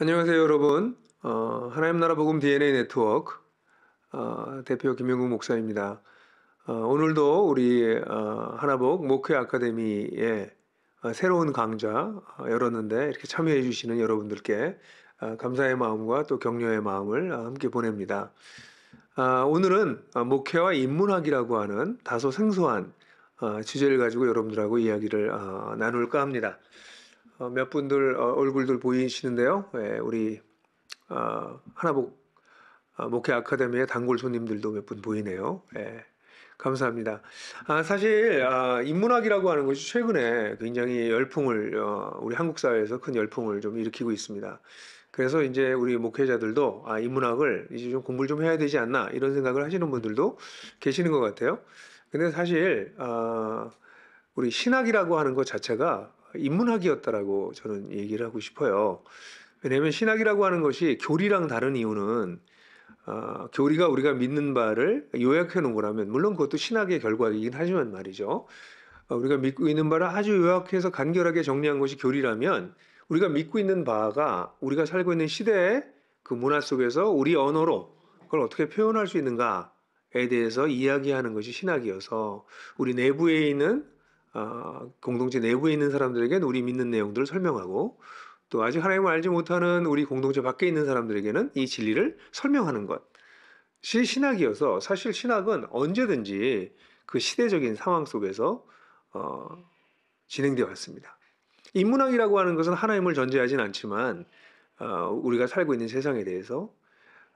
안녕하세요 여러분 어, 하나님 나라 복음 DNA 네트워크 어, 대표 김영국 목사입니다 어, 오늘도 우리 어, 하나복 목회 아카데미에 어, 새로운 강좌 어, 열었는데 이렇게 참여해 주시는 여러분들께 감사의 마음과 또 격려의 마음을 함께 보냅니다 오늘은 목회와 인문학이라고 하는 다소 생소한 주제를 가지고 여러분들하고 이야기를 나눌까 합니다 어, 몇 분들 어, 얼굴들 보이시는데요. 예, 우리 어, 하나복 목회 아카데미의 단골 손님들도 몇 분 보이네요. 예, 감사합니다. 아, 사실 아, 인문학이라고 하는 것이 최근에 굉장히 열풍을 우리 한국 사회에서 큰 열풍을 좀 일으키고 있습니다. 그래서 이제 우리 목회자들도 아 인문학을 이제 좀 공부를 좀 해야 되지 않나 이런 생각을 하시는 분들도 계시는 것 같아요. 근데 사실 아, 우리 신학이라고 하는 것 자체가 인문학이었다라고 저는 얘기를 하고 싶어요. 왜냐하면 신학이라고 하는 것이 교리랑 다른 이유는 어, 교리가 우리가 믿는 바를 요약해 놓은 거라면 물론 그것도 신학의 결과이긴 하지만 말이죠. 어, 우리가 믿고 있는 바를 아주 요약해서 간결하게 정리한 것이 교리라면 우리가 믿고 있는 바가 우리가 살고 있는 시대의 그 문화 속에서 우리 언어로 그걸 어떻게 표현할 수 있는가에 대해서 이야기하는 것이 신학이어서 우리 내부에 있는 어, 공동체 내부에 있는 사람들에게는 우리 믿는 내용들을 설명하고 또 아직 하나님을 알지 못하는 우리 공동체 밖에 있는 사람들에게는 이 진리를 설명하는 것. 실 신학이어서 사실 신학은 언제든지 그 시대적인 상황 속에서 어, 진행되어 왔습니다. 인문학이라고 하는 것은 하나님을 전제하진 않지만 어, 우리가 살고 있는 세상에 대해서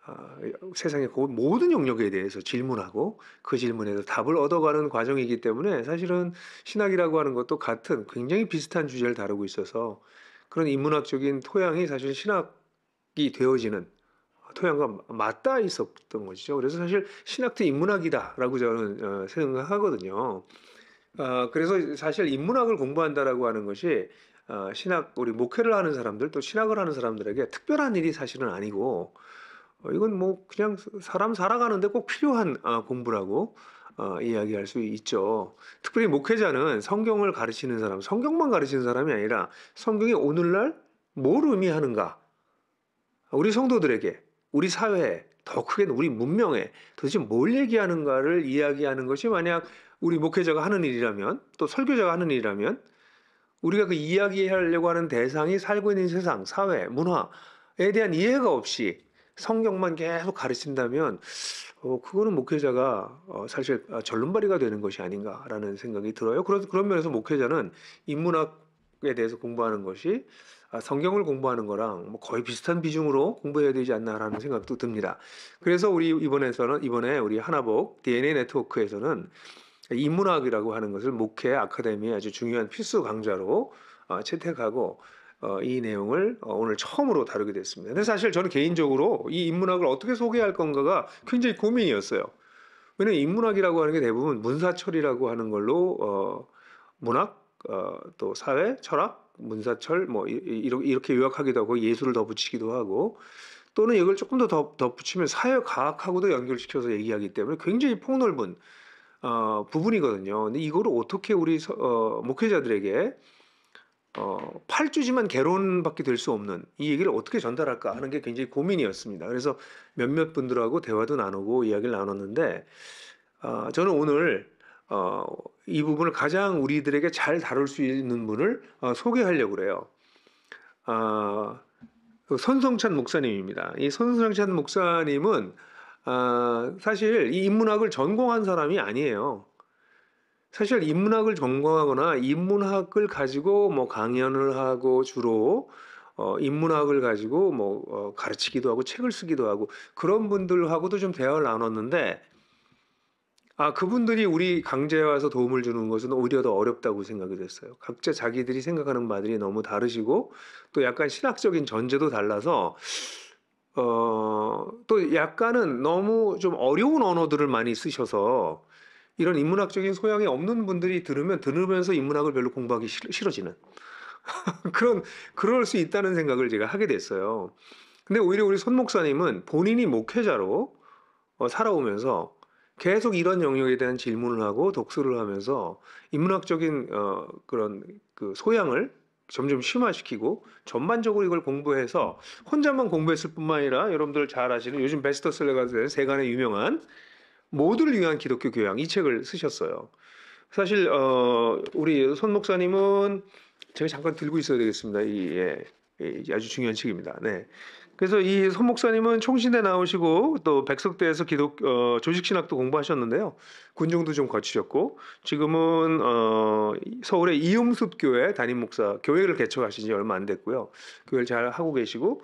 아, 세상의 모든 영역에 대해서 질문하고 그 질문에서 답을 얻어가는 과정이기 때문에 사실은 신학이라고 하는 것도 같은 굉장히 비슷한 주제를 다루고 있어서 그런 인문학적인 토양이 사실 신학이 되어지는 어, 토양과 맞닿아 있었던 것이죠. 그래서 사실 신학도 인문학이다라고 저는 어, 생각하거든요. 아, 그래서 사실 인문학을 공부한다라고 하는 것이 어, 신학 우리 목회를 하는 사람들 또 신학을 하는 사람들에게 특별한 일이 사실은 아니고 어, 이건 뭐 그냥 사람 살아가는데 꼭 필요한 아, 공부라고 어, 이야기할 수 있죠. 특별히 목회자는 성경을 가르치는 사람, 성경만 가르치는 사람이 아니라 성경이 오늘날 뭘 의미하는가? 우리 성도들에게, 우리 사회에, 더 크게는 우리 문명에 도대체 뭘 얘기하는가를 이야기하는 것이 만약 우리 목회자가 하는 일이라면 또 설교자가 하는 일이라면 우리가 그 이야기하려고 하는 대상이 살고 있는 세상, 사회, 문화에 대한 이해가 없이 성경만 계속 가르친다면 어, 그거는 목회자가 어, 사실 어, 절름발이가 되는 것이 아닌가라는 생각이 들어요. 그런 그런 면에서 목회자는 인문학에 대해서 공부하는 것이 아, 성경을 공부하는 거랑 뭐 거의 비슷한 비중으로 공부해야 되지 않나라는 생각도 듭니다. 그래서 우리 이번에서는 이번에 우리 하나복 DNA 네트워크에서는 인문학이라고 하는 것을 목회 아카데미의 아주 중요한 필수 강좌로 어, 채택하고 어, 이 내용을 어, 오늘 처음으로 다루게 됐습니다. 근데 사실 저는 개인적으로 이 인문학을 어떻게 소개할 건가가 굉장히 고민이었어요. 왜냐면 인문학이라고 하는 게 대부분 문사철이라고 하는 걸로 어, 문학, 어, 또 사회, 철학, 문사철 뭐 이, 이, 이렇게 요약하기도 하고 예술을 덧 붙이기도 하고 또는 이걸 조금 더 덧붙이면 사회과학하고도 연결시켜서 얘기하기 때문에 굉장히 폭넓은 어, 부분이거든요. 근데 이거를 어떻게 우리 서, 어, 목회자들에게 어, 팔주지만 개론밖에 될 수 없는 이 얘기를 어떻게 전달할까 하는 게 굉장히 고민이었습니다. 그래서 몇몇 분들하고 대화도 나누고 이야기를 나눴는데 어, 저는 오늘 어, 이 부분을 가장 우리들에게 잘 다룰 수 있는 분을 어, 소개하려고 그래요. 어, 아, 선성찬 그 목사님입니다. 이 선성찬 목사님은 어, 사실 이 인문학을 전공한 사람이 아니에요. 사실 인문학을 전공하거나 인문학을 가지고 뭐 강연을 하고 주로 어, 인문학을 가지고 뭐 어, 가르치기도 하고 책을 쓰기도 하고 그런 분들하고도 좀 대화를 나눴는데 아 그분들이 우리 강좌에 와서 도움을 주는 것은 오히려 더 어렵다고 생각이 됐어요. 각자 자기들이 생각하는 바들이 너무 다르시고 또 약간 신학적인 전제도 달라서 어, 또 약간은 너무 좀 어려운 언어들을 많이 쓰셔서 이런 인문학적인 소양이 없는 분들이 들으면 들으면서 인문학을 별로 공부하기 싫어지는 그런 그럴 수 있다는 생각을 제가 하게 됐어요. 근데 오히려 우리 손 목사님은 본인이 목회자로 어, 살아오면서 계속 이런 영역에 대한 질문을 하고 독서를 하면서 인문학적인 어, 그런 그 소양을 점점 심화시키고 전반적으로 이걸 공부해서 혼자만 공부했을 뿐만 아니라 여러분들 잘 아시는 요즘 베스트셀러가 된 세간의 유명한 모두를 위한 기독교 교양 이 책을 쓰셨어요. 사실 어, 우리 손 목사님은 제가 잠깐 들고 있어야 되겠습니다. 이 예, 이 아주 중요한 책입니다. 네. 그래서 이 손 목사님은 총신대 나오시고 또 백석대에서 기독 어, 조식신학도 공부하셨는데요. 군중도 좀 거치셨고 지금은 어, 서울의 이음숲 교회 담임 목사 교회를 개척하신 지 얼마 안 됐고요. 교회를 잘 하고 계시고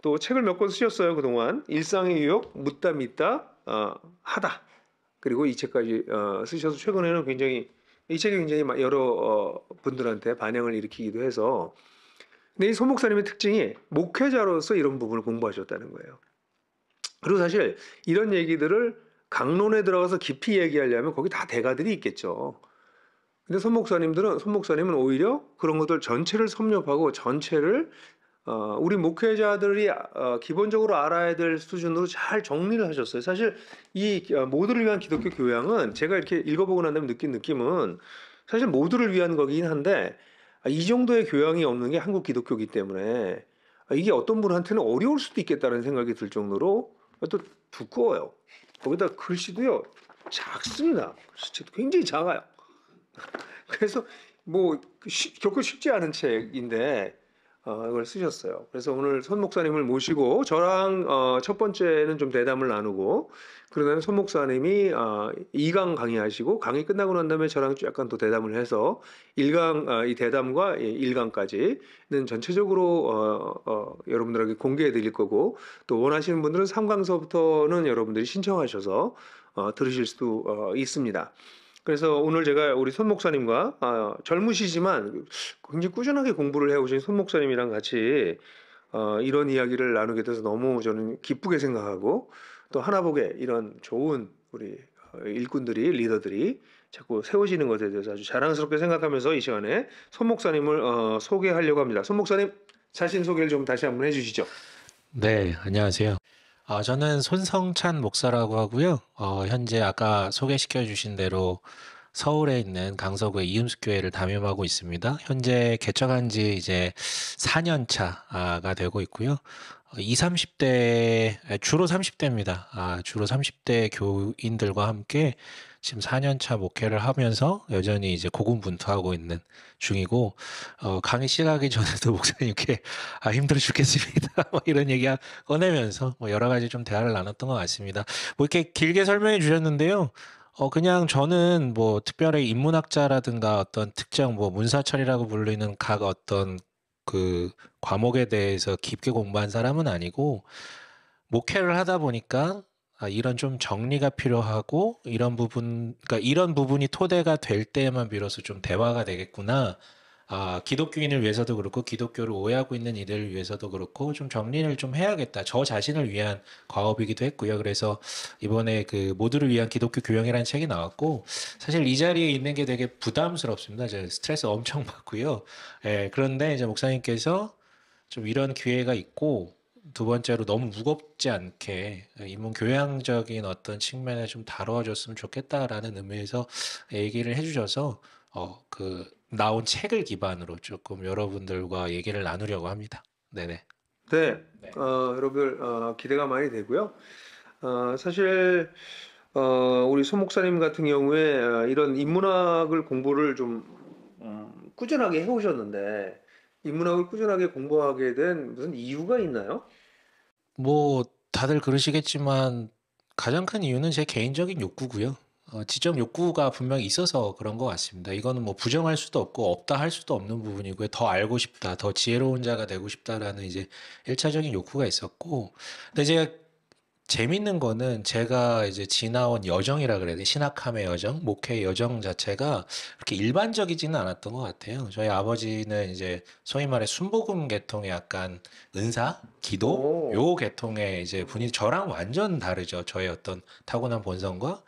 또 책을 몇 권 쓰셨어요 그동안 일상의 유혹 묻다 믿다 어, 하다 그리고 이 책까지 어, 쓰셔서 최근에는 굉장히 이 책이 굉장히 여러 어, 분들한테 반향을 일으키기도 해서 근데 이 소목사님의 특징이 목회자로서 이런 부분을 공부하셨다는 거예요. 그리고 사실 이런 얘기들을 강론에 들어가서 깊이 얘기하려면 거기 다 대가들이 있겠죠. 근데 손목사님들은 손목사님은 오히려 그런 것들 전체를 섭렵하고 전체를 어, 우리 목회자들이 어, 기본적으로 알아야 될 수준으로 잘 정리를 하셨어요. 사실 이 어, 모두를 위한 기독교 교양은 제가 이렇게 읽어보고 난 다음에 느낀 느낌은 사실 모두를 위한 거긴 한데 아, 이 정도의 교양이 없는 게 한국 기독교기 때문에 아, 이게 어떤 분한테는 어려울 수도 있겠다는 생각이 들 정도로 아, 또 두꺼워요. 거기다 글씨도요 작습니다. 글씨도 굉장히 작아요. 그래서 뭐 쉽, 그 겪고 쉽지 않은 책인데 어, 이걸 쓰셨어요. 그래서 오늘 손 목사님을 모시고 저랑 어, 첫 번째는 좀 대담을 나누고 그러다음 손 목사님이 어, 2강 강의하시고 강의 끝나고 난 다음에 저랑 약간 또 대담을 해서 1강 어, 이 대담과 1강까지는 전체적으로 어, 어, 여러분들에게 공개해 드릴 거고 또 원하시는 분들은 3강서부터는 여러분들이 신청하셔서 어, 들으실 수도 어, 있습니다. 그래서 오늘 제가 우리 손 목사님과 아, 젊으시지만 굉장히 꾸준하게 공부를 해오신 손 목사님이랑 같이 어, 이런 이야기를 나누게 돼서 너무 저는 기쁘게 생각하고 또 하나복에 이런 좋은 우리 어, 일꾼들이 리더들이 자꾸 세워지는 것에 대해서 아주 자랑스럽게 생각하면서 이 시간에 손 목사님을 어, 소개하려고 합니다. 손 목사님 자신 소개를 좀 다시 한번 해주시죠. 네, 안녕하세요. 어, 저는 손성찬 목사라고 하고요. 어, 현재 아까 소개시켜 주신 대로 서울에 있는 강서구의 이음숙 교회를 담임하고 있습니다. 현재 개척한 지 이제 4년 차가 되고 있고요. 20, 30대 주로 30대입니다. 아, 주로 30대 아, 교인들과 함께 지금 4년차 목회를 하면서 여전히 이제 고군분투하고 있는 중이고 어, 강의 시작하기 전에도 목사님께 아 힘들어 죽겠습니다 뭐 이런 얘기 꺼내면서 뭐 여러 가지 좀 대화를 나눴던 것 같습니다. 뭐 이렇게 길게 설명해 주셨는데요. 어 그냥 저는 뭐 특별히 인문학자라든가 어떤 특정 뭐 문사철이라고 불리는 각 어떤 그 과목에 대해서 깊게 공부한 사람은 아니고 목회를 하다 보니까 아, 이런 좀 정리가 필요하고 이런 부분 그러니까 이런 부분이 토대가 될 때에만 비로소 좀 대화가 되겠구나. 아, 기독교인을 위해서도 그렇고 기독교를 오해하고 있는 이들을 위해서도 그렇고 좀 정리를 좀 해야겠다. 저 자신을 위한 과업이기도 했고요. 그래서 이번에 그 모두를 위한 기독교 교양이라는 책이 나왔고 사실 이 자리에 있는 게 되게 부담스럽습니다. 제 스트레스 엄청 받고요. 예, 그런데 이제 목사님께서 좀 이런 기회가 있고 두 번째로 너무 무겁지 않게 인문 어, 교양적인 어떤 측면에 좀 다뤄줬으면 좋겠다라는 의미에서 얘기를 해주셔서 어, 그 나온 책을 기반으로 조금 여러분들과 얘기를 나누려고 합니다. 네네. 네, 네. 어, 여러분들 어, 기대가 많이 되고요. 어, 사실 어, 우리 손 목사님 같은 경우에 어, 이런 인문학을 공부를 좀 음, 꾸준하게 해오셨는데 인문학을 꾸준하게 공부하게 된 무슨 이유가 있나요? 뭐 다들 그러시겠지만 가장 큰 이유는 제 개인적인 욕구고요. 어, 지적 욕구가 분명히 있어서 그런 것 같습니다. 이거는 뭐 부정할 수도 없고 없다 할 수도 없는 부분이고요. 더 알고 싶다, 더 지혜로운 자가 되고 싶다라는 이제 일차적인 욕구가 있었고, 근데 제가 재밌는 거는 제가 이제 지나온 여정이라 그래야 돼. 신학함의 여정, 목회 여정 자체가 그렇게 일반적이지는 않았던 것 같아요. 저희 아버지는 이제 소위 말해 순복음 계통의 약간 은사, 기도, 오. 요 계통의 이제 분이 저랑 완전 다르죠. 저의 어떤 타고난 본성과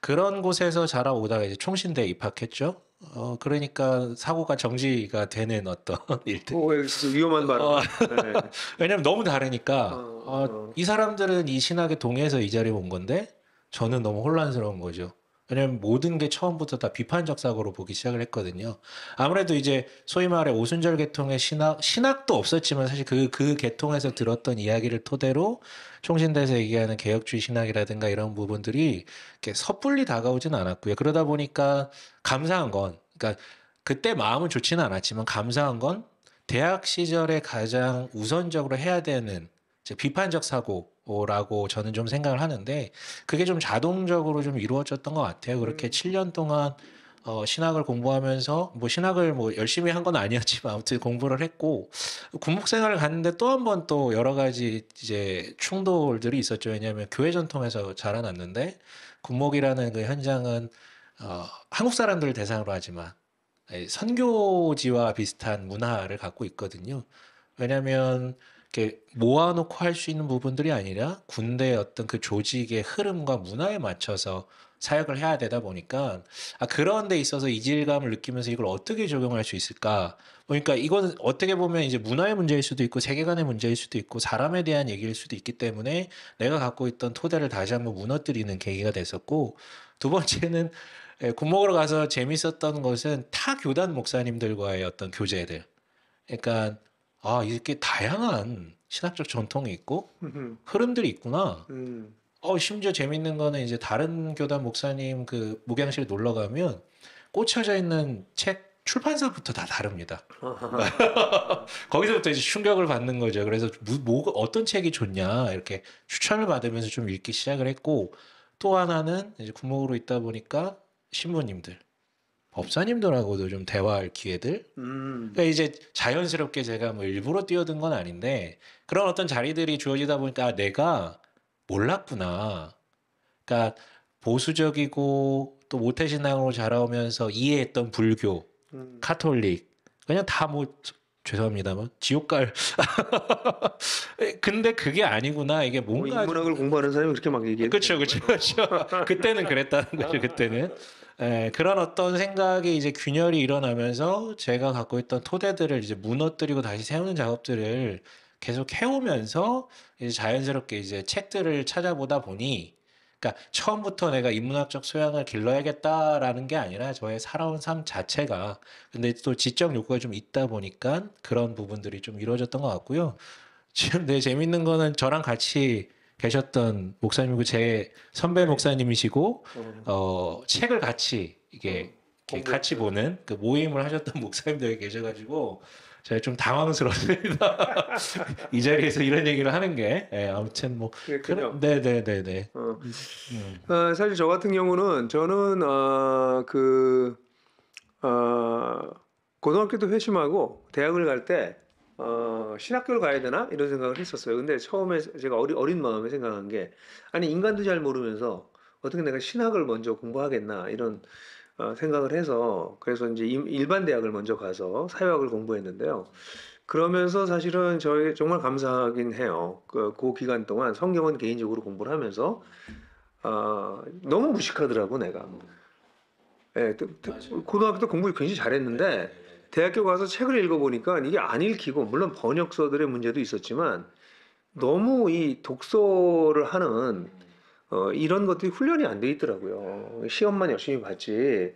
그런 곳에서 자라오다가 이제 총신대에 입학했죠. 어 그러니까 사고가 정지가 되는 어떤 일들. 오, 어, 예, 위험한 발 어, 네. 왜냐면 너무 다르니까 어, 어, 어, 이 사람들은 이 신학에 동의해서 이 자리에 온 건데 저는 너무 혼란스러운 거죠. 왜냐면 모든 게 처음부터 다 비판적 사고로 보기 시작을 했거든요. 아무래도 이제 소위 말해 오순절 계통의 신학, 신학도 없었지만 사실 그, 그 계통에서 들었던 이야기를 토대로 총신대에서 얘기하는 개혁주의 신학이라든가 이런 부분들이 이렇게 섣불리 다가오진 않았고요. 그러다 보니까 감사한 건, 그러니까 그때 마음은 좋지는 않았지만 감사한 건 대학 시절에 가장 우선적으로 해야 되는 비판적 사고 라고 저는 좀 생각을 하는데 그게 좀 자동적으로 좀 이루어졌던 것 같아요. 음. 그렇게 음. 7년 동안 어, 신학을 공부하면서 뭐 신학을 뭐 열심히 한 건 아니었지만 아무튼 공부를 했고 군복 생활을 갔는데 또 한 번 또 여러 가지 이제 충돌들이 있었죠. 왜냐하면 교회 전통에서 자라났는데 군목이라는 그 현장은 어, 한국 사람들 대상으로 하지만 선교지와 비슷한 문화를 갖고 있거든요. 왜냐하면 이렇게 모아놓고 할 수 있는 부분들이 아니라 군대의 어떤 그 조직의 흐름과 문화에 맞춰서 사역을 해야 되다 보니까 아 그런 데 있어서 이질감을 느끼면서 이걸 어떻게 적용할 수 있을까 그러니까 이건 어떻게 보면 이제 문화의 문제일 수도 있고 세계관의 문제일 수도 있고 사람에 대한 얘기일 수도 있기 때문에 내가 갖고 있던 토대를 다시 한번 무너뜨리는 계기가 됐었고 두 번째는 군목으로 예, 가서 재밌었던 것은 타 교단 목사님들과의 어떤 교제들 그러니까 아 이렇게 다양한 신학적 전통이 있고 흐름들이 있구나. 음. 어 심지어 재밌는 거는 이제 다른 교단 목사님 그 목양실 에 놀러 가면 꽂혀져 있는 책 출판사부터 다 다릅니다. 거기서부터 이제 충격을 받는 거죠. 그래서 뭐, 어떤 책이 좋냐 이렇게 추천을 받으면서 좀 읽기 시작을 했고 또 하나는 이제 군목으로 있다 보니까 신부님들 업사님들하고도 좀 대화할 기회들. 음. 그러니까 이제 자연스럽게 제가 뭐 일부러 뛰어든 건 아닌데 그런 어떤 자리들이 주어지다 보니까 아, 내가 몰랐구나. 그러니까 보수적이고 또 모태 신앙으로 자라오면서 이해했던 불교, 음. 카톨릭 그냥 다 뭐 죄송합니다만 지옥 갈. 근데 그게 아니구나. 이게 뭐 뭔가 뭐 인문학을 공부하는 사람이 그렇게 막 얘기해. 그렇죠, 그렇죠, 그렇죠. 그때는 그랬다는 거죠. 그때는. 예, 그런 어떤 생각이 이제 균열이 일어나면서 제가 갖고 있던 토대들을 이제 무너뜨리고 다시 세우는 작업들을 계속 해오면서 이제 자연스럽게 이제 책들을 찾아보다 보니 그러니까 처음부터 내가 인문학적 소양을 길러야겠다라는 게 아니라 저의 살아온 삶 자체가 근데 또 지적 욕구가 좀 있다 보니까 그런 부분들이 좀 이루어졌던 것 같고요. 지금 되게 재밌는 거는 저랑 같이 계셨던 목사님이고 그 제 선배 목사님이시고 어, 책을 같이 이게 음, 같이 보는 그 모임을 하셨던 목사님들이 계셔가지고 제가 좀 당황스럽습니다. 이 자리에서 이런 얘기를 하는 게 네, 아무튼 뭐 그렇군요. 네네네네. 네, 네. 어. 음. 어, 사실 저 같은 경우는 저는 어, 그 어, 고등학교도 회심하고 대학을 갈때 어, 신학교를 가야 되나 이런 생각을 했었어요. 근데 처음에 제가 어리, 어린 마음에 생각한 게 아니 인간도 잘 모르면서 어떻게 내가 신학을 먼저 공부하겠나 이런 어, 생각을 해서 그래서 이제 일반 대학을 먼저 가서 사회학을 공부했는데요. 그러면서 사실은 저에게 정말 감사하긴 해요. 그, 그 기간 동안 성경은 개인적으로 공부를 하면서 어, 너무 무식하더라고 내가. 예, 네, 고등학교 때 공부 를 굉장히 잘했는데. 네. 대학교 가서 책을 읽어보니까 이게 안 읽히고 물론 번역서들의 문제도 있었지만 너무 이 독서를 하는 어, 이런 것들이 훈련이 안 돼 있더라고요. 시험만 열심히 봤지.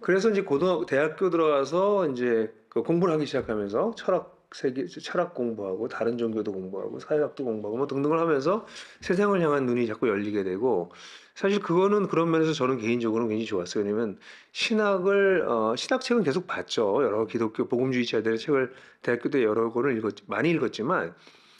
그래서 이제 고등학교 대학교 들어가서 이제 그 공부를 하기 시작하면서 철학 세계 철학 공부하고 다른 종교도 공부하고 사회학도 공부하고 뭐 등등을 하면서 세상을 향한 눈이 자꾸 열리게 되고 사실 그거는 그런 면에서 저는 개인적으로는 굉장히 좋았어요. 왜냐면 신학을 어, 신학책은 계속 봤죠. 여러 기독교 복음주의자들의 책을 대학교 때 여러 권을 읽었 많이 읽었지만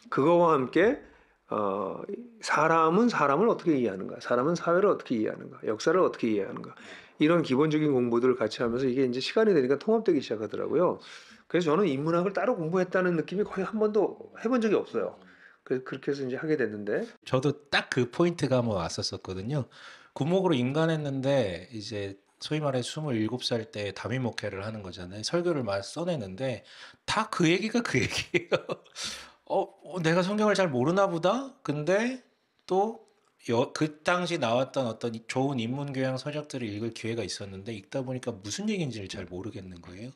그거와 함께 어, 사람은 사람을 어떻게 이해하는가, 사람은 사회를 어떻게 이해하는가, 역사를 어떻게 이해하는가 이런 기본적인 공부들을 같이 하면서 이게 이제 시간이 되니까 통합되기 시작하더라고요. 그래서 저는 인문학을 따로 공부했다는 느낌이 거의 한 번도 해본 적이 없어요. 그래서 그렇게 해서 이제 하게 됐는데 저도 딱 그 포인트가 뭐 왔었었거든요. 군목으로 임관했는데 이제 소위 말해 27살 때 담임 목회를 하는 거잖아요. 설교를 막 써내는데 다 그 얘기가 그 얘기예요. 어, 어, 내가 성경을 잘 모르나 보다. 근데 또 그 당시 나왔던 어떤 좋은 인문교양 서적들을 읽을 기회가 있었는데 읽다 보니까 무슨 얘기인지를 잘 모르겠는 거예요.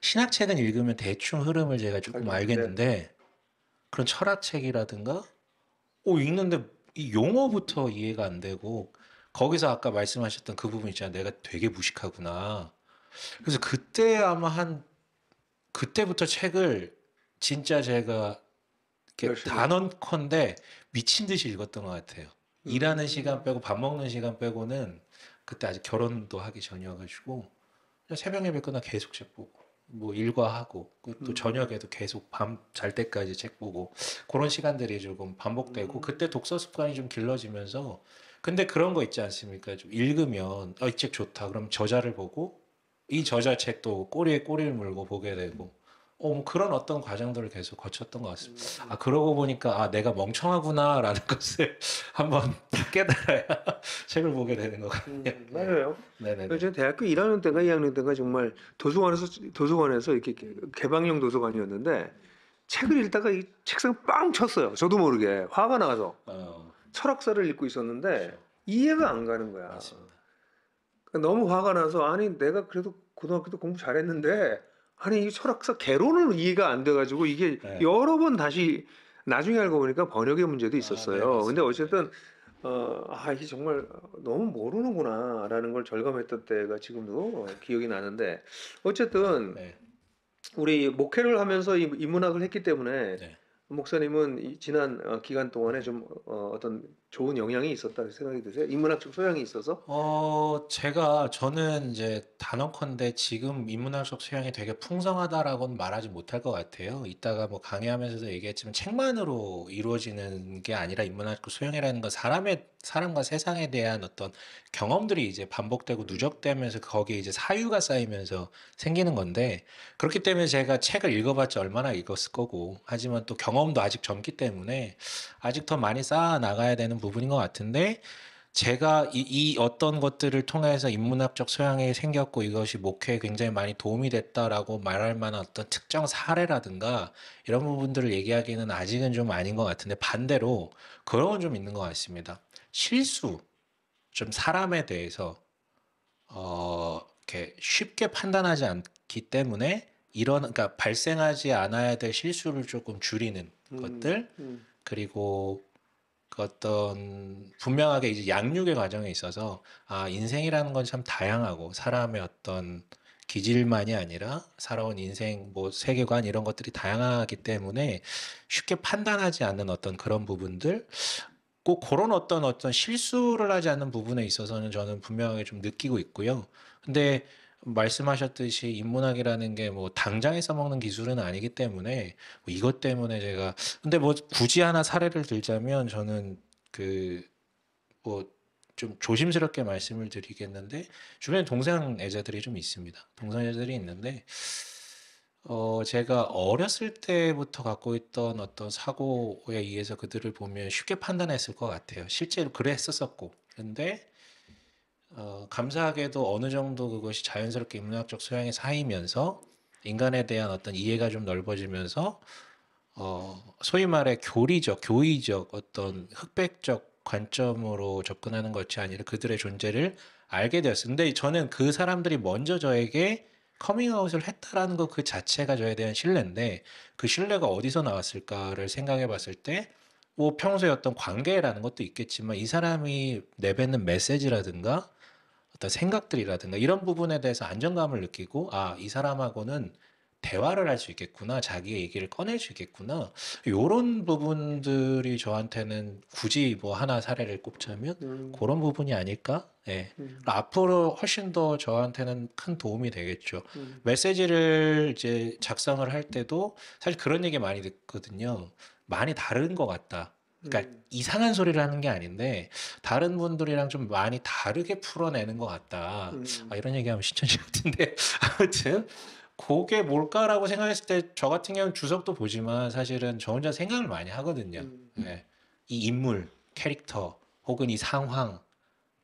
신학책은 읽으면 대충 흐름을 제가 조금 알겠는데 네. 그런 철학책이라든가 오 읽는데 이 용어부터 이해가 안 되고 거기서 아까 말씀하셨던 그 부분 있잖아 내가 되게 무식하구나. 그래서 그때 아마 한 그때부터 책을 진짜 제가 단언컨대 미친 듯이 읽었던 것 같아요. 음. 일하는 시간 빼고 밥 먹는 시간 빼고는 그때 아직 결혼도 하기 전이어가지고 새벽 예배 끝나 계속 책 보고 뭐 일과하고 그 또 음. 저녁에도 계속 밤 잘 때까지 책 보고 그런 시간들이 조금 반복되고 음. 그때 독서 습관이 좀 길러지면서 근데 그런 거 있지 않습니까? 좀 읽으면 어, 아, 이책 좋다. 그럼 저자를 보고 이 저자 책도 꼬리에 꼬리를 물고 보게 되고 어, 뭐 그런 어떤 과정들을 계속 거쳤던 것 같습니다. 음. 아, 그러고 보니까, 아, 내가 멍청하구나라는 것을 한번 깨달아야 책을 보게 되는 것 같아요. 음, 맞아요. 네. 네네. 저는 그 대학교 1학년 때가 2학년 때가 정말 도서관에서, 도서관에서 이렇게 개방형 도서관이었는데 책을 읽다가 이 책상 빵 쳤어요. 저도 모르게. 화가 나서. 어. 철학사를 읽고 있었는데 그렇죠. 이해가 안 가는 거야. 맞습니다. 그러니까 너무 화가 나서 아니 내가 그래도 고등학교도 공부 잘했는데 아니 이 설학사 개론을 이해가 안 돼가지고 이게 네. 여러 번 다시 나중에 알고 보니까 번역의 문제도 아, 있었어요. 아, 네, 근데 어쨌든 어, 아 이게 정말 너무 모르는구나라는 걸 절감했던 때가 지금도 기억이 나는데 어쨌든 네. 우리 목회를 하면서 이, 문학을 했기 때문에 네. 목사님은 지난 어, 기간 동안에 좀 어, 어떤 좋은 영향이 있었다는 생각이 드세요? 인문학적 소양이 있어서? 어, 제가 저는 이제 단언컨대 지금 인문학적 소양이 되게 풍성하다라고는 말하지 못할 것 같아요. 이따가 뭐 강의하면서도 얘기했지만 책만으로 이루어지는 게 아니라 인문학적 소양이라는 건 사람의 사람과 세상에 대한 어떤 경험들이 이제 반복되고 누적되면서 거기에 이제 사유가 쌓이면서 생기는 건데 그렇기 때문에 제가 책을 읽어봤자 얼마나 읽었을 거고 하지만 또 경험도 아직 젊기 때문에 아직 더 많이 쌓아 나가야 되는 있는 부분인 것 같은데 제가 이, 이, 어떤 것들을 통해서 인문학적 소양이 생겼고 이것이 목회에 굉장히 많이 도움이 됐다라고 말할 만한 어떤 특정 사례라든가 이런 부분들을 얘기하기는 아직은 좀 아닌 것 같은데 반대로 그런 건 좀 있는 것 같습니다. 실수 좀 사람에 대해서 어 이렇게 쉽게 판단하지 않기 때문에 이런 그러니까 발생하지 않아야 될 실수를 조금 줄이는 음, 것들 음. 그리고 어떤 분명하게 이제 양육의 과정에 있어서 아 인생이라는 건 참 다양하고 사람의 어떤 기질만이 아니라 살아온 인생 뭐 세계관 이런 것들이 다양하기 때문에 쉽게 판단하지 않는 어떤 그런 부분들 꼭 그런 어떤 어떤 실수를 하지 않는 부분에 있어서는 저는 분명하게 좀 느끼고 있고요. 근데 말씀하셨듯이 인문학이라는 게 뭐 당장에 서먹는 기술은 아니기 때문에 뭐 이것 때문에 제가 근데 뭐 굳이 하나 사례를 들자면 저는 그 뭐 좀 조심스럽게 말씀을 드리겠는데 주변에 동생 애자들이 좀 있습니다. 동상 애자들이 있는데 어 제가 어렸을 때부터 갖고 있던 어떤 사고에 의해서 그들을 보면 쉽게 판단했을 것 같아요. 실제로 그랬었었고 근데 어, 감사하게도 어느 정도 그것이 자연스럽게 인문학적 소양이 쌓이면서 인간에 대한 어떤 이해가 좀 넓어지면서 어, 소위 말해 교리적, 교의적 어떤 흑백적 관점으로 접근하는 것이 아니라 그들의 존재를 알게 되었어요. 근데 저는 그 사람들이 먼저 저에게 커밍아웃을 했다라는 것 그 자체가 저에 대한 신뢰인데 그 신뢰가 어디서 나왔을까를 생각해 봤을 때 뭐 평소에 어떤 관계라는 것도 있겠지만 이 사람이 내뱉는 메시지라든가 어떤 생각들이라든가 이런 부분에 대해서 안정감을 느끼고 아, 이 사람하고는 대화를 할 수 있겠구나. 자기의 얘기를 꺼낼 수 있겠구나. 요런 부분들이 저한테는 굳이 뭐 하나 사례를 꼽자면 음. 그런 부분이 아닐까? 예. 음. 그러니까 앞으로 훨씬 더 저한테는 큰 도움이 되겠죠. 음. 메시지를 이제 작성을 할 때도 사실 그런 얘기 많이 듣거든요. 많이 다른 것 같다. 그러니까 음. 이상한 소리를 하는 게 아닌데 다른 분들이랑 좀 많이 다르게 풀어내는 것 같다. 음. 아, 이런 얘기하면 신천지 같은데 아무튼 그게 뭘까라고 생각했을 때 저 같은 경우는 주석도 보지만 사실은 저 혼자 생각을 많이 하거든요. 음. 네. 이 인물, 캐릭터 혹은 이 상황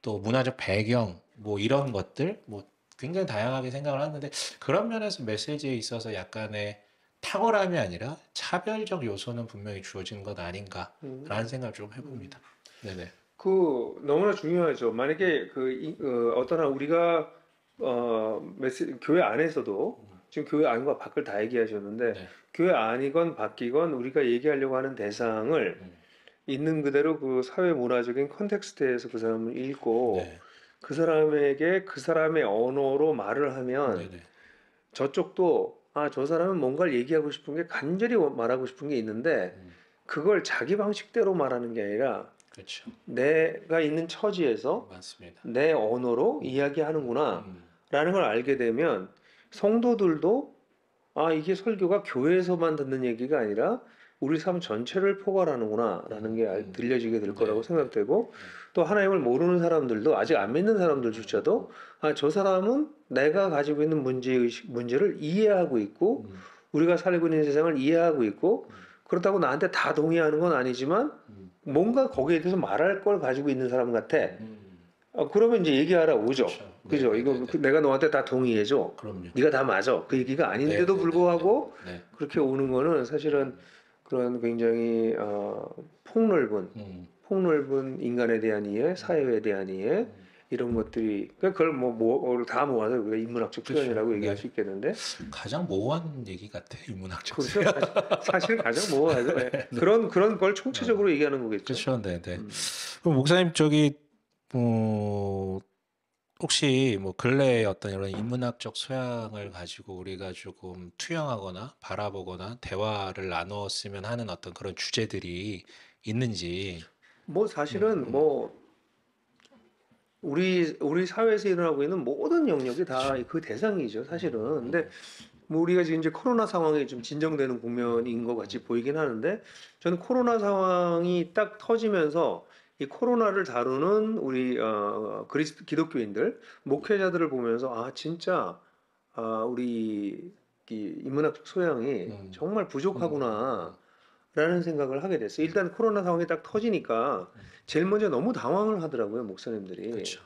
또 문화적 배경 뭐 이런 것들 뭐 굉장히 다양하게 생각을 하는데 그런 면에서 메시지에 있어서 약간의 탁월함이 아니라 차별적 요소는 분명히 주어진 것 아닌가라는 음. 생각을 좀 해봅니다. 음. 네네. 그 너무나 중요하죠. 만약에 그 어, 어떤 우리가 어, 메시, 교회 안에서도 음. 지금 교회 안과 밖을 다 얘기하셨는데 네. 교회 안이건 밖이건 우리가 얘기하려고 하는 대상을 음. 있는 그대로 그 사회 문화적인 컨텍스트에서 그 사람을 읽고 네. 그 사람에게 그 사람의 언어로 말을 하면 네네. 저쪽도 아, 저 사람은 뭔가를 얘기하고 싶은 게 간절히 말하고 싶은 게 있는데 음. 그걸 자기 방식대로 말하는 게 아니라 그렇죠. 내가 있는 처지에서 맞습니다. 내 언어로 음. 이야기하는구나 음. 라는 걸 알게 되면 성도들도 아, 이게 설교가 교회에서만 듣는 얘기가 아니라 우리 삶 전체를 포괄하는구나라는 게 음. 들려지게 될 네. 거라고 생각되고 네. 또 하나님을 모르는 사람들도 아직 안 믿는 사람들조차도 아 저 사람은 내가 가지고 있는 문제 의식 문제를 이해하고 있고 음. 우리가 살고 있는 세상을 이해하고 있고 음. 그렇다고 나한테 다 동의하는 건 아니지만 음. 뭔가 거기에 대해서 말할 걸 가지고 있는 사람 같아. 아, 그러면 이제 얘기하라 오죠. 그렇죠. 네, 그죠? 네, 이거 네, 네. 그 내가 너한테 다 동의해줘. 그럼요. 네가 다 맞아. 그 얘기가 아닌데도 네, 네, 불구하고 네. 그렇게 오는 거는 사실은 그런 굉장히 어, 폭넓은 음. 폭넓은 인간에 대한 이해, 음. 사회에 대한 이해 음. 이런 것들이 그러니까 그걸 뭐, 뭐, 다 모아서 우리가 인문학적 그렇죠. 표현이라고 그 얘기할 수 있겠는데 가장 모호한 얘기 같아 인문학적 그렇 사실 가장 모호하죠 네. 네. 그런 그런 걸 총체적으로 네. 얘기하는 거겠죠 그렇죠 네네 음. 그럼 목사님 저기 어 혹시 뭐 근래에 어떤 이런 인문학적 소양을 가지고 우리가 조금 투영하거나 바라보거나 대화를 나누었으면 하는 어떤 그런 주제들이 있는지 뭐 사실은 음. 뭐 우리 우리 사회에서 일어나고 있는 모든 영역이 다 그 대상이죠 사실은 음, 음. 근데 뭐 우리가 지금 이제 코로나 상황이 좀 진정되는 국면인 것 같이 보이긴 하는데 저는 코로나 상황이 딱 터지면서 이 코로나를 다루는 우리 어, 어 그리스 기독교인들 목회자들을 보면서 아 진짜 아, 우리 이 인문학적 소양이 음. 정말 부족하구나. 음. 라는 생각을 하게 됐어요. 음. 일단 코로나 상황이 딱 터지니까 음. 제일 먼저 너무 당황을 하더라고요, 목사님들이. 그렇죠.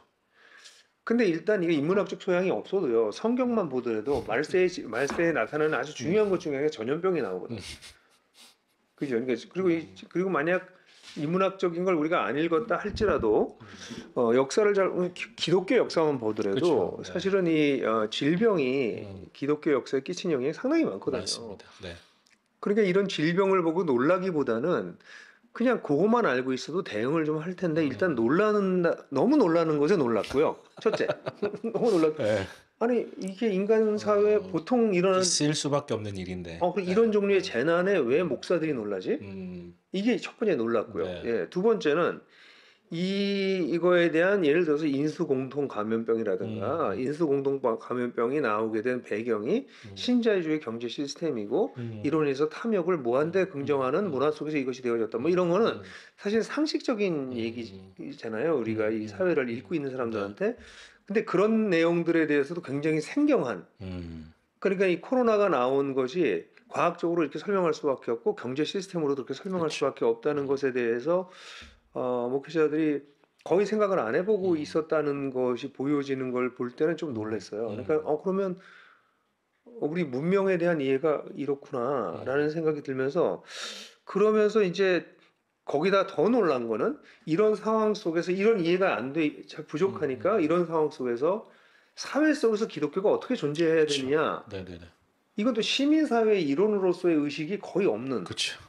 근데 일단 이게 인문학적 소양이 없어도요, 성경만 보더라도 말세에, 말세에 나타나는 아주 중요한 것 중에 전염병이 나오거든요. 그죠? 그러니까 그리고, 그리고 만약 이문학적인 걸 우리가 안 읽었다 할지라도 어, 역사를 잘 음, 기독교 역사만 보더라도 그렇죠. 네. 사실은 이 어, 질병이 음. 기독교 역사에 끼친 영향이 상당히 많거든요. 맞습니다. 네. 그러니까 이런 질병을 보고 놀라기보다는 그냥 그것만 알고 있어도 대응을 좀 할 텐데 음. 일단 놀라는 너무 놀라는 것에 놀랐고요. 첫째 너무 놀랐. 네. 아니 이게 인간 사회 어, 보통 일어나 있을 수밖에 없는 일인데. 어, 네. 이런 종류의 네. 재난에 왜 목사들이 놀라지? 음. 이게 첫 번째 놀랐고요. 네. 예, 두 번째는 이 이거에 대한 예를 들어서 인수 공통 감염병이라든가 음. 음. 인수 공통 감염병이 나오게 된 배경이 음. 신자유주의 경제 시스템이고 음. 이론에서 탐욕을 무한대 음, 음, 긍정하는 문화 속에서 이것이 되어졌다. 뭐 이런 거는 사실 상식적인 얘기잖아요. 우리가 이 사회를 읽고 있는 사람들한테 네. 근데 그런 내용들에 대해서도 굉장히 생경한 음. 그러니까 이 코로나가 나온 것이 과학적으로 이렇게 설명할 수밖에 없고 경제 시스템으로 도 그렇게 설명할 그치. 그렇죠. 수밖에 없다는 음. 것에 대해서 어, 목회자들이 거의 생각을 안 해보고 음. 있었다는 것이 보여지는 걸 볼 때는 좀 음. 놀랐어요. 음. 그러니까 어 그러면 우리 문명에 대한 이해가 이렇구나라는 음. 생각이 들면서 그러면서 이제 거기다 더 놀란 거는 이런 상황 속에서 이런 이해가 안 돼, 잘 부족하니까 음. 이런 상황 속에서 사회 속에서 기독교가 어떻게 존재해야 그쵸. 그렇죠. 되냐 네네네. 이건 또 시민사회 이론으로서의 의식이 거의 없는. 그쵸. 그렇죠.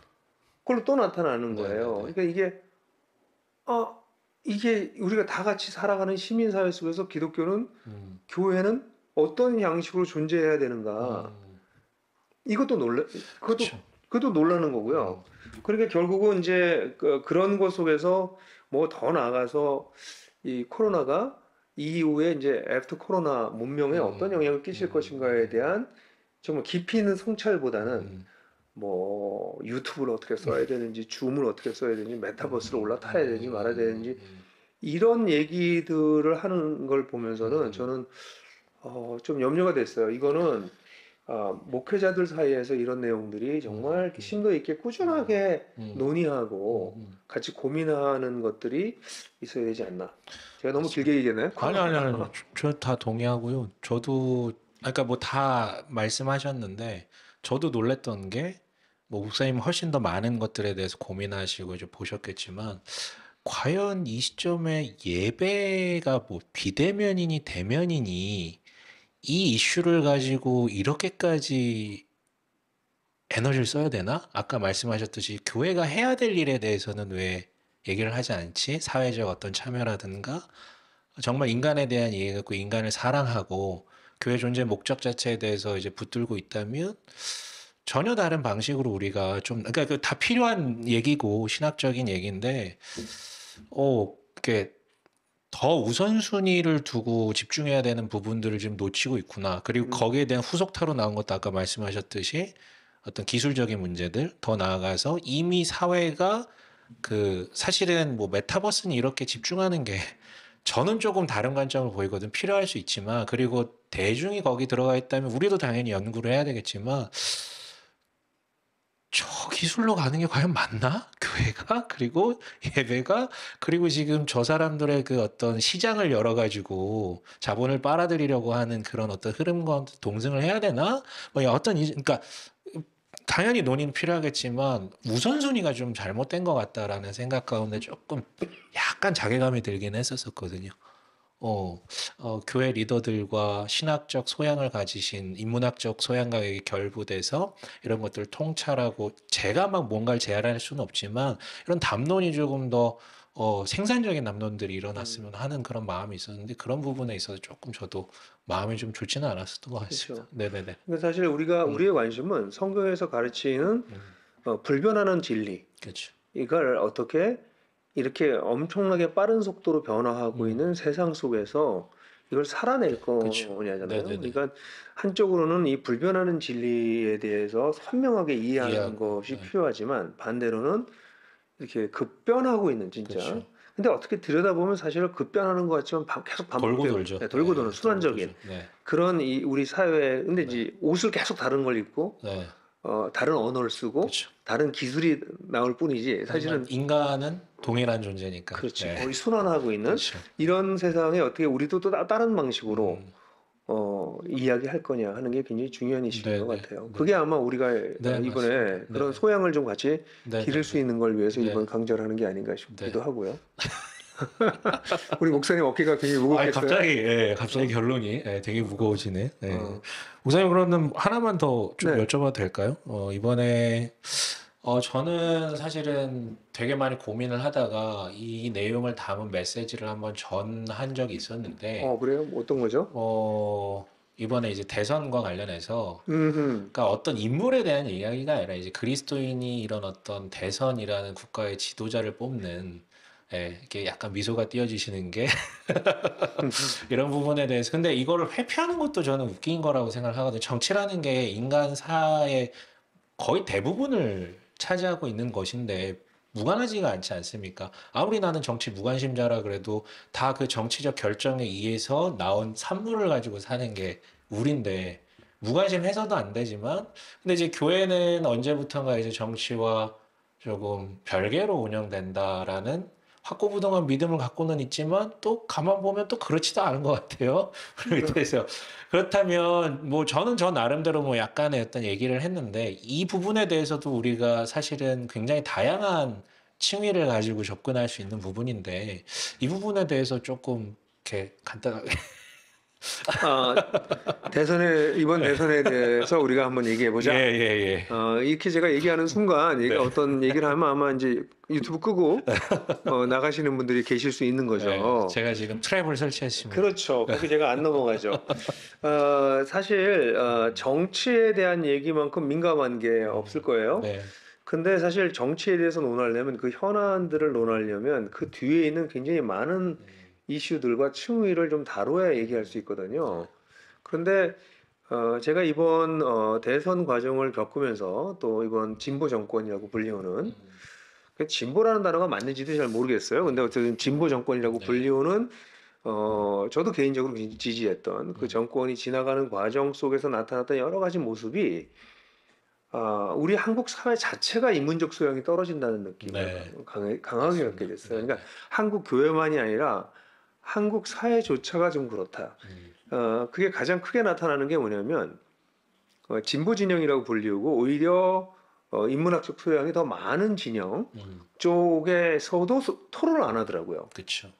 그걸로 또 나타나는 네네네. 거예요. 그러니까 이게, 아, 이게 우리가 다 같이 살아가는 시민사회 속에서 기독교는, 음. 교회는 어떤 양식으로 존재해야 되는가. 음. 이것도 놀래, 그것도 그쵸. 그렇죠. 그것도 놀라는 거고요. 그러니까 결국은 이제 그, 그런 것 속에서 뭐 더 나아가서 이 코로나가 이후에 이제 애프터 코로나 문명에 음. 어떤 영향을 끼칠 음. 것인가에 대한 정말 깊이 있는 성찰보다는 음. 뭐 유튜브를 어떻게 써야 네. 되는지 줌을 어떻게 써야 되는지 메타버스로 음. 올라타야 되는지 음. 말아야 되는지 음. 이런 얘기들을 하는 걸 보면서는 저는 어, 좀 염려가 됐어요. 이거는 어, 목회자들 사이에서 이런 내용들이 음, 정말 이 음, 심도 있게 꾸준하게 음. 음 논의하고 음. 같이 고민하는 것들이 있어야 되지 않나. 제가 너무 아, 길게 얘기했나요? 아니 아니 아니. 저다 동의하고요. 저도 아까 뭐다 말씀하셨는데 저도 놀랬던 게 뭐 목사님 훨씬 더 많은 것들에 대해서 고민하시고 이제 보셨겠지만 과연 이 시점에 예배가 뭐 비대면이니 대면이니 이 이슈를 가지고 이렇게까지 에너지를 써야 되나? 아까 말씀하셨듯이 교회가 해야 될 일에 대해서는 왜 얘기를 하지 않지? 사회적 어떤 참여라든가 정말 인간에 대한 이해갖고 인간을 사랑하고 교회 존재 목적 자체에 대해서 이제 붙들고 있다면 전혀 다른 방식으로 우리가 좀 그러니까 그 다 필요한 얘기고 신학적인 얘기인데 어 이렇게 더 우선순위를 두고 집중해야 되는 부분들을 지금 놓치고 있구나. 그리고 음. 거기에 대한 후속타로 나온 것도 아까 말씀하셨듯이 어떤 기술적인 문제들 더 나아가서 이미 사회가 그 사실은 뭐 메타버스는 이렇게 집중하는 게 저는 조금 다른 관점을 보이거든 필요할 수 있지만 그리고 대중이 거기 들어가 있다면 우리도 당연히 연구를 해야 되겠지만 저 기술로 가는 게 과연 맞나? 교회가 그리고 예배가 그리고 지금 저 사람들의 그 어떤 시장을 열어 가지고 자본을 빨아들이려고 하는 그런 어떤 흐름과 동승을 해야 되나? 뭐 어떤 이, 그러니까 당연히 논의는 필요하겠지만 우선순위가 좀 잘못된 것 같다라는 생각 가운데 조금 약간 자괴감이 들긴 했었었거든요. 어, 어, 교회 리더들과 신학적 소양을 가지신 인문학적 소양과의 결부돼서 이런 것들 을 통찰하고 제가 막 뭔가를 제안할 수는 없지만 이런 담론이 조금 더 어, 생산적인 담론들이 일어났으면 음. 하는 그런 마음이 있었는데 그런 부분에 있어서 조금 저도 마음이 좀 좋지는 않았었던 것 같습니다. 그렇죠. 네네네. 근데 사실 우리가 음. 우리의 관심은 성경에서 가르치는 음. 어, 불변하는 진리. 그렇죠. 이걸 어떻게 이렇게 엄청나게 빠른 속도로 변화하고 음. 있는 세상 속에서 이걸 살아낼 거냐잖아요. 그러니까 한쪽으로는 이 불변하는 진리에 대해서 선명하게 이해하는 이해하고, 것이 네. 필요하지만 반대로는 이렇게 급변하고 있는 진짜. 그쵸. 그렇죠. 근데 어떻게 들여다보면 사실 급변하는 것 같지만 계속 반복되고 돌고 돌죠. 네, 돌고 네, 도는 순환적인 네. 그런 이 우리 사회 근데 이제 네. 옷을 계속 다른 걸 입고 어, 다른 언어를 쓰고 그쵸. 그렇죠. 다른 기술이 나올 뿐이지 사실은 인간은 동일한 존재니까. 그렇지. 네. 거의 순환하고 있는 그렇죠. 이런 세상에 어떻게 우리도 또 다른 방식으로 음. 어, 이야기할 거냐 하는 게 굉장히 중요한 이슈인 네, 것 네. 같아요. 네. 그게 아마 우리가 네, 이번에 맞습니다. 네. 그런 소양을 좀 같이 기를 수 있는 걸 위해서 이번 강좌를 하는 게 아닌가 싶기도 하고요. 우리 목사님 어깨가 굉장히 무겁겠어요. 갑자기, 예, 갑자기 결론이 예, 되게 무거워지네. 예. 어. 목사님 그러면 하나만 더 좀 여쭤봐도 될까요? 어, 이번에 어, 저는 사실은 되게 많이 고민을 하다가 이 내용을 담은 메시지를 한번 전한 적이 있었는데, 어, 그래요? 뭐 어떤 거죠? 어, 이번에 이제 대선과 관련해서, 그니까 어떤 인물에 대한 이야기가 아니라 이제 그리스도인이 이런 어떤 대선이라는 국가의 지도자를 뽑는, 예, 이렇게 약간 미소가 띄어지시는 게, 이런 부분에 대해서. 근데 이거를 회피하는 것도 저는 웃긴 거라고 생각을 하거든요. 정치라는 게 인간 사의 거의 대부분을 차지하고 있는 것인데 무관하지가 않지 않습니까? 아무리 나는 정치 무관심자라 그래도 다 그 정치적 결정에 의해서 나온 산물을 가지고 사는 게우리인데 무관심해서도 안 되지만 근데 이제 교회는 언제부턴가 이제 정치와 조금 별개로 운영된다라는 학고부동한 믿음을 갖고는 있지만 또 가만 보면 또 그렇지도 않은 것 같아요. 그래서 음. 그렇다면 뭐 저는 저 나름대로 뭐 약간의 어떤 얘기를 했는데 이 부분에 대해서도 우리가 사실은 굉장히 다양한 층위를 가지고 접근할 수 있는 부분인데 이 부분에 대해서 조금 이렇게 간단하게 어, 대선에 이번 네. 대선에 대해서 우리가 한번 얘기해 보자. 예, 예, 예. 어, 이렇게 제가 얘기하는 순간 얘가 네. 어떤 얘기를 하면 아마 이제 유튜브 끄고 어, 나가시는 분들이 계실 수 있는 거죠. 네, 제가 지금 트랩을 설치했습니다. 그렇죠. 거기 제가 안 넘어가죠. 어, 사실 어, 정치에 대한 얘기만큼 민감한 게 없을 거예요. 네. 근데 사실 정치에 대해서 논하려면 그 현안들을 논하려면 그 뒤에 있는 굉장히 많은 네. 이슈들과 층위를좀 다뤄야 얘기할 수 있거든요. 그런데 어, 제가 이번 어, 대선 과정을 겪으면서 또 이번 진보 정권이라고 불리우는 그 진보라는 단어가 맞는지도 잘 모르겠어요. 근데 어쨌든 진보 정권이라고 네. 불리우는 어, 저도 개인적으로 지지했던 그 음. 정권이 지나가는 과정 속에서 나타났던 여러 가지 모습이 아, 우리 한국 사회 자체가 인문적 소양이 떨어진다는 느낌을 네. 강하게 갖게 됐어요. 그러니까 네. 한국 교회만이 아니라 한국 사회조차가 좀 그렇다. 음. 어, 그게 가장 크게 나타나는 게 뭐냐면 어, 진보 진영이라고 불리우고 오히려 어, 인문학적 소양이 더 많은 진영 음. 쪽에서도 토론을 안 하더라고요. 그렇죠.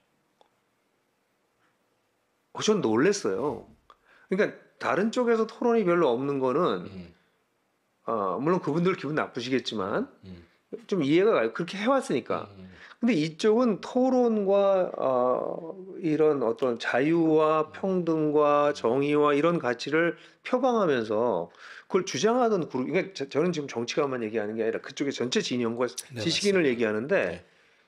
어, 전 놀랬어요. 그러니까 다른 쪽에서 토론이 별로 없는 거는 음. 어, 물론 그분들 기분 나쁘시겠지만 음. 좀 이해가 가요. 그렇게 해왔으니까. 예, 예. 근데 이쪽은 토론과 어, 이런 어떤 자유와 음. 평등과 음. 정의와 이런 가치를 표방하면서 그걸 주장하던 그룹. 그러니까 저, 는 지금 정치가만 얘기하는 게 아니라 그쪽의 전체 진영과 네, 지식인을 맞습니다. 얘기하는데 네.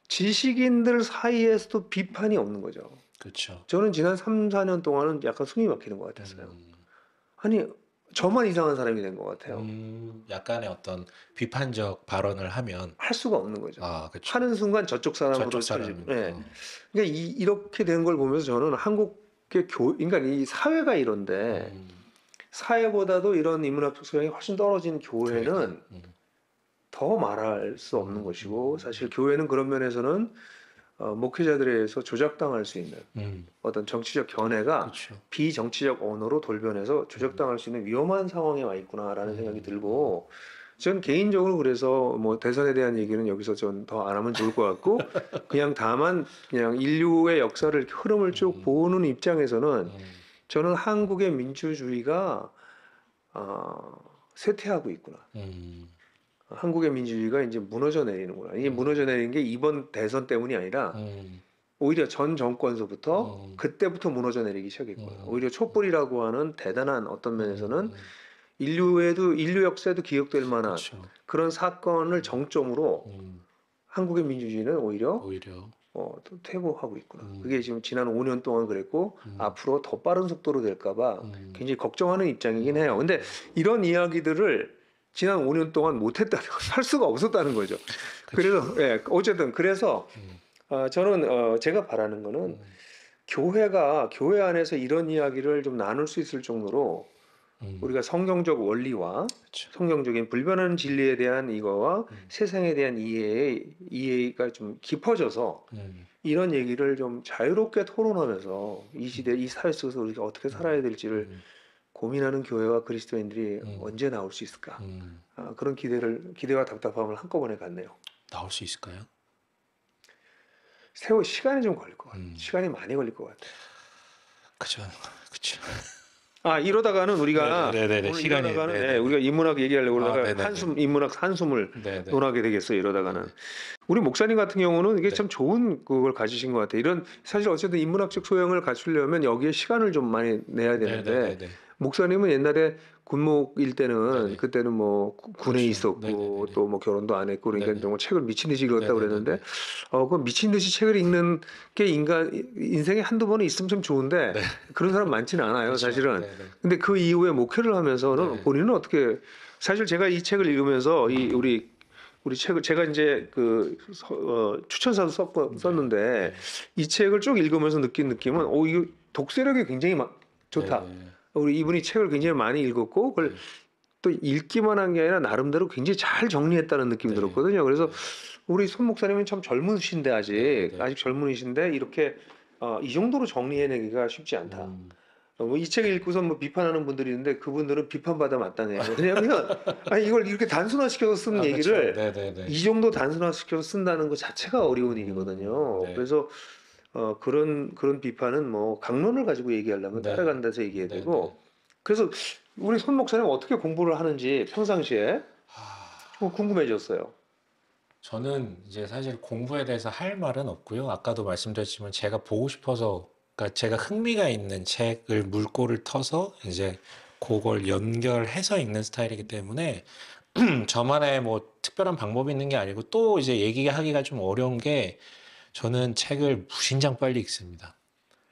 지식인들 사이에서도 비판이 없는 거죠. 그렇죠. 저는 지난 3, 4년 동안은 약간 숨이 막히는 것 같았어요. 음. 아니 저만 이상한 사람이 된 것 같아요. 음, 약간의 어떤 비판적 발언을 하면 할 수가 없는 거죠. 아, 그쵸. 하는 순간 저쪽 사람으로 사람. 네. 예. 음. 그러니까 이, 이렇게 된 걸 보면서 저는 한국의 교, 그러니까 이 사회가 이런데 음. 사회보다도 이런 인문학적 소양이 훨씬 떨어진 교회는 음. 더 말할 수 없는 것이고 음. 사실 교회는 그런 면에서는 어, 목회자들에 의해서 조작당할 수 있는 음. 어떤 정치적 견해가 그쵸. 그렇죠. 비정치적 언어로 돌변해서 조작당할 수 있는 위험한 상황에 와 있구나라는 음. 생각이 들고 전 개인적으로 그래서 뭐 대선에 대한 얘기는 여기서 전더안 하면 좋을 것 같고 그냥 다만 그냥 인류의 역사를 흐름을 쭉 음. 보는 입장에서는 음. 저는 한국의 민주주의가 어, 쇠퇴하고 있구나. 음. 한국의 민주주의가 이제 무너져 내리는구나. 이게 음. 무너져 내리는 게 이번 대선 때문이 아니라 음. 오히려 전 정권서부터 음. 그때부터 무너져 내리기 시작했고요. 음. 오히려 촛불이라고 하는 대단한 어떤 면에서는 음. 인류에도 인류 역사에도 기억될 만한 그렇 그런 사건을 정점으로 한국의 민주주의는 오히려, 오히려. 어, 퇴보하고 있구나. 음. 그게 지금 지난 5년 동안 그랬고 음. 앞으로 더 빠른 속도로 될까봐 음. 굉장히 걱정하는 입장이긴 해요. 근데 이런 이야기들을 지난 5년 동안 못했다는 살 수가 없었다는 거죠. 그래서 예, 어쨌든 그래서 음. 어, 저는 어, 제가 바라는 거는 음. 교회가 교회 안에서 이런 이야기를 좀 나눌 수 있을 정도로 음. 우리가 성경적 원리와 그렇 성경적인 불변한 진리에 대한 이거와 음. 세상에 대한 이해 이해가 좀 깊어져서 음. 이런 얘기를 좀 자유롭게 토론하면서 이 시대 음. 이 사회 속에서 우리가 어떻게 살아야 될지를 고민하는 교회와 그리스도인들이 음. 언제 나올 수 있을까? 음. 아, 그런 기대를 기대와 답답함을 한꺼번에 갖네요. 나올 수 있을까요? 세월 시간이 좀 걸릴 것 같아요. 음. 시간이 많이 걸릴 것 같아요. 그죠, 그죠. 아 이러다가는 우리가 네네네, 네, 네, 네, 시간이, 이러다가는 네, 우리가 인문학 얘기하려고 아, 그러다가 아, 한숨 인문학 한숨을 네네. 논하게 되겠어요 이러다가는 네네. 우리 목사님 같은 경우는 이게 네네. 참 좋은 그걸 가지신 것 같아요 이런 사실 어쨌든 인문학적 소양을 갖추려면 여기에 시간을 좀 많이 내야 되는데 목사님은 옛날에 군목일 때는 네네. 그때는 뭐 군에 그렇죠. 있었고 또 뭐 결혼도 안 했고 그러니까 네네. 정말 뭐 책을 미친 듯이 읽었다 고 그랬는데 어그 미친 듯이 책을 읽는 게 인간 인생에 한두 번은 있으면 참 좋은데 네. 그런 사람 많지는 않아요 그렇죠. 사실은. 네네. 근데 그 이후에 목회를 하면서는 네. 본인은 어떻게 사실 제가 이 책을 읽으면서 이 우리 우리 책을 제가 이제 그 어, 추천사도 썼, 네. 썼는데 네. 이 책을 쭉 읽으면서 느낀 느낌은 오 어, 이거 독서력이 굉장히 막 좋다. 우리 이분이 책을 굉장히 많이 읽었고 그걸 네. 또 읽기만 한 게 아니라 나름대로 굉장히 잘 정리했다는 느낌이 네. 들었거든요. 그래서 우리 손 목사님은 참 젊으신데 아직 네, 아직 젊으신데 이렇게 어, 이 정도로 정리해내기가 쉽지 않다. 음. 어, 뭐이 책을 읽고서 뭐 비판하는 분들이 있는데 그분들은 비판받아 마땅해요. 왜냐하면 아니 이걸 이렇게 단순화시켜서 쓴 아, 그렇죠. 얘기를 이 정도 단순화시켜서 쓴다는 것 자체가 어려운 음. 일이거든요. 네. 그래서 어, 그런 그런 비판은 뭐 강론을 가지고 얘기하려면 네. 따라간다서 얘기해야 네, 되고 네. 그래서 우리 손 목사님 어떻게 공부를 하는지 평상시에 하... 궁금해졌어요. 저는 이제 사실 공부에 대해서 할 말은 없고요. 아까도 말씀드렸지만 제가 보고 싶어서 그러니까 제가 흥미가 있는 책을 물꼬를 터서 이제 그걸 연결해서 읽는 스타일이기 때문에 저만의 뭐 특별한 방법이 있는 게 아니고 또 이제 얘기하기가 좀 어려운 게 저는 책을 무진장 빨리 읽습니다.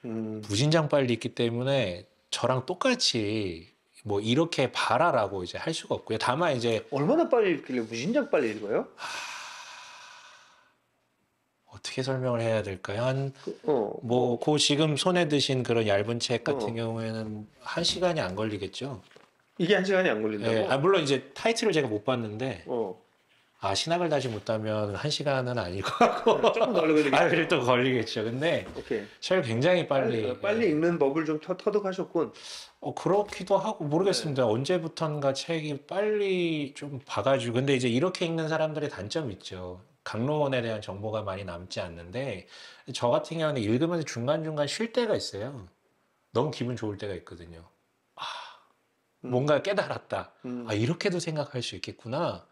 음. 무진장 빨리 읽기 때문에 저랑 똑같이 뭐 이렇게 봐라라고 이제 할 수가 없고요. 다만 이제 얼마나 빨리 읽길래 무진장 빨리 읽어요? 어떻게 설명을 해야 될까요? 한 그, 어. 뭐고 지금 손에 드신 그런 얇은 책 같은 어. 경우에는 한 시간이 안 걸리겠죠. 이게 한 시간이 안걸린다 네, 예, 아, 물론 이제 타이틀을 제가 못 봤는데 어. 아 신학을 다시 못하면 한 시간은 아닐 것 네, 같고 조금 걸리겠죠. 아, 그래도 걸리겠죠. 근데 오케 굉장히 빨리 빨리, 빨리 예. 읽는 법을 좀 터, 터득하셨군. 어 그렇기도 하고 모르겠습니다. 네. 언제부턴가 책이 빨리 좀 봐가지고 근데 이제 이렇게 읽는 사람들의 단점이 있죠. 강론에 대한 정보가 많이 남지 않는데 저 같은 경우는 읽으면서 중간 중간 쉴 때가 있어요. 너무 기분 좋을 때가 있거든요. 아 음. 뭔가 깨달았다. 음. 아 이렇게도 생각할 수 있겠구나.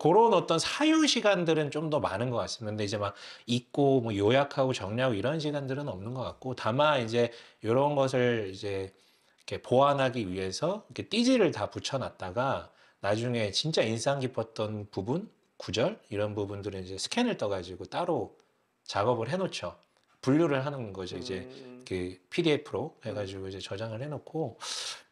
그런 어떤 사유 시간들은 좀 더 많은 것 같습니다. 근데 이제 막 읽고 뭐 요약하고 정리하고 이런 시간들은 없는 것 같고 다만 이제 이런 것을 이제 이렇게 보완하기 위해서 이렇게 띠지를 다 붙여놨다가 나중에 진짜 인상 깊었던 부분, 구절 이런 부분들은 이제 스캔을 떠가지고 따로 작업을 해놓죠. 분류를 하는 거죠. 이제 음. 그 PDF로 해가지고 이제 저장을 해놓고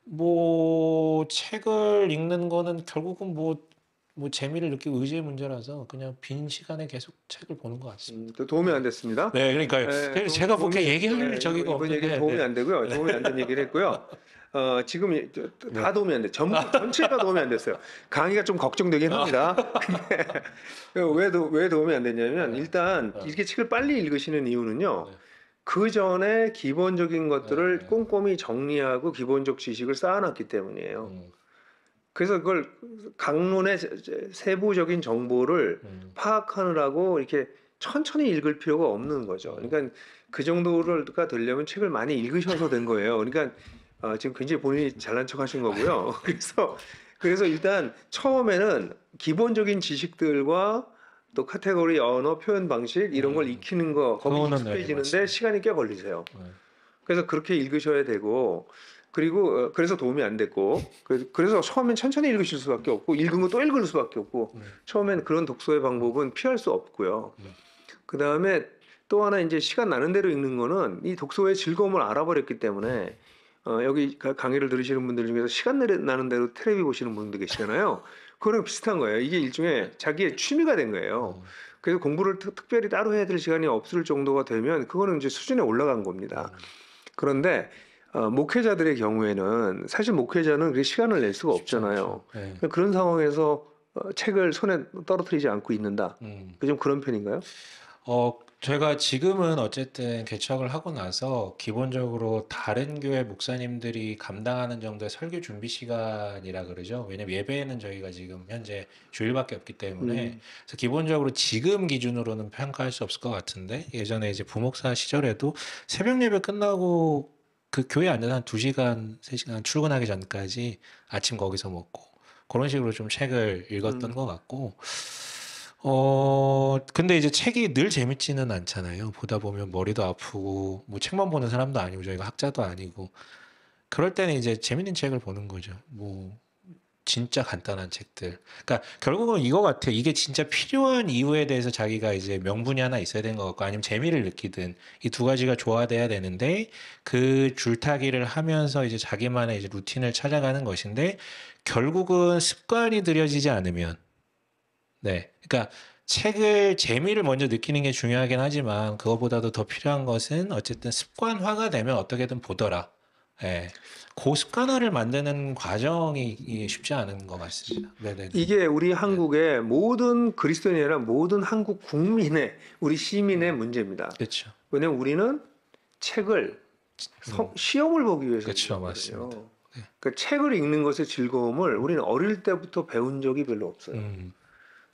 뭐 책을 읽는 거는 결국은 뭐뭐 재미를 느끼고 의지의 문제라서 그냥 빈 시간에 계속 책을 보는 것 같습니다. 음, 도움이 안 됐습니다. 네, 그러니까요. 네, 제가 보움이 얘기할 네, 적이 없는데 얘기 도움이 네. 안 되고요. 도움이 안 된 얘기를 했고요. 어, 지금 다 네. 도움이 안 돼. 전 전체가 도움이 안 됐어요. 강의가 좀 걱정되긴 합니다. 아. 네. 왜, 도, 왜 도움이 안 됐냐면 일단 이렇게 책을 빨리 읽으시는 이유는요. 그 전에 기본적인 것들을 꼼꼼히 정리하고 기본적 지식을 쌓아놨기 때문이에요. 음. 그래서 그걸 강론의 세부적인 정보를 음. 파악하느라고 이렇게 천천히 읽을 필요가 없는 거죠. 그러니까 그 정도가 되려면 책을 많이 읽으셔서 된 거예요. 그러니까 어, 지금 굉장히 본인이 잘난 척 하신 거고요. 그래서 그래서 일단 처음에는 기본적인 지식들과 또 카테고리 언어 표현 방식 이런 걸 음. 익히는 거 거기 익숙해지는데 시간이 꽤 걸리세요. 네. 그래서 그렇게 읽으셔야 되고 그리고 어, 그래서 도움이 안 됐고 그, 그래서 처음엔 천천히 읽으실 수밖에 없고 읽은 거 또 읽을 수밖에 없고 네. 처음엔 그런 독서의 방법은 피할 수 없고요. 네. 그 다음에 또 하나 이제 시간 나는 대로 읽는 거는 이 독서의 즐거움을 알아버렸기 때문에 어, 여기 강의를 들으시는 분들 중에서 시간 나는 대로 테레비 보시는 분들 계시잖아요. 그거랑 비슷한 거예요. 이게 일종의 자기의 취미가 된 거예요. 음. 그래서 공부를 특, 별히 따로 해야 될 시간이 없을 정도가 되면 그거는 이제 수준에 올라간 겁니다. 음. 그런데 어, 목회자들의 경우에는 사실 목회자는 그 시간을 낼 수가 없잖아요. 네. 그러니까 그런 상황에서 어, 책을 손에 떨어뜨리지 않고 있는다. 음. 좀 그런 편인가요? 어, 제가 지금은 어쨌든 개척을 하고 나서 기본적으로 다른 교회 목사님들이 감당하는 정도의 설교 준비 시간이라 그러죠. 왜냐면 예배는 저희가 지금 현재 주일밖에 없기 때문에 음. 그래서 기본적으로 지금 기준으로는 평가할 수 없을 것 같은데 예전에 이제 부목사 시절에도 새벽 예배 끝나고 그 교회 안에서 한 2시간, 3시간 출근하기 전까지 아침 거기서 먹고 그런 식으로 좀 책을 읽었던 음. 것 같고 어 근데 이제 책이 늘 재밌지는 않잖아요. 보다 보면 머리도 아프고 뭐 책만 보는 사람도 아니고 저희가 학자도 아니고 그럴 때는 이제 재밌는 책을 보는 거죠. 뭐 진짜 간단한 책들. 그러니까 결국은 이거 같아. 이게 진짜 필요한 이유에 대해서 자기가 이제 명분이 하나 있어야 되는 것 같고 아니면 재미를 느끼든 이 두 가지가 조화돼야 되는데 그 줄타기를 하면서 이제 자기만의 이제 루틴을 찾아가는 것인데 결국은 습관이 들여지지 않으면 네. 그러니까 책을 재미를 먼저 느끼는 게 중요하긴 하지만 그것보다도 더 필요한 것은 어쨌든 습관화가 되면 어떻게든 보더라. 예. 고습가나를 만드는 과정이 쉽지 않은 것 같습니다. 네네. 이게 우리 네. 한국의 네. 모든 그리스도인이나 모든 한국 국민의 우리 시민의 음. 문제입니다. 그렇죠. 왜냐면 우리는 책을 성, 음. 시험을 보기 위해서 그렇죠, 맞습니다. 네. 그러니까 책을 읽는 것의 즐거움을 우리는 어릴 때부터 배운 적이 별로 없어요. 음.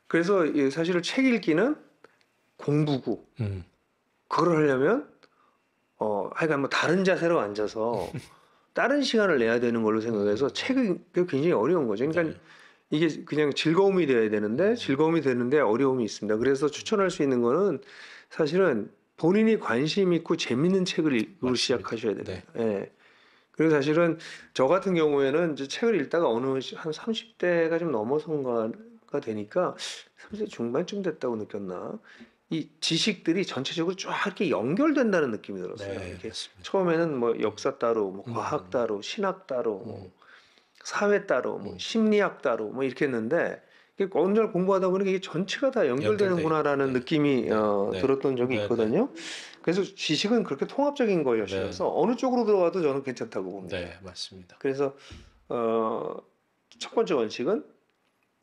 그래서 사실은 책 읽기는 공부고 음. 그걸 하려면 어 하여간 뭐 다른 자세로 앉아서 다른 시간을 내야 되는 걸로 생각해서 책이 굉장히 어려운 거죠. 그러니까 네. 이게 그냥 즐거움이 되야 되는데 즐거움이 되는데 어려움이 있습니다. 그래서 추천할 수 있는 거는 사실은 본인이 관심 있고 재밌는 책을 읽으 시작하셔야 됩니 네. 예. 그리고 사실은 저 같은 경우에는 이제 책을 읽다가 어느 한 30대가 좀 넘어선가가 되니까 30대 중반쯤 됐다고 느꼈나 이 지식들이 전체적으로 쫙 이렇게 연결된다는 느낌이 들었어요. 네, 이게 처음에는 뭐 역사 따로, 뭐 음, 과학 음. 따로, 신학 따로, 뭐 음. 사회 따로, 뭐 심리학 따로, 뭐 이렇게 했는데 언제 어 공부하다 보니까 이게 전체가 다 연결되는구나라는 네. 느낌이 어, 네. 들었던 적이 네, 네. 있거든요. 그래서 지식은 그렇게 통합적인 거어서 네. 어느 쪽으로 들어가도 저는 괜찮다고 봅니다. 네, 맞습니다. 그래서 어, 첫 번째 원칙은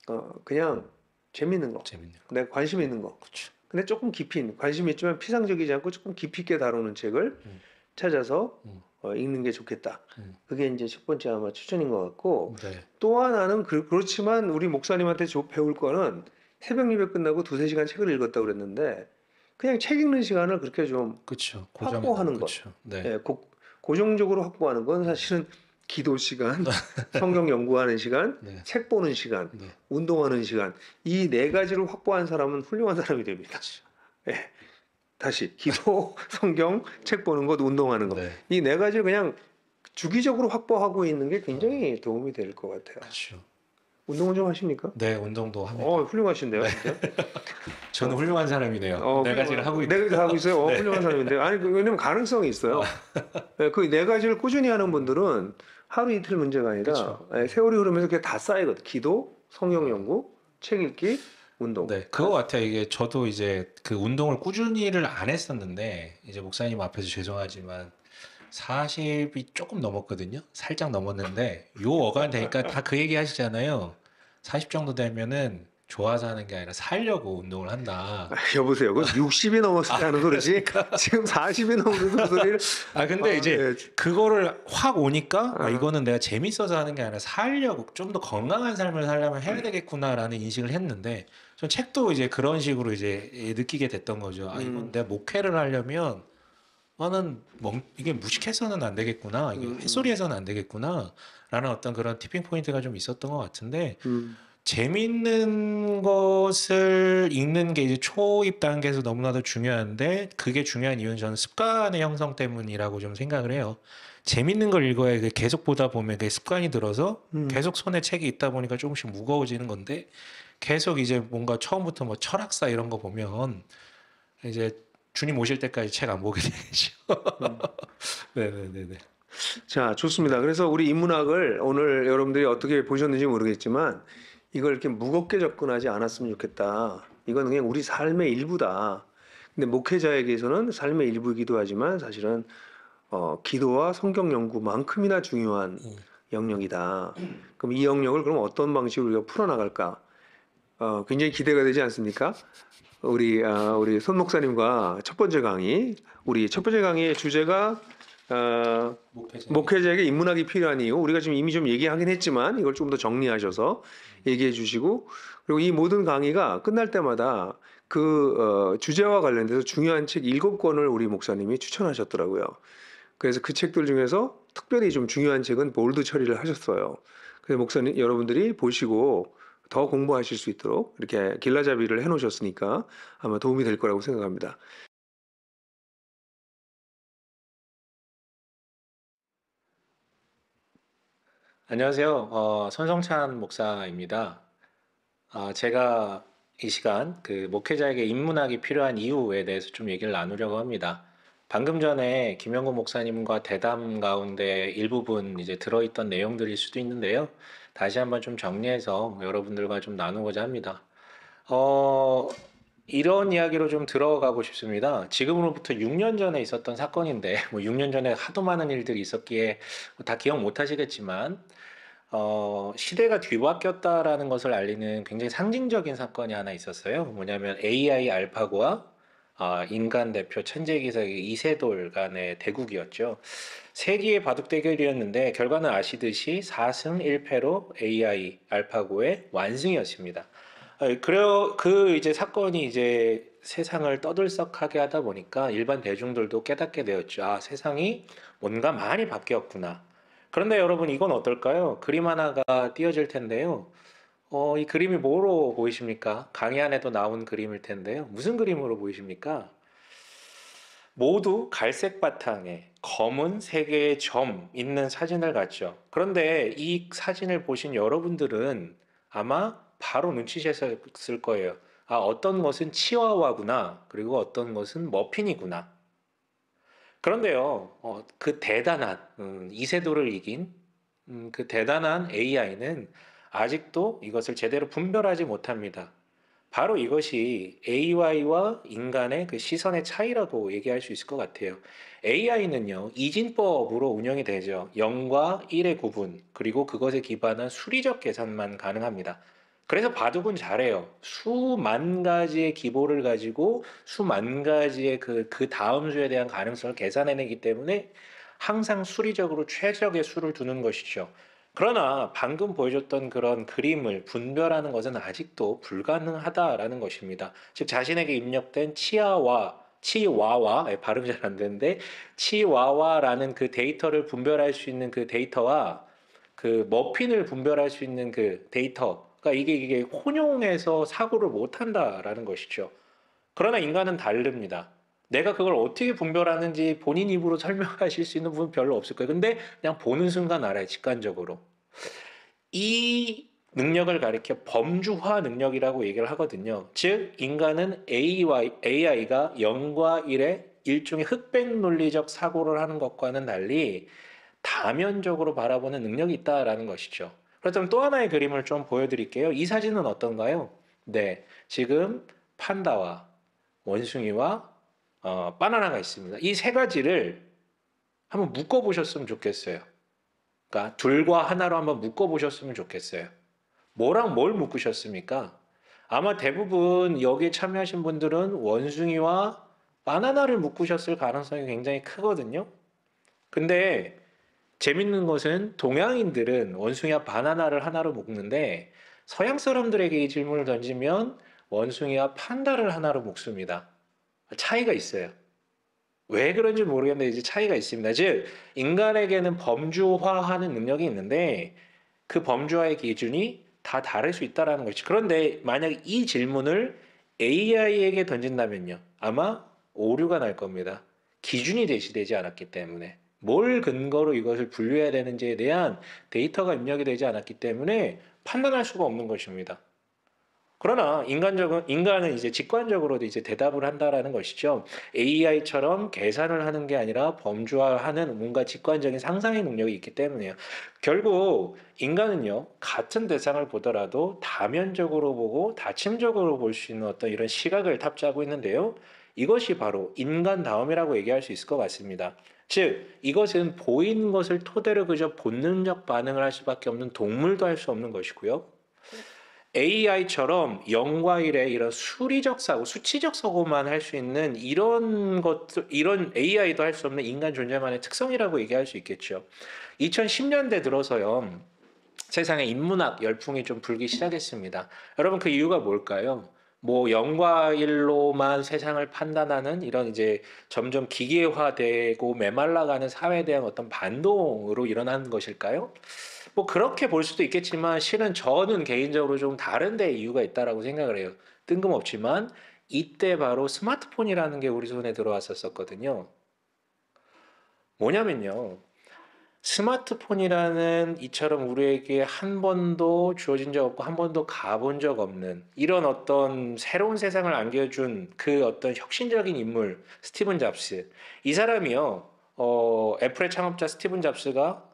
어, 그냥 재밌는 거, 재밌는 거. 내가 관심 있는 거. 그렇 근데 조금 깊이 관심이 있지만 피상적이지 않고 조금 깊이 있게 다루는 책을 음. 찾아서 음. 어, 읽는 게 좋겠다. 음. 그게 이제 첫 번째 아마 추천인 것 같고 네. 또 하나는 그, 렇지만 우리 목사님한테 조, 배울 거는 새벽 예배 끝나고 두세 시간 책을 읽었다 그랬는데 그냥 책 읽는 시간을 그렇게 좀 그쵸, 고정, 확보하는 것, 네. 예, 고, 정적으로 확보하는 건 사실은 기도 시간, 네. 성경 연구하는 시간, 네. 책 보는 시간, 네. 운동하는 시간 이 네 가지를 확보한 사람은 훌륭한 사람이 됩니다. 네. 다시 기도, 성경, 책 보는 것, 운동하는 것이네 네 가지를 그냥 주기적으로 확보하고 있는 게 굉장히 도움이 될 것 같아요. 그렇죠. 운동은 좀 하십니까? 네, 운동도 합니다. 어, 훌륭하신데요, 네. 진 저는 훌륭한 사람이네요. 어, 네 가지를 하고 있네 가지 하고 있어요. 어, 네. 훌륭한 사람인데, 아니 그 왜냐면 가능성이 있어요. 어. 네, 그네 가지를 꾸준히 하는 분들은 하루 이틀 문제가 아니라 그 세월이 흐르면서 그게 다 쌓이거든. 기도, 성경 연구, 책 읽기, 운동. 네, 그거 같아요. 이게 저도 이제 그 운동을 꾸준히를 안 했었는데 이제 목사님 앞에서 죄송하지만 40이 조금 넘었거든요. 살짝 넘었는데 요 어간 되니까 다 그 얘기 하시잖아요. 40 정도 되면은 좋아서 하는 게 아니라 살려고 운동을 한다. 아, 여보세요. 그건 60이 아. 넘었을 때 하는 아. 소리지. 그러니까. 지금 40이 넘는 소리를. 아 근데 아, 이제 네. 그거를 확 오니까 아, 이거는 내가 재밌어서 하는 게 아니라 살려고 좀 더 건강한 삶을 살려면 해야 네. 되겠구나라는 인식을 했는데 전 책도 이제 그런 식으로 이제 예, 느끼게 됐던 거죠. 아 이건 음. 내가 목회를 하려면 나는 멍, 이게 무식해서는 안 되겠구나. 이게 음. 횟소리해서는 안 되겠구나라는 어떤 그런 티핑 포인트가 좀 있었던 것 같은데. 음. 재미있는 것을 읽는 게 이제 초입 단계에서 너무나도 중요한데 그게 중요한 이유는 저는 습관의 형성 때문이라고 좀 생각을 해요. 재밌는 걸 읽어야 계속 보다 보면 그게 습관이 들어서 음. 계속 손에 책이 있다 보니까 조금씩 무거워지는 건데 계속 이제 뭔가 처음부터 뭐 철학사 이런 거 보면 이제 주님 오실 때까지 책 안 보게 되죠. 음. 네네네네. 자, 좋습니다. 그래서 우리 인문학을 오늘 여러분들이 어떻게 보셨는지 모르겠지만 이걸 이렇게 무겁게 접근하지 않았으면 좋겠다. 이건 그냥 우리 삶의 일부다. 근데 목회자에게서는 삶의 일부이기도 하지만 사실은 어, 기도와 성경 연구만큼이나 중요한 음. 영역이다. 그럼 이 영역을 그럼 어떤 방식으로 우리가 풀어나갈까? 어, 굉장히 기대가 되지 않습니까? 우리 아, 우리 손 목사님과 첫 번째 강의, 우리 첫 번째 강의의 주제가 어, 목회자에게 인문학이 필요한 이유 우리가 지금 이미 좀 얘기하긴 했지만 이걸 좀 더 정리하셔서 얘기해 주시고 그리고 이 모든 강의가 끝날 때마다 그 어, 주제와 관련돼서 중요한 책 일곱 권을 우리 목사님이 추천하셨더라고요. 그래서 그 책들 중에서 특별히 좀 중요한 책은 볼드 처리를 하셨어요. 그래서 목사님 여러분들이 보시고 더 공부하실 수 있도록 이렇게 길라잡이를 해놓으셨으니까 아마 도움이 될 거라고 생각합니다. 안녕하세요. 어, 손성찬 목사입니다. 아, 제가 이 시간 그 목회자에게 인문학이 필요한 이유에 대해서 좀 얘기를 나누려고 합니다. 방금 전에 김영구 목사님과 대담 가운데 일부분 이제 들어있던 내용들일 수도 있는데요. 다시 한번 좀 정리해서 여러분들과 좀 나누고자 합니다. 어, 이런 이야기로 좀 들어가고 싶습니다. 지금으로부터 6년 전에 있었던 사건인데, 뭐 6년 전에 하도 많은 일들이 있었기에 뭐 다 기억 못 하시겠지만, 어, 시대가 뒤바뀌었다라는 것을 알리는 굉장히 상징적인 사건이 하나 있었어요. 뭐냐면 AI 알파고와 아, 인간 대표 천재기사의 이세돌 간의 대국이었죠. 세기의 바둑 대결이었는데 결과는 아시듯이 4승 1패로 AI 알파고의 완승이었습니다. 아, 그래요. 그 이제 사건이 이제 세상을 떠들썩하게 하다 보니까 일반 대중들도 깨닫게 되었죠. 아, 세상이 뭔가 많이 바뀌었구나. 그런데 여러분 이건 어떨까요? 그림 하나가 띄어질 텐데요. 어, 이 그림이 뭐로 보이십니까? 강의 안에도 나온 그림일 텐데요. 무슨 그림으로 보이십니까? 모두 갈색 바탕에 검은 세 개의 점 있는 사진을 갖죠. 그런데 이 사진을 보신 여러분들은 아마 바로 눈치셨을 거예요. 아, 어떤 것은 치와와구나. 그리고 어떤 것은 머핀이구나. 그런데요, 어, 그 대단한, 음, 이세돌을 이긴 음, 그 대단한 AI는 아직도 이것을 제대로 분별하지 못합니다. 바로 이것이 AI와 인간의 그 시선의 차이라고 얘기할 수 있을 것 같아요. AI는요, 이진법으로 운영이 되죠. 0과 1의 구분, 그리고 그것에 기반한 수리적 계산만 가능합니다. 그래서 바둑은 잘해요. 수만 가지의 기보를 가지고 수만 가지의 그, 그 다음 수에 대한 가능성을 계산해내기 때문에 항상 수리적으로 최적의 수를 두는 것이죠. 그러나 방금 보여줬던 그런 그림을 분별하는 것은 아직도 불가능하다라는 것입니다. 즉 자신에게 입력된 치아와 치와와 발음 잘 안 되는데 치와와라는 그 데이터를 분별할 수 있는 그 데이터와 그 머핀을 분별할 수 있는 그 데이터 그러니까 이게 이게 혼용해서 사고를 못 한다라는 것이죠. 그러나 인간은 다릅니다. 내가 그걸 어떻게 분별하는지 본인 입으로 설명하실 수 있는 분 별로 없을 거예요. 근데 그냥 보는 순간 알아요, 직관적으로. 이 능력을 가리켜 범주화 능력이라고 얘기를 하거든요. 즉, 인간은 AI, AI가 0과 1의 일종의 흑백 논리적 사고를 하는 것과는 달리 다면적으로 바라보는 능력이 있다라는 것이죠. 그렇다면 또 하나의 그림을 좀 보여드릴게요. 이 사진은 어떤가요? 네, 지금 판다와 원숭이와 어, 바나나가 있습니다. 이 세 가지를 한번 묶어보셨으면 좋겠어요. 그러니까 둘과 하나로 한번 묶어보셨으면 좋겠어요. 뭐랑 뭘 묶으셨습니까? 아마 대부분 여기에 참여하신 분들은 원숭이와 바나나를 묶으셨을 가능성이 굉장히 크거든요. 근데 재밌는 것은 동양인들은 원숭이와 바나나를 하나로 묶는데 서양 사람들에게 이 질문을 던지면 원숭이와 판다를 하나로 묶습니다 차이가 있어요. 왜 그런지 모르겠는데 이제 차이가 있습니다. 즉 인간에게는 범주화하는 능력이 있는데 그 범주화의 기준이 다 다를 수 있다라는 것이. 그런데 만약 이 질문을 AI에게 던진다면요, 아마 오류가 날 겁니다. 기준이 대시되지 않았기 때문에. 뭘 근거로 이것을 분류해야 되는지에 대한 데이터가 입력이 되지 않았기 때문에 판단할 수가 없는 것입니다. 그러나 인간적은 인간은 이제 직관적으로도 이제 대답을 한다라는 것이죠. AI처럼 계산을 하는 게 아니라 범주화하는 뭔가 직관적인 상상의 능력이 있기 때문에요. 결국 인간은요 같은 대상을 보더라도 다면적으로 보고 다침적으로 볼 수 있는 어떤 이런 시각을 탑재하고 있는데요. 이것이 바로 인간다움이라고 얘기할 수 있을 것 같습니다. 즉 이것은 보이는 것을 토대로 그저 본능적 반응을 할 수밖에 없는 동물도 할 수 없는 것이고요. AI처럼 영과 일의 이런 수리적 사고, 수치적 사고만 할 수 있는 이런 것들, 이런 AI도 할 수 없는 인간 존재만의 특성이라고 얘기할 수 있겠죠. 2010년대 들어서요. 세상에 인문학 열풍이 좀 불기 시작했습니다. 여러분 그 이유가 뭘까요? 뭐 영과 일로만 세상을 판단하는 이런 이제 점점 기계화되고 메말라가는 사회에 대한 어떤 반동으로 일어나는 것일까요? 뭐 그렇게 볼 수도 있겠지만 실은 저는 개인적으로 좀 다른 데 이유가 있다라고 생각을 해요. 뜬금없지만 이때 바로 스마트폰이라는 게 우리 손에 들어왔었거든요. 뭐냐면요. 스마트폰이라는 이처럼 우리에게 한 번도 주어진 적 없고 한 번도 가본 적 없는 이런 어떤 새로운 세상을 안겨준 그 어떤 혁신적인 인물 스티븐 잡스 이 사람이요 어, 애플의 창업자 스티븐 잡스가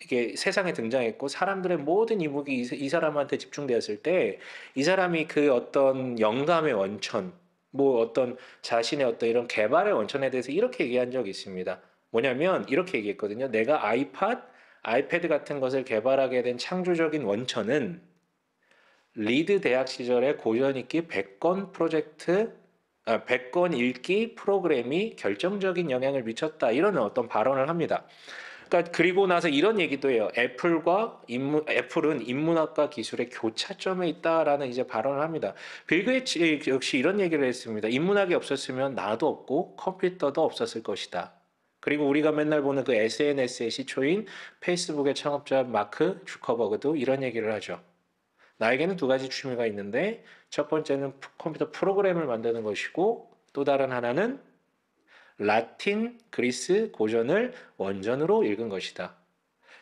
이게 세상에 등장했고 사람들의 모든 이목이 이 사람한테 집중되었을 때 이 사람이 그 어떤 영감의 원천 뭐 어떤 자신의 어떤 이런 개발의 원천에 대해서 이렇게 얘기한 적이 있습니다. 뭐냐면 이렇게 얘기했거든요. 내가 아이팟, 아이패드 같은 것을 개발하게 된 창조적인 원천은 리드 대학 시절의 고전 읽기 100권 프로젝트 아, 100권 읽기 프로그램이 결정적인 영향을 미쳤다. 이런 어떤 발언을 합니다. 그러니까 그리고 나서 이런 얘기도 해요. 애플과 인문, 애플은 인문학과 기술의 교차점에 있다라는 이제 발언을 합니다. 빌 게이츠 역시 이런 얘기를 했습니다. 인문학이 없었으면 나도 없고 컴퓨터도 없었을 것이다. 그리고 우리가 맨날 보는 그 SNS의 시초인 페이스북의 창업자 마크 주커버그도 이런 얘기를 하죠. 나에게는 두 가지 취미가 있는데 첫 번째는 컴퓨터 프로그램을 만드는 것이고 또 다른 하나는 라틴 그리스 고전을 원전으로 읽은 것이다.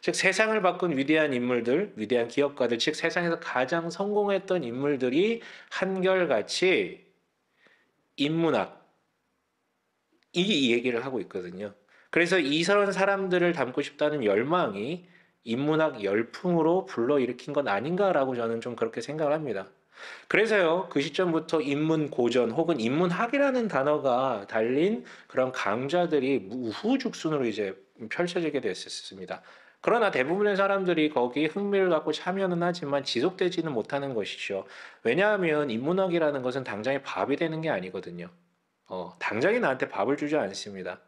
즉 세상을 바꾼 위대한 인물들, 위대한 기업가들, 즉 세상에서 가장 성공했던 인물들이 한결같이 인문학, 이 얘기를 하고 있거든요. 그래서 이런 사람들을 닮고 싶다는 열망이 인문학 열풍으로 불러일으킨 건 아닌가라고 저는 좀 그렇게 생각을 합니다. 그래서요, 그 시점부터 인문 고전 혹은 인문학이라는 단어가 달린 그런 강좌들이 우후죽순으로 이제 펼쳐지게 됐었습니다. 그러나 대부분의 사람들이 거기에 흥미를 갖고 참여는 하지만 지속되지는 못하는 것이죠. 왜냐하면 인문학이라는 것은 당장에 밥이 되는 게 아니거든요. 어, 당장에 나한테 밥을 주지 않습니다.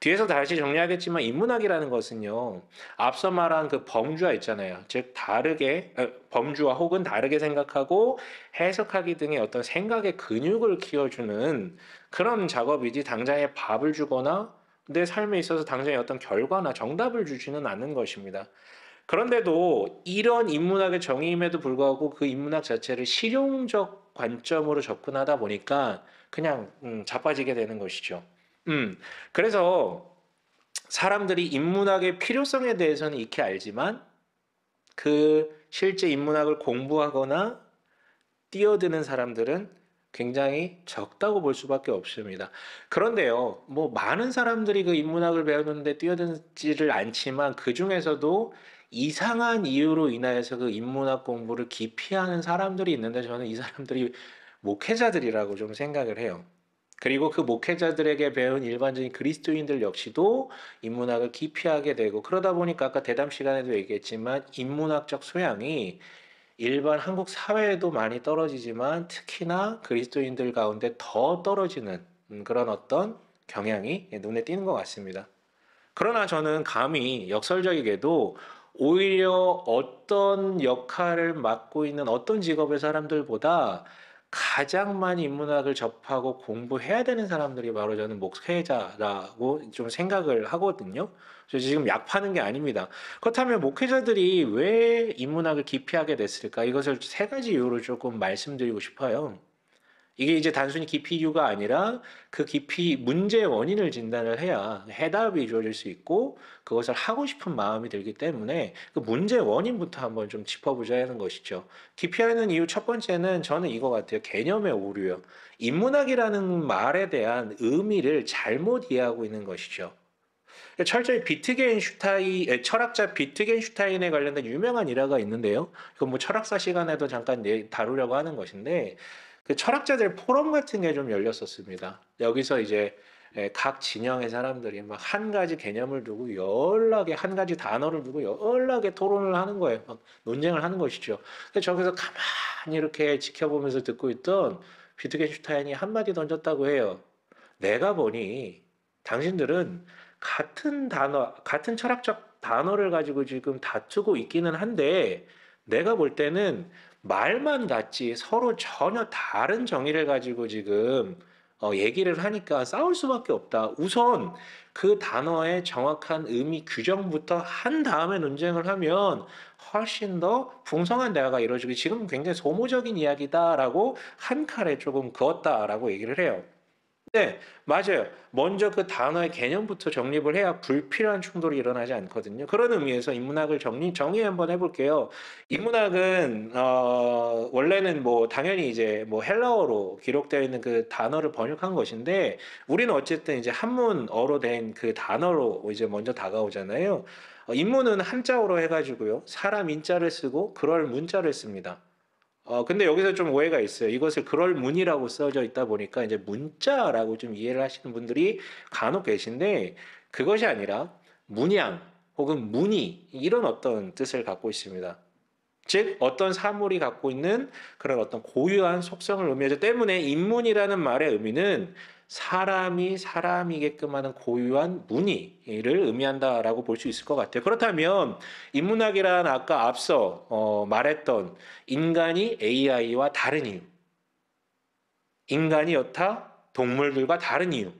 뒤에서 다시 정리하겠지만 인문학이라는 것은요 앞서 말한 그 범주화 있잖아요 즉 다르게 어, 범주화 혹은 다르게 생각하고 해석하기 등의 어떤 생각의 근육을 키워주는 그런 작업이지 당장에 밥을 주거나 내 삶에 있어서 당장에 어떤 결과나 정답을 주지는 않는 것입니다. 그런데도 이런 인문학의 정의임에도 불구하고 그 인문학 자체를 실용적 관점으로 접근하다 보니까 그냥 음, 자빠지게 되는 것이죠. 음, 그래서 사람들이 인문학의 필요성에 대해서는 익히 알지만 그 실제 인문학을 공부하거나 뛰어드는 사람들은 굉장히 적다고 볼 수밖에 없습니다. 그런데요, 뭐 많은 사람들이 그 인문학을 배우는데 뛰어든지를 않지만 그 중에서도 이상한 이유로 인하여서 그 인문학 공부를 기피하는 사람들이 있는데 저는 이 사람들이 목회자들이라고 좀 생각을 해요. 그리고 그 목회자들에게 배운 일반적인 그리스도인들 역시도 인문학을 기피하게 되고 그러다 보니까 아까 대담 시간에도 얘기했지만 인문학적 소양이 일반 한국 사회에도 많이 떨어지지만 특히나 그리스도인들 가운데 더 떨어지는 음, 그런 어떤 경향이 눈에 띄는 것 같습니다. 그러나 저는 감히 역설적이게도 오히려 어떤 역할을 맡고 있는 어떤 직업의 사람들보다 가장 많이 인문학을 접하고 공부해야 되는 사람들이 바로 저는 목회자라고 좀 생각을 하거든요. 저 지금 약 파는 게 아닙니다. 그렇다면 목회자들이 왜 인문학을 기피하게 됐을까? 이것을 세 가지 이유로 조금 말씀드리고 싶어요. 이게 이제 단순히 깊피 이유가 아니라 그 깊이 문제의 원인을 진단을 해야 해답이 이루어질 수 있고 그것을 하고 싶은 마음이 들기 때문에 그 문제 원인부터 한번 좀 짚어보자 하는 것이죠. 깊이 하는 이유 첫 번째는 저는 이거 같아요. 개념의 오류요. 인문학이라는 말에 대한 의미를 잘못 이해하고 있는 것이죠. 철저히 비트겐슈타인 철학자 비트겐슈타인에 관련된 유명한 일화가 있는데요. 이건 뭐 철학사 시간에도 잠깐 다루려고 하는 것인데 그 철학자들 포럼 같은 게 좀 열렸었습니다. 여기서 이제 각 진영의 사람들이 막 한 가지 개념을 두고 열나게 한 가지 단어를 두고 열나게 토론을 하는 거예요. 논쟁을 하는 것이죠. 근데 저기서 가만히 이렇게 지켜보면서 듣고 있던 비트겐슈타인이 한마디 던졌다고 해요. 내가 보니 당신들은 같은 단어, 같은 철학적 단어를 가지고 지금 다투고 있기는 한데 내가 볼 때는 말만 같지 서로 전혀 다른 정의를 가지고 지금 어, 얘기를 하니까 싸울 수밖에 없다. 우선 그 단어의 정확한 의미 규정부터 한 다음에 논쟁을 하면 훨씬 더 풍성한 대화가 이루어지고 지금 굉장히 소모적인 이야기다라고 한 칼에 조금 그었다라고 얘기를 해요. 네, 맞아요. 먼저 그 단어의 개념부터 정립을 해야 불필요한 충돌이 일어나지 않거든요. 그런 의미에서 인문학을 정리, 정의 한번 해볼게요. 인문학은, 어, 원래는 뭐, 당연히 이제 뭐 헬라어로 기록되어 있는 그 단어를 번역한 것인데, 우리는 어쨌든 이제 한문어로 된 그 단어로 이제 먼저 다가오잖아요. 인문은 어, 한자어로 해가지고요. 사람 인자를 쓰고 그럴 문자를 씁니다. 어, 근데 여기서 좀 오해가 있어요. 이것을 그럴 문이라고 써져 있다 보니까 이제 문자라고 좀 이해를 하시는 분들이 간혹 계신데 그것이 아니라 문양 혹은 문이 이런 어떤 뜻을 갖고 있습니다. 즉 어떤 사물이 갖고 있는 그런 어떤 고유한 속성을 의미하죠. 때문에 인문이라는 말의 의미는 사람이 사람이게끔 하는 고유한 무늬를 의미한다라고 볼 수 있을 것 같아요. 그렇다면 인문학이란 아까 앞서 어 말했던 인간이 AI와 다른 이유, 인간이 여타 동물들과 다른 이유,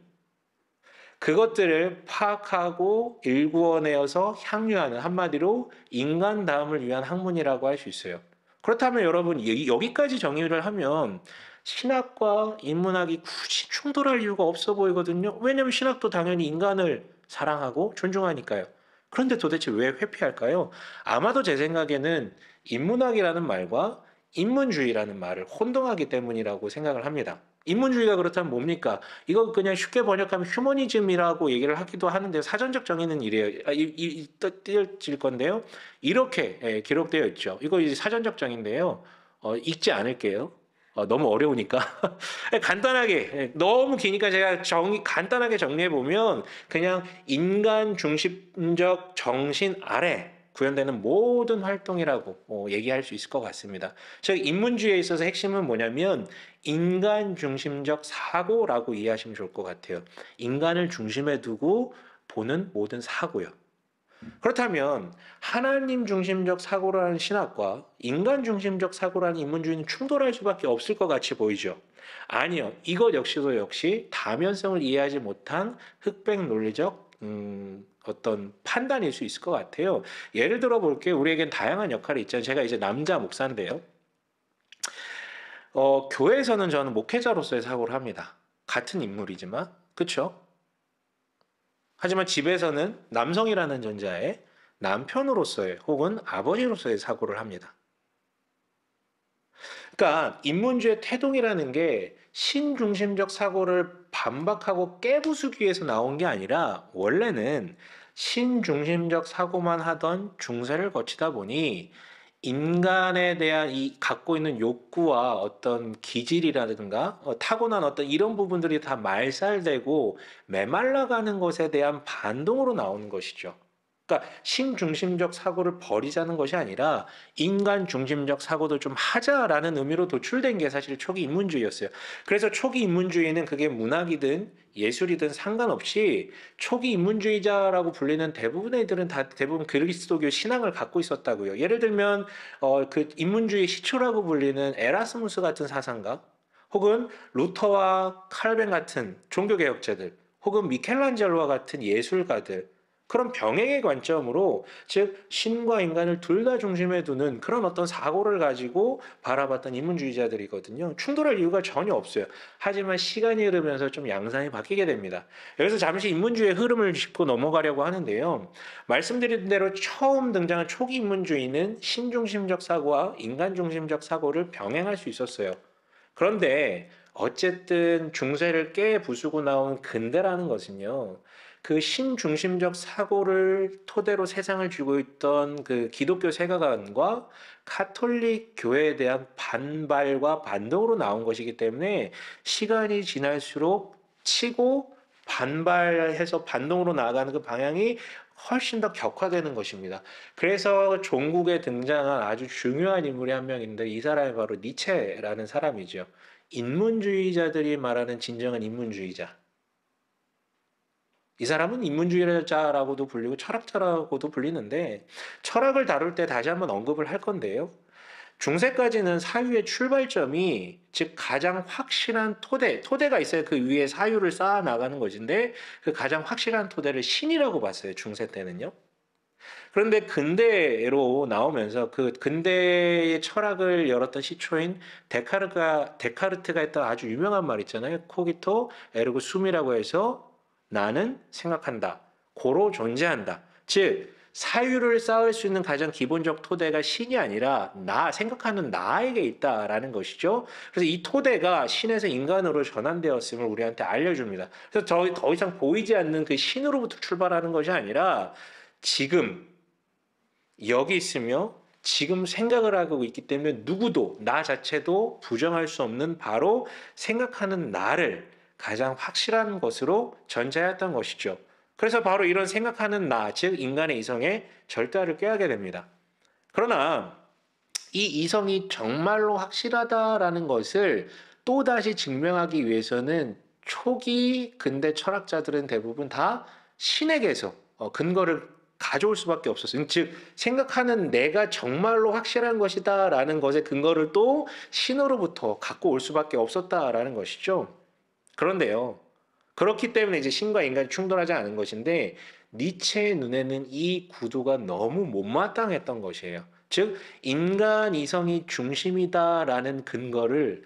그것들을 파악하고 일구어내어서 향유하는 한마디로 인간다움을 위한 학문이라고 할 수 있어요. 그렇다면 여러분 여기까지 정의를 하면 신학과 인문학이 굳이 충돌할 이유가 없어 보이거든요. 왜냐면 하 신학도 당연히 인간을 사랑하고 존중하니까요. 그런데 도대체 왜 회피할까요? 아마도 제 생각에는 인문학이라는 말과 인문주의라는 말을 혼동하기 때문이라고 생각을 합니다. 인문주의가 그렇다면 뭡니까? 이거 그냥 쉽게 번역하면 휴머니즘이라고 얘기를 하기도 하는데 사전적 정의는 이래요. 아, 이, 이, 띄어질 건데요. 이렇게 예, 기록되어 있죠. 이거 이제 사전적 정의인데요. 어, 읽지 않을게요. 어, 너무 어려우니까 예, 간단하게 예, 너무 기니까 제가 정 간단하게 정리해 보면 그냥 인간 중심적 정신 아래 구현되는 모든 활동이라고 어, 얘기할 수 있을 것 같습니다. 즉 인문주의에 있어서 핵심은 뭐냐면 인간 중심적 사고라고 이해하시면 좋을 것 같아요. 인간을 중심에 두고 보는 모든 사고요. 그렇다면 하나님 중심적 사고라는 신학과 인간 중심적 사고라는 인문주의는 충돌할 수밖에 없을 것 같이 보이죠. 아니요. 이것 역시도 역시 다면성을 이해하지 못한 흑백 논리적 음, 어떤 판단일 수 있을 것 같아요. 예를 들어 볼게요. 우리에겐 다양한 역할이 있잖아요. 제가 이제 남자 목사인데요. 어, 교회에서는 저는 목회자로서의 사고를 합니다. 같은 인물이지만, 그렇죠? 하지만 집에서는 남성이라는 전자에 남편으로서의 혹은 아버지로서의 사고를 합니다. 그러니까 인문주의 태동이라는 게 신중심적 사고를 반박하고 깨부수기 위해서 나온 게 아니라 원래는 신중심적 사고만 하던 중세를 거치다 보니 인간에 대한 이 갖고 있는 욕구와 어떤 기질이라든가 어, 타고난 어떤 이런 부분들이 다 말살되고 메말라가는 것에 대한 반동으로 나오는 것이죠. 그러니까 신중심적 사고를 버리자는 것이 아니라 인간 중심적 사고도 좀 하자라는 의미로 도출된 게 사실 초기 인문주의였어요. 그래서 초기 인문주의는 그게 문학이든 예술이든 상관없이 초기 인문주의자라고 불리는 대부분의 애들은다 대부분 그리스도교 신앙을 갖고 있었다고요. 예를 들면 어, 그 인문주의 시초라고 불리는 에라스무스 같은 사상가 혹은 루터와 칼뱅 같은 종교개혁자들 혹은 미켈란젤로와 같은 예술가들 그런 병행의 관점으로 즉 신과 인간을 둘 다 중심에 두는 그런 어떤 사고를 가지고 바라봤던 인문주의자들이거든요. 충돌할 이유가 전혀 없어요. 하지만 시간이 흐르면서 좀 양상이 바뀌게 됩니다. 여기서 잠시 인문주의의 흐름을 짚고 넘어가려고 하는데요. 말씀드린 대로 처음 등장한 초기 인문주의는 신중심적 사고와 인간중심적 사고를 병행할 수 있었어요. 그런데 어쨌든 중세를 깨 부수고 나온 근대라는 것은요. 그 신중심적 사고를 토대로 세상을 쥐고 있던 그 기독교 세가관과 카톨릭 교회에 대한 반발과 반동으로 나온 것이기 때문에 시간이 지날수록 치고 반발해서 반동으로 나아가는 그 방향이 훨씬 더 격화되는 것입니다. 그래서 종국에 등장한 아주 중요한 인물이 한 명인데 이 사람이 바로 니체라는 사람이죠. 인문주의자들이 말하는 진정한 인문주의자. 이 사람은 인문주의자라고도 불리고 철학자라고도 불리는데 철학을 다룰 때 다시 한번 언급을 할 건데요. 중세까지는 사유의 출발점이 즉 가장 확실한 토대, 토대가 있어야 그 위에 사유를 쌓아 나가는 것인데 그 가장 확실한 토대를 신이라고 봤어요. 중세 때는요. 그런데 근대로 나오면서 그 근대의 철학을 열었던 시초인 데카르가 데카르트가 했던 아주 유명한 말 있잖아요. 코기토 에르고 숨이라고 해서 나는 생각한다. 고로 존재한다. 즉 사유를 쌓을 수 있는 가장 기본적 토대가 신이 아니라 나 생각하는 나에게 있다라는 것이죠. 그래서 이 토대가 신에서 인간으로 전환되었음을 우리한테 알려줍니다. 그래서 더, 더 이상 보이지 않는 그 신으로부터 출발하는 것이 아니라 지금 여기 있으며 지금 생각을 하고 있기 때문에 누구도 나 자체도 부정할 수 없는 바로 생각하는 나를 가장 확실한 것으로 전제하였던 것이죠. 그래서 바로 이런 생각하는 나, 즉 인간의 이성의 절대화를 깨하게 됩니다. 그러나 이 이성이 정말로 확실하다라는 것을 또다시 증명하기 위해서는 초기 근대 철학자들은 대부분 다 신에게서 어, 근거를 가져올 수밖에 없었어요. 즉 생각하는 내가 정말로 확실한 것이다라는 것의 근거를 또 신으로부터 갖고 올 수밖에 없었다라는 것이죠. 그런데요. 그렇기 때문에 이제 신과 인간이 충돌하지 않은 것인데 니체의 눈에는 이 구도가 너무 못마땅했던 것이에요. 즉 인간 이성이 중심이다라는 근거를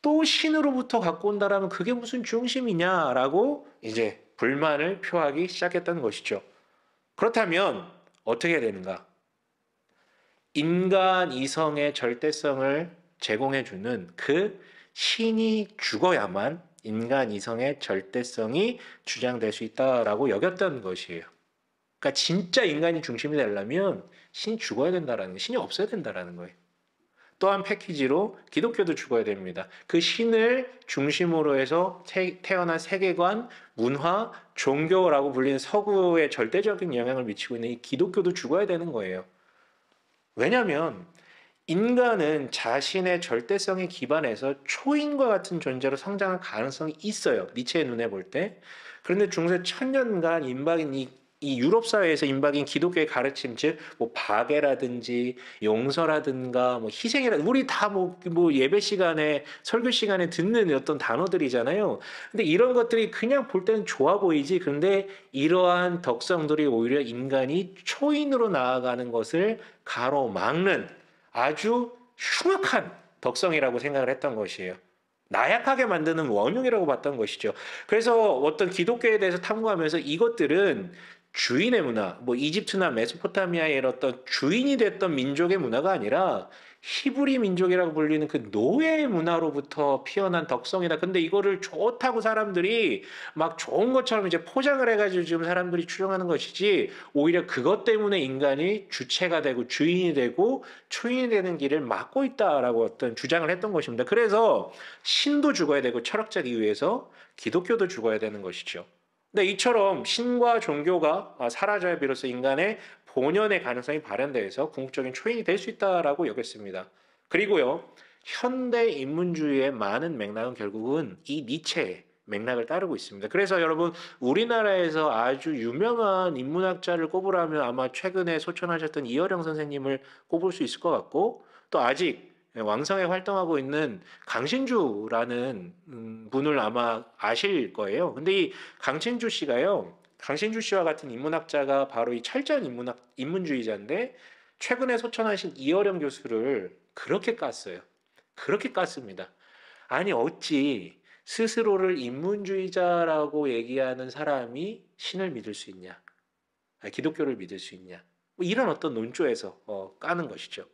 또 신으로부터 갖고 온다라면 그게 무슨 중심이냐라고 이제 불만을 표하기 시작했다는 것이죠. 그렇다면 어떻게 되는가? 인간 이성의 절대성을 제공해주는 그 신이 죽어야만 인간 이성의 절대성이 주장될 수 있다라고 여겼던 것이에요. 그러니까 진짜 인간이 중심이 되려면 신이 죽어야 된다라는 신이 없어야 된다라는 거예요. 또한 패키지로 기독교도 죽어야 됩니다. 그 신을 중심으로 해서 태, 태어난 세계관, 문화, 종교라고 불리는 서구에 절대적인 영향을 미치고 있는 이 기독교도 죽어야 되는 거예요. 왜냐하면 인간은 자신의 절대성에 기반해서 초인과 같은 존재로 성장할 가능성이 있어요. 니체의 눈에 볼 때. 그런데 중세 천년간 임박인 이, 이 유럽 사회에서 임박인 기독교의 가르침 즉뭐 박애라든지 용서라든가 뭐 희생이라 우리 다 뭐 뭐 예배 시간에 설교 시간에 듣는 어떤 단어들이잖아요. 근데 이런 것들이 그냥 볼 때는 좋아 보이지. 근데 이러한 덕성들이 오히려 인간이 초인으로 나아가는 것을 가로막는 아주 흉악한 덕성이라고 생각을 했던 것이에요. 나약하게 만드는 원흉이라고 봤던 것이죠. 그래서 어떤 기독교에 대해서 탐구하면서 이것들은 주인의 문화, 뭐 이집트나 메소포타미아의 어떤 주인이 됐던 민족의 문화가 아니라 히브리 민족이라고 불리는 그 노예 문화로부터 피어난 덕성이다. 근데 이거를 좋다고 사람들이 막 좋은 것처럼 이제 포장을 해가지고 지금 사람들이 추정하는 것이지 오히려 그것 때문에 인간이 주체가 되고 주인이 되고 초인이 되는 길을 막고 있다라고 어떤 주장을 했던 것입니다. 그래서 신도 죽어야 되고 철학자기위해서 기독교도 죽어야 되는 것이죠. 근데 이처럼 신과 종교가 아, 사라져야 비로소 인간의 본연의 가능성이 발현돼서 궁극적인 초인이 될 수 있다라고 여겼습니다. 그리고요. 현대 인문주의의 많은 맥락은 결국은 이 니체의 맥락을 따르고 있습니다. 그래서 여러분 우리나라에서 아주 유명한 인문학자를 꼽으라면 아마 최근에 소천하셨던 이어령 선생님을 꼽을 수 있을 것 같고 또 아직 왕성에 활동하고 있는 강신주라는 음, 분을 아마 아실 거예요. 근데 이 강신주 씨가요. 강신주 씨와 같은 인문학자가 바로 이 철저한 인문학 인문주의자인데 최근에 소천하신 이어령 교수를 그렇게 깠어요. 그렇게 깠습니다. 아니 어찌 스스로를 인문주의자라고 얘기하는 사람이 신을 믿을 수 있냐? 아, 기독교를 믿을 수 있냐? 뭐 이런 어떤 논조에서 어, 까는 것이죠.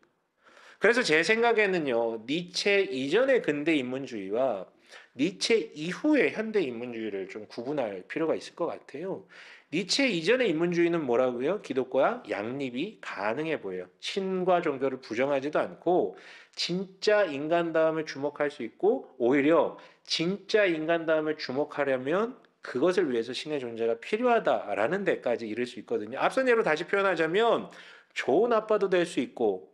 그래서 제 생각에는요, 니체 이전의 근대 인문주의와 니체 이후의 현대 인문주의를 좀 구분할 필요가 있을 것 같아요. 니체 이전의 인문주의는 뭐라고요? 기독과 양립이 가능해 보여요. 신과 종교를 부정하지도 않고 진짜 인간다움을 주목할 수 있고 오히려 진짜 인간다움을 주목하려면 그것을 위해서 신의 존재가 필요하다라는 데까지 이를 수 있거든요. 앞선 예로 다시 표현하자면 좋은 아빠도 될 수 있고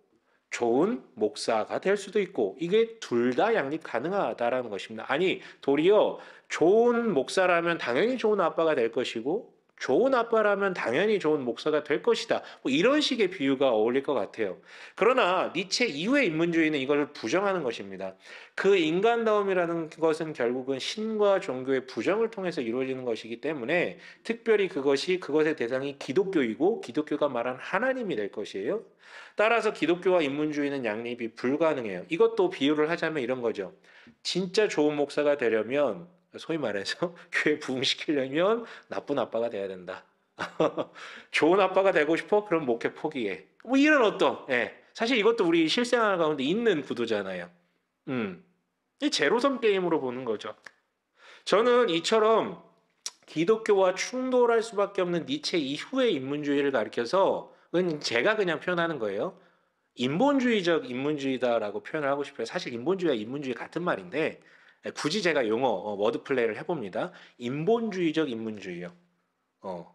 좋은 목사가 될 수도 있고 이게 둘 다 양립 가능하다라는 것입니다. 아니 도리어 좋은 목사라면 당연히 좋은 아빠가 될 것이고 좋은 아빠라면 당연히 좋은 목사가 될 것이다. 뭐 이런 식의 비유가 어울릴 것 같아요. 그러나 니체 이후의 인문주의는 이걸 부정하는 것입니다. 그 인간다움이라는 것은 결국은 신과 종교의 부정을 통해서 이루어지는 것이기 때문에 특별히 그것이 그것의 대상이 기독교이고 기독교가 말한 하나님이 될 것이에요. 따라서 기독교와 인문주의는 양립이 불가능해요. 이것도 비유를 하자면 이런 거죠. 진짜 좋은 목사가 되려면 소위 말해서 교회 부흥시키려면 나쁜 아빠가 돼야 된다. 좋은 아빠가 되고 싶어? 그럼 목회 포기해. 뭐 이런 어떤, 예. 사실 이것도 우리 실생활 가운데 있는 구도잖아요. 음. 이 제로섬 게임으로 보는 거죠. 저는 이처럼 기독교와 충돌할 수밖에 없는 니체 이후의 인문주의를 가리켜서 제가 그냥 표현하는 거예요. 인본주의적 인문주의다라고 표현을 하고 싶어요. 사실 인본주의와 인문주의 같은 말인데 네, 굳이 제가 용어 어, 워드 플레이를 해봅니다. 인본주의적 인문주의요. 어,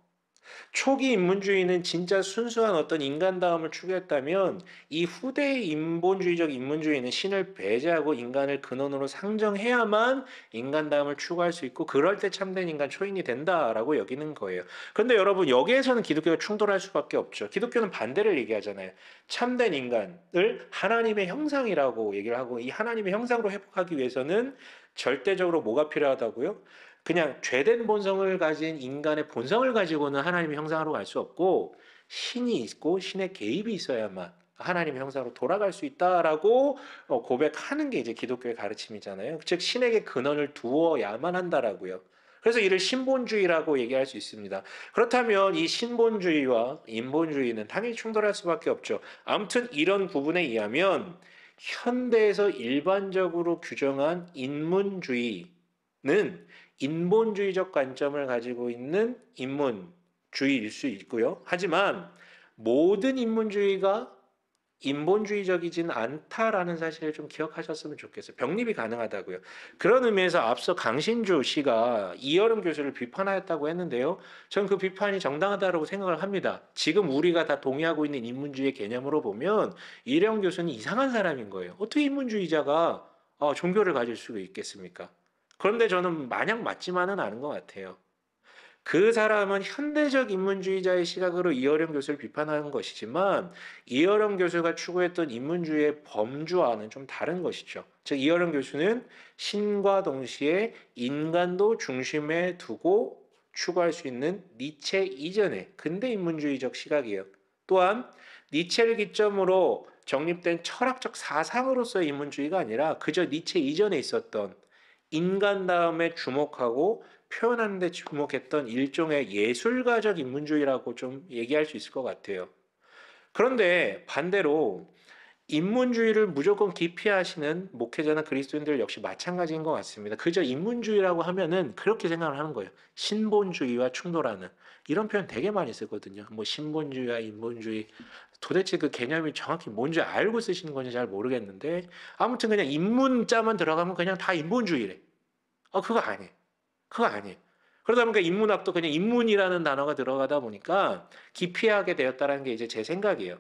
초기 인문주의는 진짜 순수한 어떤 인간다움을 추구했다면 이 후대의 인본주의적 인문주의는 신을 배제하고 인간을 근원으로 상정해야만 인간다움을 추구할 수 있고 그럴 때 참된 인간 초인이 된다라고 여기는 거예요. 그런데 여러분 여기에서는 기독교가 충돌할 수밖에 없죠. 기독교는 반대를 얘기하잖아요. 참된 인간을 하나님의 형상이라고 얘기를 하고 이 하나님의 형상으로 회복하기 위해서는 절대적으로 뭐가 필요하다고요? 그냥 죄된 본성을 가진 인간의 본성을 가지고는 하나님의 형상으로 갈 수 없고 신이 있고 신의 개입이 있어야만 하나님의 형상으로 돌아갈 수 있다라고 어, 고백하는 게 이제 기독교의 가르침이잖아요. 즉 신에게 근원을 두어야만 한다라고요. 그래서 이를 신본주의라고 얘기할 수 있습니다. 그렇다면 이 신본주의와 인본주의는 당연히 충돌할 수밖에 없죠. 아무튼 이런 부분에 의하면 현대에서 일반적으로 규정한 인문주의는 인본주의적 관점을 가지고 있는 인문주의일 수 있고요. 하지만 모든 인문주의가 인본주의적이진 않다라는 사실을 좀 기억하셨으면 좋겠어요. 병립이 가능하다고요. 그런 의미에서 앞서 강신주 씨가 이여름 교수를 비판하였다고 했는데요. 저는 그 비판이 정당하다고 생각을 합니다. 지금 우리가 다 동의하고 있는 인문주의 개념으로 보면 이령 교수는 이상한 사람인 거예요. 어떻게 인문주의자가 어, 종교를 가질 수가 있겠습니까? 그런데 저는 마냥 맞지만은 않은 것 같아요. 그 사람은 현대적 인문주의자의 시각으로 이어령 교수를 비판하는 것이지만 이어령 교수가 추구했던 인문주의의 범주와는 좀 다른 것이죠. 즉 이어령 교수는 신과 동시에 인간도 중심에 두고 추구할 수 있는 니체 이전의 근대 인문주의적 시각이에요. 또한 니체를 기점으로 정립된 철학적 사상으로서의 인문주의가 아니라 그저 니체 이전에 있었던 인간 다음에 주목하고 표현하는 데 주목했던 일종의 예술가적 인문주의라고 좀 얘기할 수 있을 것 같아요. 그런데 반대로 인문주의를 무조건 기피하시는 목회자나 그리스도인들 역시 마찬가지인 것 같습니다. 그저 인문주의라고 하면은 그렇게 생각을 하는 거예요. 신본주의와 충돌하는 이런 표현 되게 많이 쓰거든요. 뭐 신본주의와 인본주의 도대체 그 개념이 정확히 뭔지 알고 쓰시는 건지 잘 모르겠는데 아무튼 그냥 인문자만 들어가면 그냥 다 인본주의래. 어 그거 아니에요. 그거 아니에요. 그러다 보니까 인문학도 그냥 인문이라는 단어가 들어가다 보니까 기피하게 되었다는 게 이제 제 생각이에요.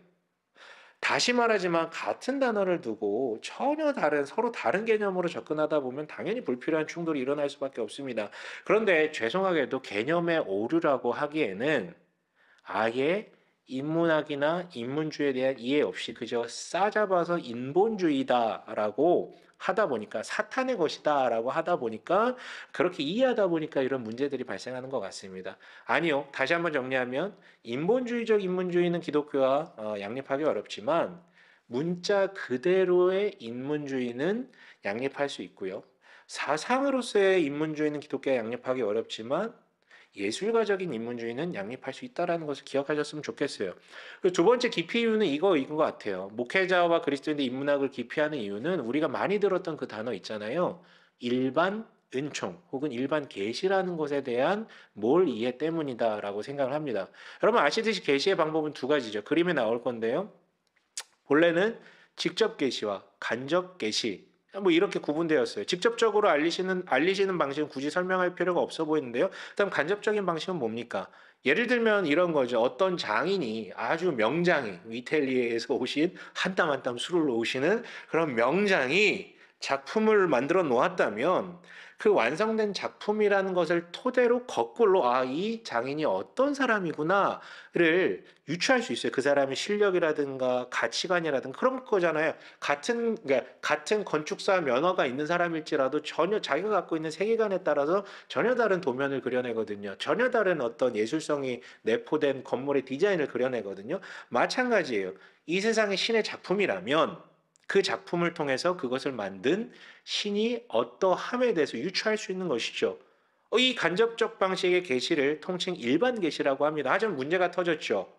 다시 말하지만 같은 단어를 두고 전혀 다른 서로 다른 개념으로 접근하다 보면 당연히 불필요한 충돌이 일어날 수밖에 없습니다. 그런데 죄송하게도 개념의 오류라고 하기에는 아예 인문학이나 인문주의에 대한 이해 없이 그저 싸잡아서 인본주의다라고 하다 보니까 사탄의 것이다라고 하다 보니까 그렇게 이해하다 보니까 이런 문제들이 발생하는 것 같습니다. 아니요. 다시 한번 정리하면 인본주의적 인문주의는 기독교와 어, 양립하기 어렵지만 문자 그대로의 인문주의는 양립할 수 있고요. 사상으로서의 인문주의는 기독교와 양립하기 어렵지만 예술가적인 인문주의는 양립할 수 있다라는 것을 기억하셨으면 좋겠어요. 두 번째 기피 이유는 이거인 것 같아요. 목회자와 그리스도인의 인문학을 기피하는 이유는 우리가 많이 들었던 그 단어 있잖아요. 일반 은총 혹은 일반 계시라는 것에 대한 뭘 이해 때문이다라고 생각을 합니다. 여러분 아시듯이 계시의 방법은 두 가지죠. 그림에 나올 건데요. 본래는 직접 계시와 간접 계시 아, 뭐 이렇게 구분되었어요. 직접적으로 알리시는 알리시는 방식은 굳이 설명할 필요가 없어 보이는데요. 그다음 간접적인 방식은 뭡니까? 예를 들면 이런 거죠. 어떤 장인이 아주 명장이 이탈리아에서 오신 한땀 한땀 술을 놓시는 그런 명장이 작품을 만들어 놓았다면 그 완성된 작품이라는 것을 토대로 거꾸로 아 이 장인이 어떤 사람이구나를 유추할 수 있어요. 그 사람의 실력이라든가 가치관이라든가 그런 거잖아요. 같은 그러니까 같은 건축사 면허가 있는 사람일지라도 전혀 자기가 갖고 있는 세계관에 따라서 전혀 다른 도면을 그려내거든요. 전혀 다른 어떤 예술성이 내포된 건물의 디자인을 그려내거든요. 마찬가지예요. 이 세상의 신의 작품이라면 그 작품을 통해서 그것을 만든 신이 어떠함에 대해서 유추할 수 있는 것이죠. 어, 이 간접적 방식의 계시를 통칭 일반 계시라고 합니다. 하지만 문제가 터졌죠.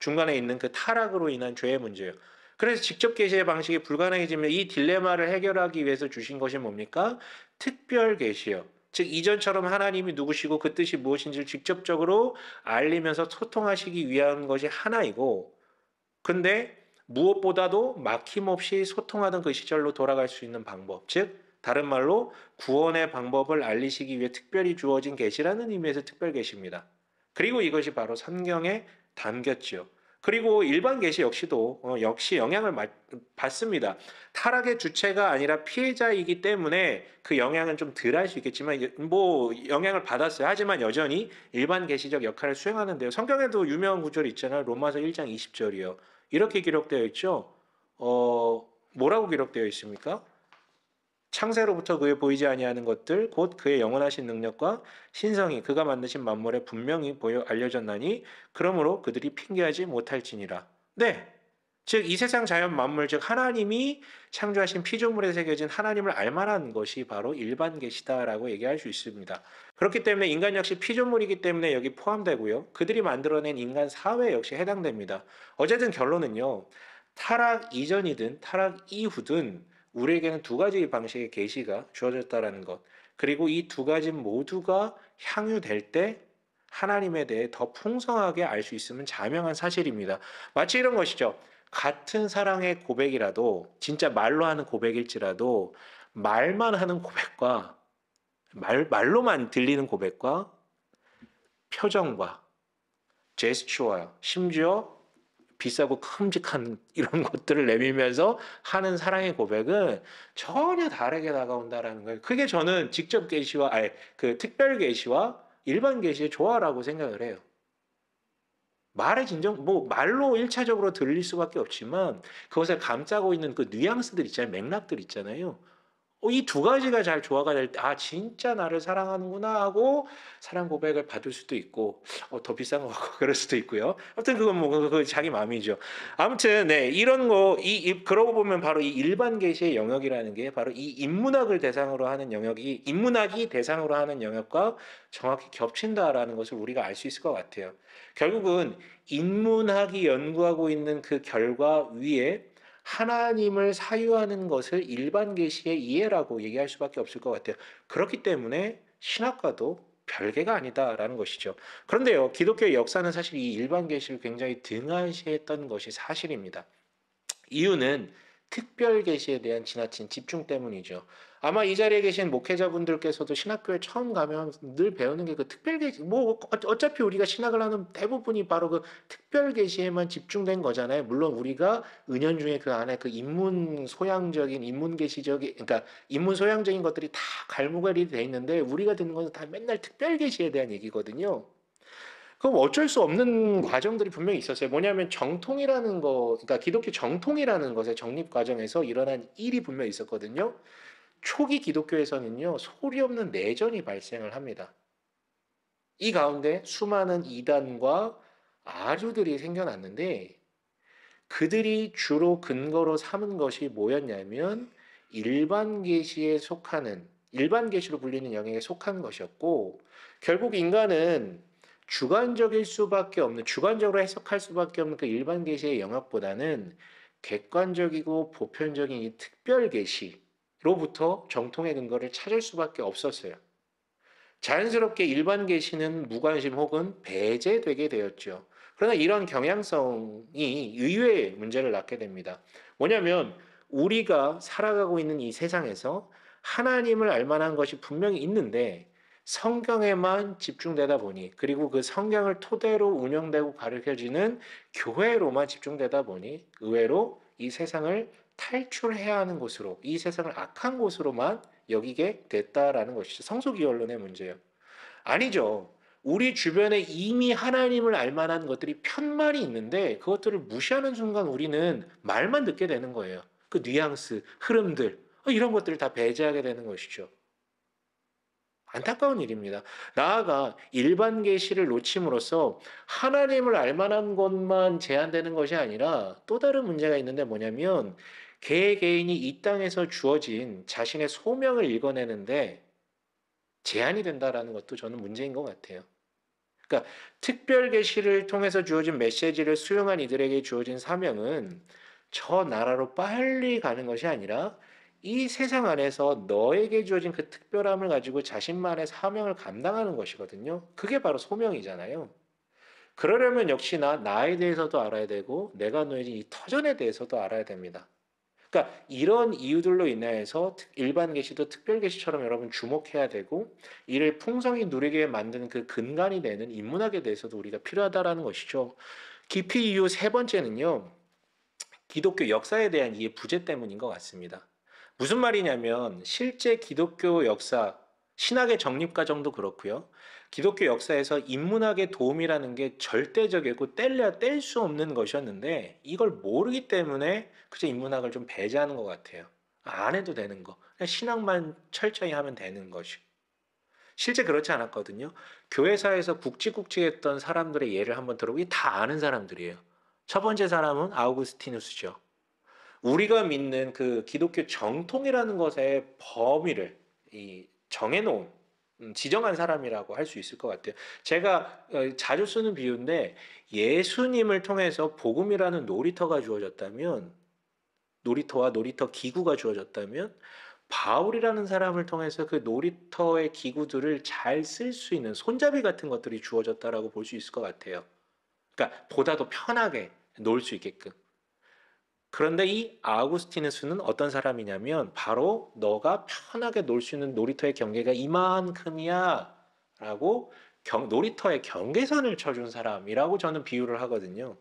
중간에 있는 그 타락으로 인한 죄의 문제예요. 그래서 직접 계시의 방식이 불가능해지면 이 딜레마를 해결하기 위해서 주신 것이 뭡니까? 특별 계시요. 즉 이전처럼 하나님이 누구시고 그 뜻이 무엇인지를 직접적으로 알리면서 소통하시기 위한 것이 하나이고 근데 무엇보다도 막힘없이 소통하던 그 시절로 돌아갈 수 있는 방법, 즉 다른 말로 구원의 방법을 알리시기 위해 특별히 주어진 계시라는 의미에서 특별 계시입니다. 그리고 이것이 바로 성경에 담겼죠 그리고 일반 계시 역시도 어, 역시 영향을 마, 받습니다. 타락의 주체가 아니라 피해자이기 때문에 그 영향은 좀 덜할 수 있겠지만 뭐 영향을 받았어요. 하지만 여전히 일반 계시적 역할을 수행하는데요. 성경에도 유명한 구절이 있잖아요. 로마서 1장 20절이요. 이렇게 기록되어 있죠. 어, 뭐라고 기록되어 있습니까? 창세로부터 그의 보이지 아니하는 것들 곧 그의 영원하신 능력과 신성이 그가 만드신 만물에 분명히 보여 알려졌나니 그러므로 그들이 핑계하지 못할지니라. 네. 즉이 세상 자연 만물 즉 하나님이 창조하신 피조물에 새겨진 하나님을 알만한 것이 바로 일반 계시다라고 얘기할 수 있습니다. 그렇기 때문에 인간 역시 피조물이기 때문에 여기 포함되고요. 그들이 만들어낸 인간 사회 역시 해당됩니다. 어쨌든 결론은요. 타락 이전이든 타락 이후든 우리에게는 두 가지 방식의 계시가 주어졌다라는 것. 그리고 이 두 가지 모두가 향유될 때 하나님에 대해 더 풍성하게 알 수있으면 자명한 사실입니다. 마치 이런 것이죠. 같은 사랑의 고백이라도 진짜 말로 하는 고백일지라도 말만 하는 고백과 말, 말로만 들리는 고백과 표정과 제스처와 심지어 비싸고 큼직한 이런 것들을 내밀면서 하는 사랑의 고백은 전혀 다르게 다가온다라는 거예요. 그게 저는 직접 계시와 아니 그 특별 계시와 일반 계시의 조화라고 생각을 해요. 말의 진정 뭐 말로 일차적으로 들릴 수밖에 없지만 그것에 감싸고 있는 그 뉘앙스들 있잖아요 맥락들 있잖아요 어, 이두 가지가 잘 조화가 될 때, 아, 진짜 나를 사랑하는구나 하고 사랑 고백을 받을 수도 있고, 어, 더 비싼 거갖고 그럴 수도 있고요. 아무튼 그건 뭐, 그 자기 마음이죠. 아무튼, 네, 이런 거, 이, 이, 그러고 보면 바로 이 일반 계시의 영역이라는 게 바로 이 인문학을 대상으로 하는 영역이, 인문학이 대상으로 하는 영역과 정확히 겹친다라는 것을 우리가 알 수 있을 것 같아요. 결국은 인문학이 연구하고 있는 그 결과 위에 하나님을 사유하는 것을 일반 계시의 이해라고 얘기할 수밖에 없을 것 같아요. 그렇기 때문에 신학과도 별개가 아니다라는 것이죠. 그런데요, 기독교의 역사는 사실 이 일반 계시를 굉장히 등한시했던 것이 사실입니다. 이유는 특별 계시에 대한 지나친 집중 때문이죠. 아마 이 자리에 계신 목회자분들께서도 신학교에 처음 가면 늘 배우는 게 그 특별 계시 뭐 어, 어차피 우리가 신학을 하는 대부분이 바로 그 특별 계시에만 집중된 거잖아요. 물론 우리가 은연 중에 그 안에 그 인문 소양적인 인문 계시적인 그러니까 인문 소양적인 것들이 다 갈무갈이 돼 있는데 우리가 듣는 것은 다 맨날 특별 계시에 대한 얘기거든요. 그럼 어쩔 수 없는 과정들이 분명히 있었어요. 뭐냐면 정통이라는 거, 그러니까 기독교 정통이라는 것의 정립 과정에서 일어난 일이 분명히 있었거든요. 초기 기독교에서는요 소리 없는 내전이 발생을 합니다. 이 가운데 수많은 이단과 아류들이 생겨났는데 그들이 주로 근거로 삼은 것이 뭐였냐면 일반 계시에 속하는 일반 계시로 불리는 영역에 속한 것이었고 결국 인간은 주관적일 수밖에 없는 주관적으로 해석할 수밖에 없는 그 일반 계시의 영역보다는 객관적이고 보편적인 이 특별 계시 로부터 정통의 근거를 찾을 수밖에 없었어요. 자연스럽게 일반 개신은 무관심 혹은 배제되게 되었죠. 그러나 이런 경향성이 의외의 문제를 낳게 됩니다. 뭐냐면 우리가 살아가고 있는 이 세상에서 하나님을 알 만한 것이 분명히 있는데 성경에만 집중되다 보니 그리고 그 성경을 토대로 운영되고 가르쳐지는 교회로만 집중되다 보니 의외로 이 세상을 탈출해야 하는 곳으로 이 세상을 악한 곳으로만 여기게 됐다라는 것이 죠 성소기언론의 문제예요. 아니죠. 우리 주변에 이미 하나님을 알만한 것들이 편말이 있는데 그것들을 무시하는 순간 우리는 말만 듣게 되는 거예요. 그 뉘앙스, 흐름들 어, 이런 것들을 다 배제하게 되는 것이죠. 안타까운 일입니다. 나아가 일반 계시를 놓침으로써 하나님을 알만한 것만 제한되는 것이 아니라 또 다른 문제가 있는데 뭐냐면 개개인이 이 땅에서 주어진 자신의 소명을 읽어내는데 제한이 된다라는 것도 저는 문제인 것 같아요. 그러니까 특별 계시를 통해서 주어진 메시지를 수용한 이들에게 주어진 사명은 저 나라로 빨리 가는 것이 아니라 이 세상 안에서 너에게 주어진 그 특별함을 가지고 자신만의 사명을 감당하는 것이거든요. 그게 바로 소명이잖아요. 그러려면 역시나 나에 대해서도 알아야 되고 내가 놓여진 이 터전에 대해서도 알아야 됩니다. 그러니까 이런 이유들로 인해서 일반 계시도 특별 계시처럼 여러분 주목해야 되고 이를 풍성히 누리게 만드는 그 근간이 되는 인문학에 대해서도 우리가 필요하다라는 것이죠. 깊이 이유 세 번째는요. 기독교 역사에 대한 이해 부재 때문인 것 같습니다. 무슨 말이냐면 실제 기독교 역사 신학의 정립 과정도 그렇고요. 기독교 역사에서 인문학의 도움이라는 게 절대적이고 뗄래야 뗄 수 없는 것이었는데 이걸 모르기 때문에 그저 인문학을 좀 배제하는 것 같아요. 안 해도 되는 거. 신학만 철저히 하면 되는 것이. 실제 그렇지 않았거든요. 교회사에서 국직국직했던 사람들의 예를 한번 들어보기다 아는 사람들이에요. 첫 번째 사람은 아우구스티누스죠. 우리가 믿는 그 기독교 정통이라는 것의 범위를 이 정해놓은 음, 지정한 사람이라고 할 수 있을 것 같아요. 제가 어, 자주 쓰는 비유인데 예수님을 통해서 복음이라는 놀이터가 주어졌다면 놀이터와 놀이터 기구가 주어졌다면 바울이라는 사람을 통해서 그 놀이터의 기구들을 잘 쓸 수 있는 손잡이 같은 것들이 주어졌다라고 볼 수 있을 것 같아요. 그러니까 보다 더 편하게 놀 수 있게끔. 그런데 이 아우구스티누스는 어떤 사람이냐면 바로 너가 편하게 놀 수 있는 놀이터의 경계가 이만큼이야 라고 경, 놀이터의 경계선을 쳐준 사람이라고 저는 비유를 하거든요.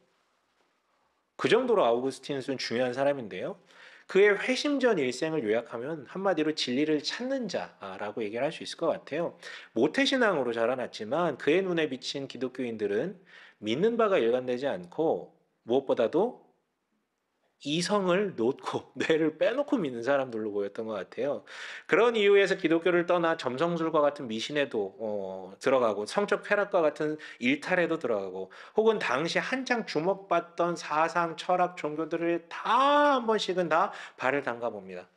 그 정도로 아우구스티누스는 중요한 사람인데요. 그의 회심전 일생을 요약하면 한마디로 진리를 찾는 자라고 얘기를 할 수 있을 것 같아요. 모태신앙으로 자라났지만 그의 눈에 비친 기독교인들은 믿는 바가 일관되지 않고 무엇보다도 이성을 놓고 뇌를 빼놓고 믿는 사람들로 보였던 것 같아요. 그런 이유에서 기독교를 떠나 점성술과 같은 미신에도 어, 들어가고 성적 쾌락과 같은 일탈에도 들어가고 혹은 당시 한창 주목받던 사상, 철학, 종교들을 다 한 번씩은 다 발을 담가 봅니다.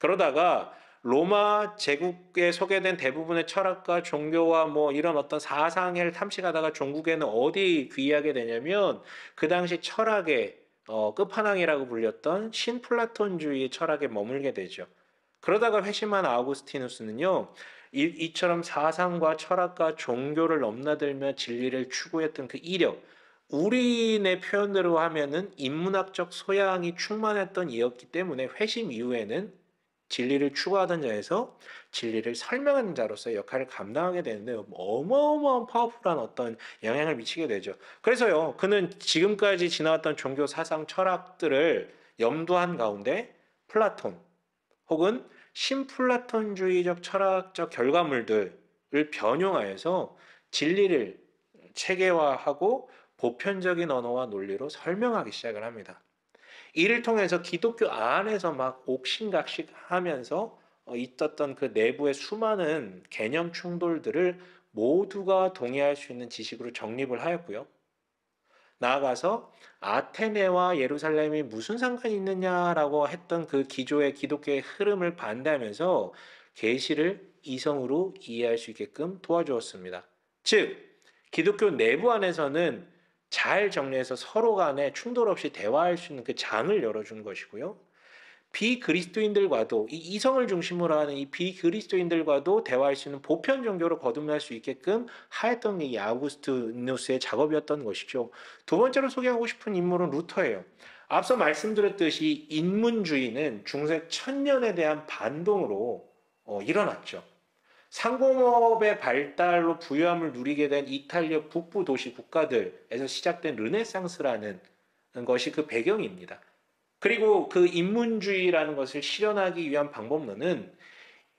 그러다가 로마 제국에 소개된 대부분의 철학과 종교와 뭐 이런 어떤 사상을 탐식하다가 종국에는 어디 귀하게 되냐면 그 당시 철학의 어, 끝판왕이라고 불렸던 신플라톤주의 철학에 머물게 되죠. 그러다가 회심한 아우구스티누스는요, 이, 처럼 사상과 철학과 종교를 넘나들며 진리를 추구했던 그 이력, 우리네 표현대로 하면은 인문학적 소양이 충만했던 이였기 때문에 회심 이후에는 진리를 추구하던 자에서 진리를 설명하는 자로서의 역할을 감당하게 되는데 어마어마한 파워풀한 어떤 영향을 미치게 되죠. 그래서요, 그는 지금까지 지나왔던 종교 사상 철학들을 염두한 가운데 플라톤 혹은 신플라톤주의적 철학적 결과물들을 변용하여서 진리를 체계화하고 보편적인 언어와 논리로 설명하기 시작을 합니다. 이를 통해서 기독교 안에서 막 옥신각식 하면서 어, 있었던 그 내부의 수많은 개념 충돌들을 모두가 동의할 수 있는 지식으로 정립을 하였고요. 나아가서 아테네와 예루살렘이 무슨 상관이 있느냐라고 했던 그 기조의 기독교의 흐름을 반대하면서 계시를 이성으로 이해할 수 있게끔 도와주었습니다. 즉 기독교 내부 안에서는 잘 정리해서 서로 간에 충돌 없이 대화할 수 있는 그 장을 열어준 것이고요. 비그리스도인들과도 이 이성을 중심으로 하는 이 비그리스도인들과도 대화할 수 있는 보편 종교로 거듭날 수 있게끔 하였던 게 아우구스티누스의 작업이었던 것이죠. 두 번째로 소개하고 싶은 인물은 루터예요. 앞서 말씀드렸듯이 인문주의는 중세 천년에 대한 반동으로 어, 일어났죠. 상공업의 발달로 부유함을 누리게 된 이탈리아 북부 도시 국가들에서 시작된 르네상스라는 것이 그 배경입니다. 그리고 그 인문주의라는 것을 실현하기 위한 방법론은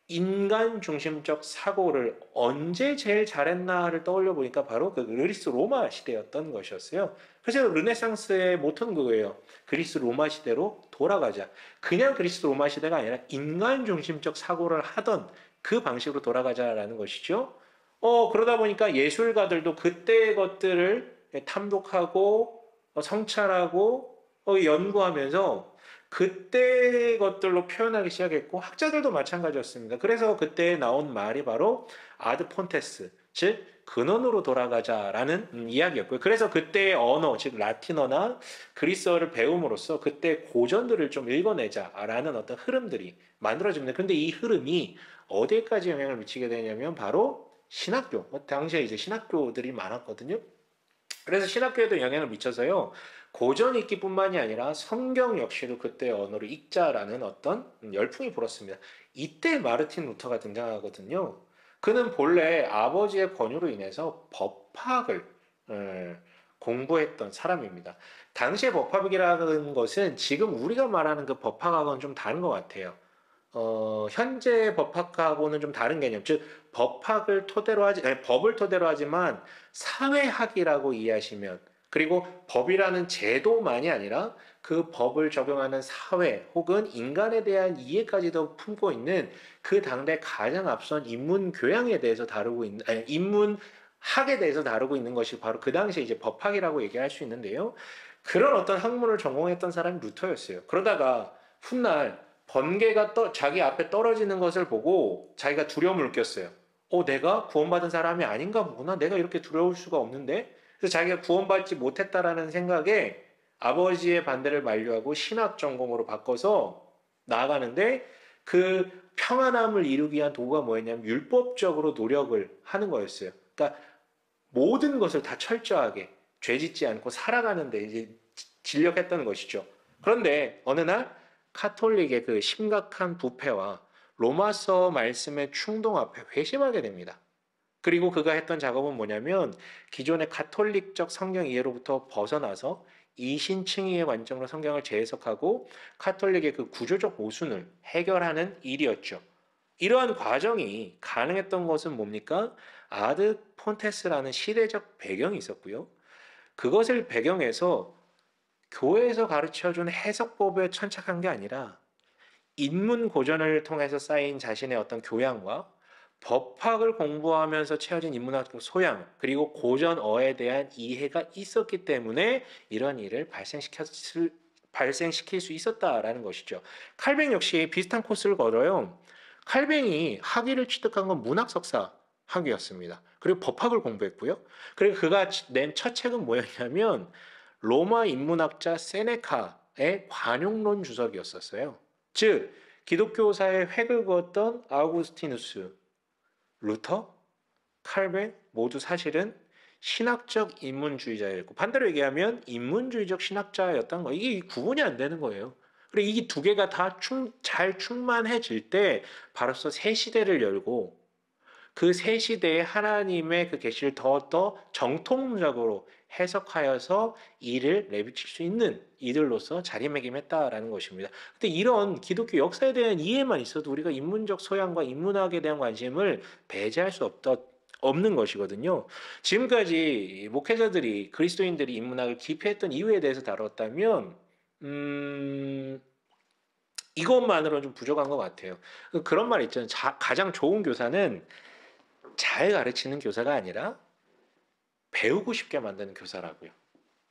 인간 중심적 사고를 언제 제일 잘했나를 떠올려 보니까 바로 그 그리스 로마 시대였던 것이었어요. 그래서 르네상스의 모토는 그거예요. 그리스 로마 시대로 돌아가자. 그냥 그리스 로마 시대가 아니라 인간 중심적 사고를 하던 그 방식으로 돌아가자라는 것이죠. 어, 그러다 보니까 예술가들도 그때의 것들을 탐독하고 어, 성찰하고 어, 연구하면서 그때의 것들로 표현하기 시작했고 학자들도 마찬가지였습니다. 그래서 그때 나온 말이 바로 아드 폰테스, 즉 근원으로 돌아가자라는 음, 이야기였고요. 그래서 그때의 언어, 즉 라틴어나 그리스어를 배움으로써 그때 고전들을 좀 읽어내자라는 어떤 흐름들이 만들어집니다. 그런데 이 흐름이 어디까지 영향을 미치게 되냐면 바로 신학교. 당시에 이제 신학교들이 많았거든요. 그래서 신학교에도 영향을 미쳐서요. 고전 읽기뿐만이 아니라 성경 역시도 그때 언어로 읽자라는 어떤 열풍이 불었습니다. 이때 마르틴 루터가 등장하거든요. 그는 본래 아버지의 권유로 인해서 법학을 공부했던 사람입니다. 당시의 법학이라는 것은 지금 우리가 말하는 그 법학하고는 좀 다른 것 같아요. 어, 현재 법학하고는 좀 다른 개념, 즉 법학을 토대로 하지 아니 법을 토대로 하지만 사회학이라고 이해하시면 그리고 법이라는 제도만이 아니라 그 법을 적용하는 사회 혹은 인간에 대한 이해까지도 품고 있는 그 당대 가장 앞선 인문 교양에 대해서 다루고 있는 아니 인문 학에 대해서 다루고 있는 것이 바로 그 당시에 이제 법학이라고 얘기할 수 있는데요. 그런 어떤 학문을 전공했던 사람이 루터였어요. 그러다가 훗날 번개가 떠, 자기 앞에 떨어지는 것을 보고 자기가 두려움을 느꼈어요. 어, 내가 구원받은 사람이 아닌가 보구나. 내가 이렇게 두려울 수가 없는데. 그래서 자기가 구원받지 못했다라는 생각에 아버지의 반대를 만류하고 신학 전공으로 바꿔서 나아가는데 그 평안함을 이루기 위한 도구가 뭐였냐면 율법적으로 노력을 하는 거였어요. 그러니까 모든 것을 다 철저하게 죄짓지 않고 살아가는데 이제 진력했던 것이죠. 그런데 어느 날 카톨릭의 그 심각한 부패와 로마서 말씀의 충동 앞에 회심하게 됩니다. 그리고 그가 했던 작업은 뭐냐면 기존의 카톨릭적 성경 이해로부터 벗어나서 이신층의의 관점으로 성경을 재해석하고 카톨릭의 그 구조적 모순을 해결하는 일이었죠. 이러한 과정이 가능했던 것은 뭡니까? 아드 폰테스라는 시대적 배경이 있었고요. 그것을 배경에서 교회에서 가르쳐준 해석법에 천착한 게 아니라 인문 고전을 통해서 쌓인 자신의 어떤 교양과 법학을 공부하면서 채워진 인문학적 소양 그리고 고전어에 대한 이해가 있었기 때문에 이런 일을 발생시켰을 발생시킬 수 있었다라는 것이죠. 칼뱅 역시 비슷한 코스를 걸어요. 칼뱅이 학위를 취득한 건 문학 석사 학위였습니다. 그리고 법학을 공부했고요. 그리고 그가 낸 첫 책은 뭐였냐면 로마 인문학자 세네카의 관용론 주석이었었어요. 즉 기독교사의 획을 그었던 아우구스티누스, 루터, 칼뱅 모두 사실은 신학적 인문주의자였고 반대로 얘기하면 인문주의적 신학자였던 거 이게 구분이 안 되는 거예요. 그리고 이두 개가 다 잘 충만해질 때 바로서 새 시대를 열고 그 새 시대에 하나님의 그 계시를 더더 정통적으로 해석하여서 이를 내비칠 수 있는 이들로서 자리매김했다라는 것입니다. 근데 이런 기독교 역사에 대한 이해만 있어도 우리가 인문적 소양과 인문학에 대한 관심을 배제할 수 없다, 없는 것이거든요. 지금까지 목회자들이 그리스도인들이 인문학을 기피했던 이유에 대해서 다뤘다면 음, 이것만으로는 좀 부족한 것 같아요. 그러니까 그런 말 있잖아요. 자, 가장 좋은 교사는 잘 가르치는 교사가 아니라 배우고 싶게 만드는 교사라고요.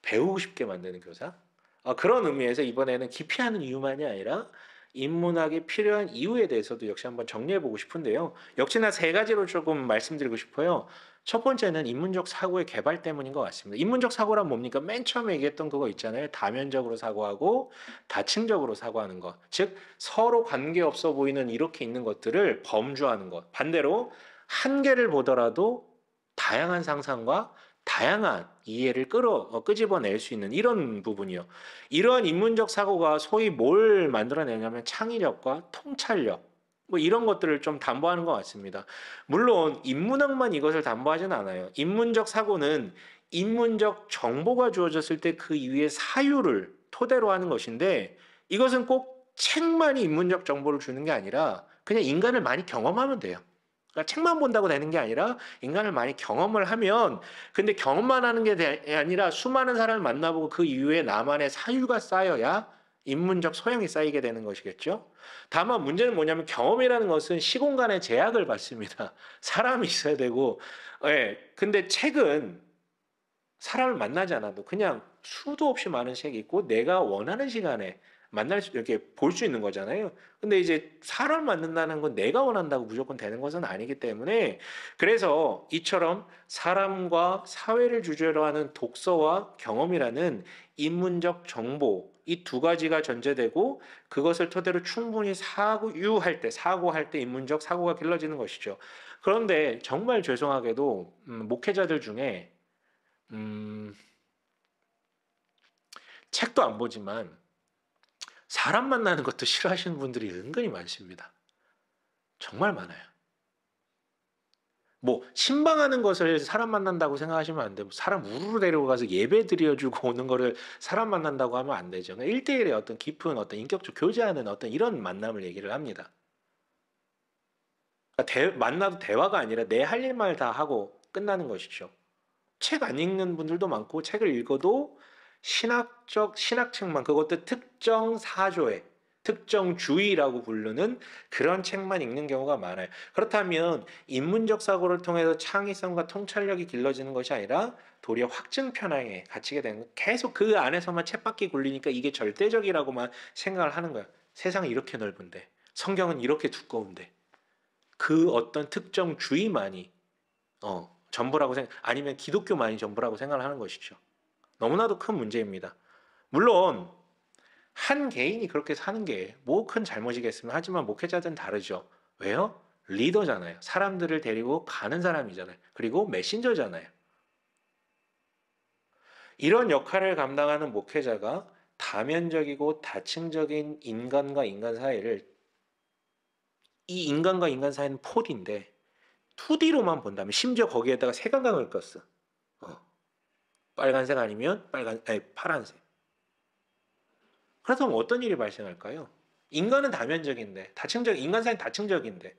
배우고 싶게 만드는 교사. 어, 그런 의미에서 이번에는 기피하는 이유만이 아니라 인문학이 필요한 이유에 대해서도 역시 한번 정리해 보고 싶은데요. 역시나 세 가지로 조금 말씀드리고 싶어요. 첫 번째는 인문적 사고의 개발 때문인 것 같습니다. 인문적 사고란 뭡니까? 맨 처음에 얘기했던 그거 있잖아요. 다면적으로 사고하고 다층적으로 사고하는 것. 즉, 서로 관계없어 보이는 이렇게 있는 것들을 범주하는 것. 반대로 한계를 보더라도 다양한 상상과 다양한 이해를 끌어 어, 끄집어낼 수 있는 이런 부분이요. 이러한 인문적 사고가 소위 뭘 만들어내냐면 창의력과 통찰력 뭐 이런 것들을 좀 담보하는 것 같습니다. 물론 인문학만 이것을 담보하진 않아요. 인문적 사고는 인문적 정보가 주어졌을 때 그 이후의 사유를 토대로 하는 것인데 이것은 꼭 책만이 인문적 정보를 주는 게 아니라 그냥 인간을 많이 경험하면 돼요. 그러니까 책만 본다고 되는 게 아니라 인간을 많이 경험을 하면 근데 경험만 하는 게 아니라 수많은 사람을 만나보고 그 이후에 나만의 사유가 쌓여야 인문적 소양이 쌓이게 되는 것이겠죠. 다만 문제는 뭐냐면 경험이라는 것은 시공간의 제약을 받습니다. 사람이 있어야 되고, 예. 근데 책은 사람을 만나지 않아도 그냥 수도 없이 많은 책이 있고 내가 원하는 시간에 만날 수 이렇게 볼 수 있는 거잖아요. 근데 이제 사람 만든다는건 내가 원한다고 무조건 되는 것은 아니기 때문에 그래서 이처럼 사람과 사회를 주제로 하는 독서와 경험이라는 인문적 정보 이 두 가지가 전제되고 그것을 토대로 충분히 사고유할 때 사고할 때 인문적 사고가 길러지는 것이죠. 그런데 정말 죄송하게도 음, 목회자들 중에 음, 책도 안 보지만 사람 만나는 것도 싫어하시는 분들이 은근히 많습니다. 정말 많아요. 뭐 신방하는 것을 사람 만난다고 생각하시면 안 되고 뭐 사람 우르르 데려가서 예배 드려주고 오는 거를 사람 만난다고 하면 안 되죠. 그러니까 일대일의 어떤 깊은 어떤 인격적 교제하는 어떤 이런 만남을 얘기를 합니다. 그러니까 대, 만나도 대화가 아니라 내 할 일만 다 하고 끝나는 것이죠. 책 안 읽는 분들도 많고 책을 읽어도 신학적 신학책만 그것도 특정 사조에 특정 주의라고 부르는 그런 책만 읽는 경우가 많아요. 그렇다면 인문적 사고를 통해서 창의성과 통찰력이 길러지는 것이 아니라 도리어 확증 편향에 갇히게 되는 계속 그 안에서만 챗바퀴 굴리니까 이게 절대적이라고만 생각을 하는 거야. 세상이 이렇게 넓은데 성경은 이렇게 두꺼운데 그 어떤 특정 주의만이 어 전부라고 생각 아니면 기독교만이 전부라고 생각을 하는 것이죠. 너무나도 큰 문제입니다. 물론 한 개인이 그렇게 사는 게 뭐 큰 잘못이겠습니까? 하지만 목회자들은 다르죠. 왜요? 리더잖아요. 사람들을 데리고 가는 사람이잖아요. 그리고 메신저잖아요. 이런 역할을 감당하는 목회자가 다면적이고 다층적인 인간과 인간 사이를 이 인간과 인간 사이는 폴인데 2D로만 본다면 심지어 거기에다가 색안강을 껐어. 어. 빨간색 아니면 빨간 아니 파란색. 그렇다면 어떤 일이 발생할까요? 인간은 다면적인데 다층적 인간 사회 다층적인데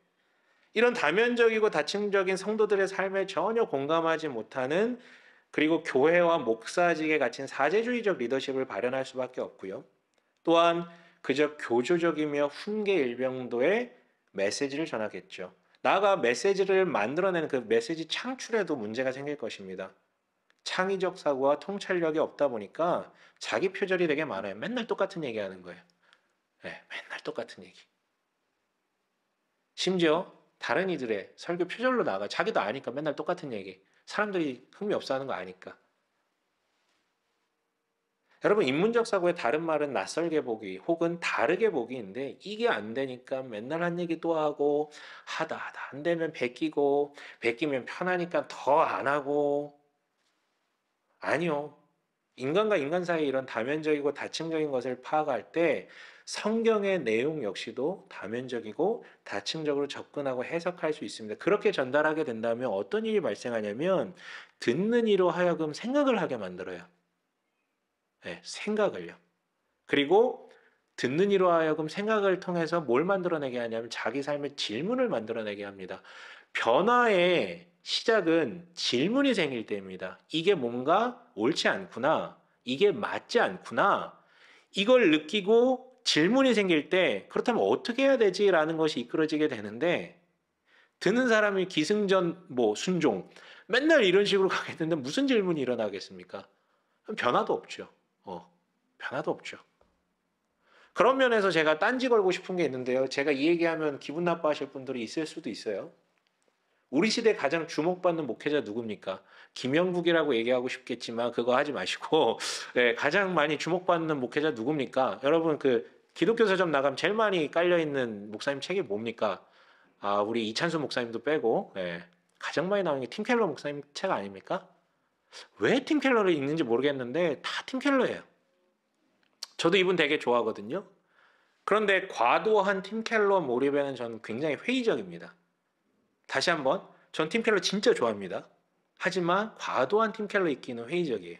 이런 다면적이고 다층적인 성도들의 삶에 전혀 공감하지 못하는 그리고 교회와 목사직에 갇힌 사제주의적 리더십을 발현할 수밖에 없고요. 또한 그저 교조적이며 훈계 일병도의 메시지를 전하겠죠. 나가 메시지를 만들어내는 그 메시지 창출에도 문제가 생길 것입니다. 창의적 사고와 통찰력이 없다 보니까 자기 표절이 되게 많아요. 맨날 똑같은 얘기 하는 거예요. 네, 맨날 똑같은 얘기. 심지어 다른 이들의 설교 표절로 나가 자기도 아니까 맨날 똑같은 얘기. 사람들이 흥미 없어 하는 거 아니까. 여러분 인문적 사고의 다른 말은 낯설게 보기 혹은 다르게 보기인데 이게 안 되니까 맨날 한 얘기 또 하고 하다 하다 안 되면 베끼고 베끼면 편하니까 더 안 하고 아니요. 인간과 인간 사이 이런 다면적이고 다층적인 것을 파악할 때 성경의 내용 역시도 다면적이고 다층적으로 접근하고 해석할 수 있습니다. 그렇게 전달하게 된다면 어떤 일이 발생하냐면 듣는 이로 하여금 생각을 하게 만들어요. 네, 생각을요. 그리고 듣는 이로 하여금 생각을 통해서 뭘 만들어내게 하냐면 자기 삶의 질문을 만들어내게 합니다. 변화에 시작은 질문이 생길 때입니다. 이게 뭔가 옳지 않구나. 이게 맞지 않구나. 이걸 느끼고 질문이 생길 때 그렇다면 어떻게 해야 되지라는 것이 이끌어지게 되는데 듣는 사람이 기승전 뭐 순종 맨날 이런 식으로 가겠는데 무슨 질문이 일어나겠습니까? 변화도 없죠. 어, 변화도 없죠. 그런 면에서 제가 딴지 걸고 싶은 게 있는데요. 제가 이 얘기하면 기분 나빠하실 분들이 있을 수도 있어요. 우리 시대 가장 주목받는 목회자 누굽니까? 김영국이라고 얘기하고 싶겠지만 그거 하지 마시고 네, 가장 많이 주목받는 목회자 누굽니까? 여러분 그 기독교 서점 나가면 제일 많이 깔려 있는 목사님 책이 뭡니까? 아 우리 이찬수 목사님도 빼고 네, 가장 많이 나오는 게 팀켈러 목사님 책 아닙니까? 왜 팀켈러를 읽는지 모르겠는데 다 팀켈러예요. 저도 이분 되게 좋아하거든요. 그런데 과도한 팀켈러 몰입에는 저는 굉장히 회의적입니다. 다시 한번 전 팀켈러 진짜 좋아합니다. 하지만 과도한 팀켈러 있기는 회의적이에요.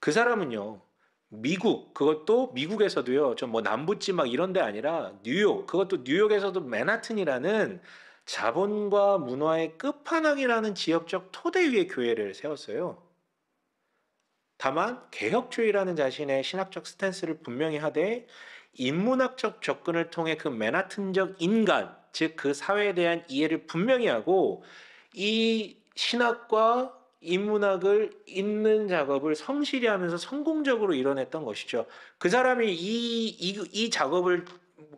그 사람은요. 미국 그것도 미국에서도요. 좀뭐 남부지 막 이런 데 아니라 뉴욕 그것도 뉴욕에서도 맨하튼이라는 자본과 문화의 끝판왕이라는 지역적 토대 위에 교회를 세웠어요. 다만 개혁주의라는 자신의 신학적 스탠스를 분명히 하되 인문학적 접근을 통해 그 맨하튼적 인간 즉그 사회에 대한 이해를 분명히 하고 이 신학과 인문학을 읽는 작업을 성실히 하면서 성공적으로 이뤄냈던 것이죠. 그 사람이 이, 이, 이 작업을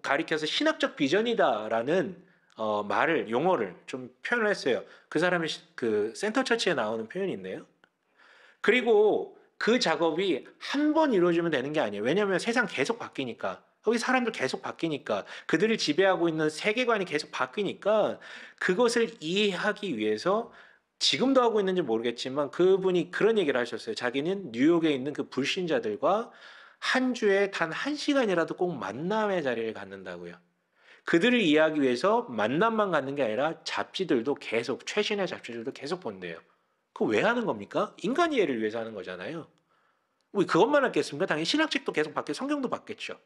가리켜서 신학적 비전이다라는 어, 말을, 용어를 좀 표현을 했어요. 그 사람이 그 센터처치에 나오는 표현인데요. 그리고 그 작업이 한 번 이루어지면 되는 게 아니에요. 왜냐하면 세상 계속 바뀌니까. 거기 사람들 계속 바뀌니까 그들을 지배하고 있는 세계관이 계속 바뀌니까 그것을 이해하기 위해서 지금도 하고 있는지 모르겠지만 그분이 그런 얘기를 하셨어요. 자기는 뉴욕에 있는 그 불신자들과 한 주에 단 한 시간이라도 꼭 만남의 자리를 갖는다고요. 그들을 이해하기 위해서 만남만 갖는 게 아니라 잡지들도 계속 최신의 잡지들도 계속 본대요. 그 왜 하는 겁니까? 인간 이해를 위해서 하는 거잖아요. 왜 그것만 하겠습니까? 당연히 신학책도 계속 바뀌고 성경도 바뀌겠죠.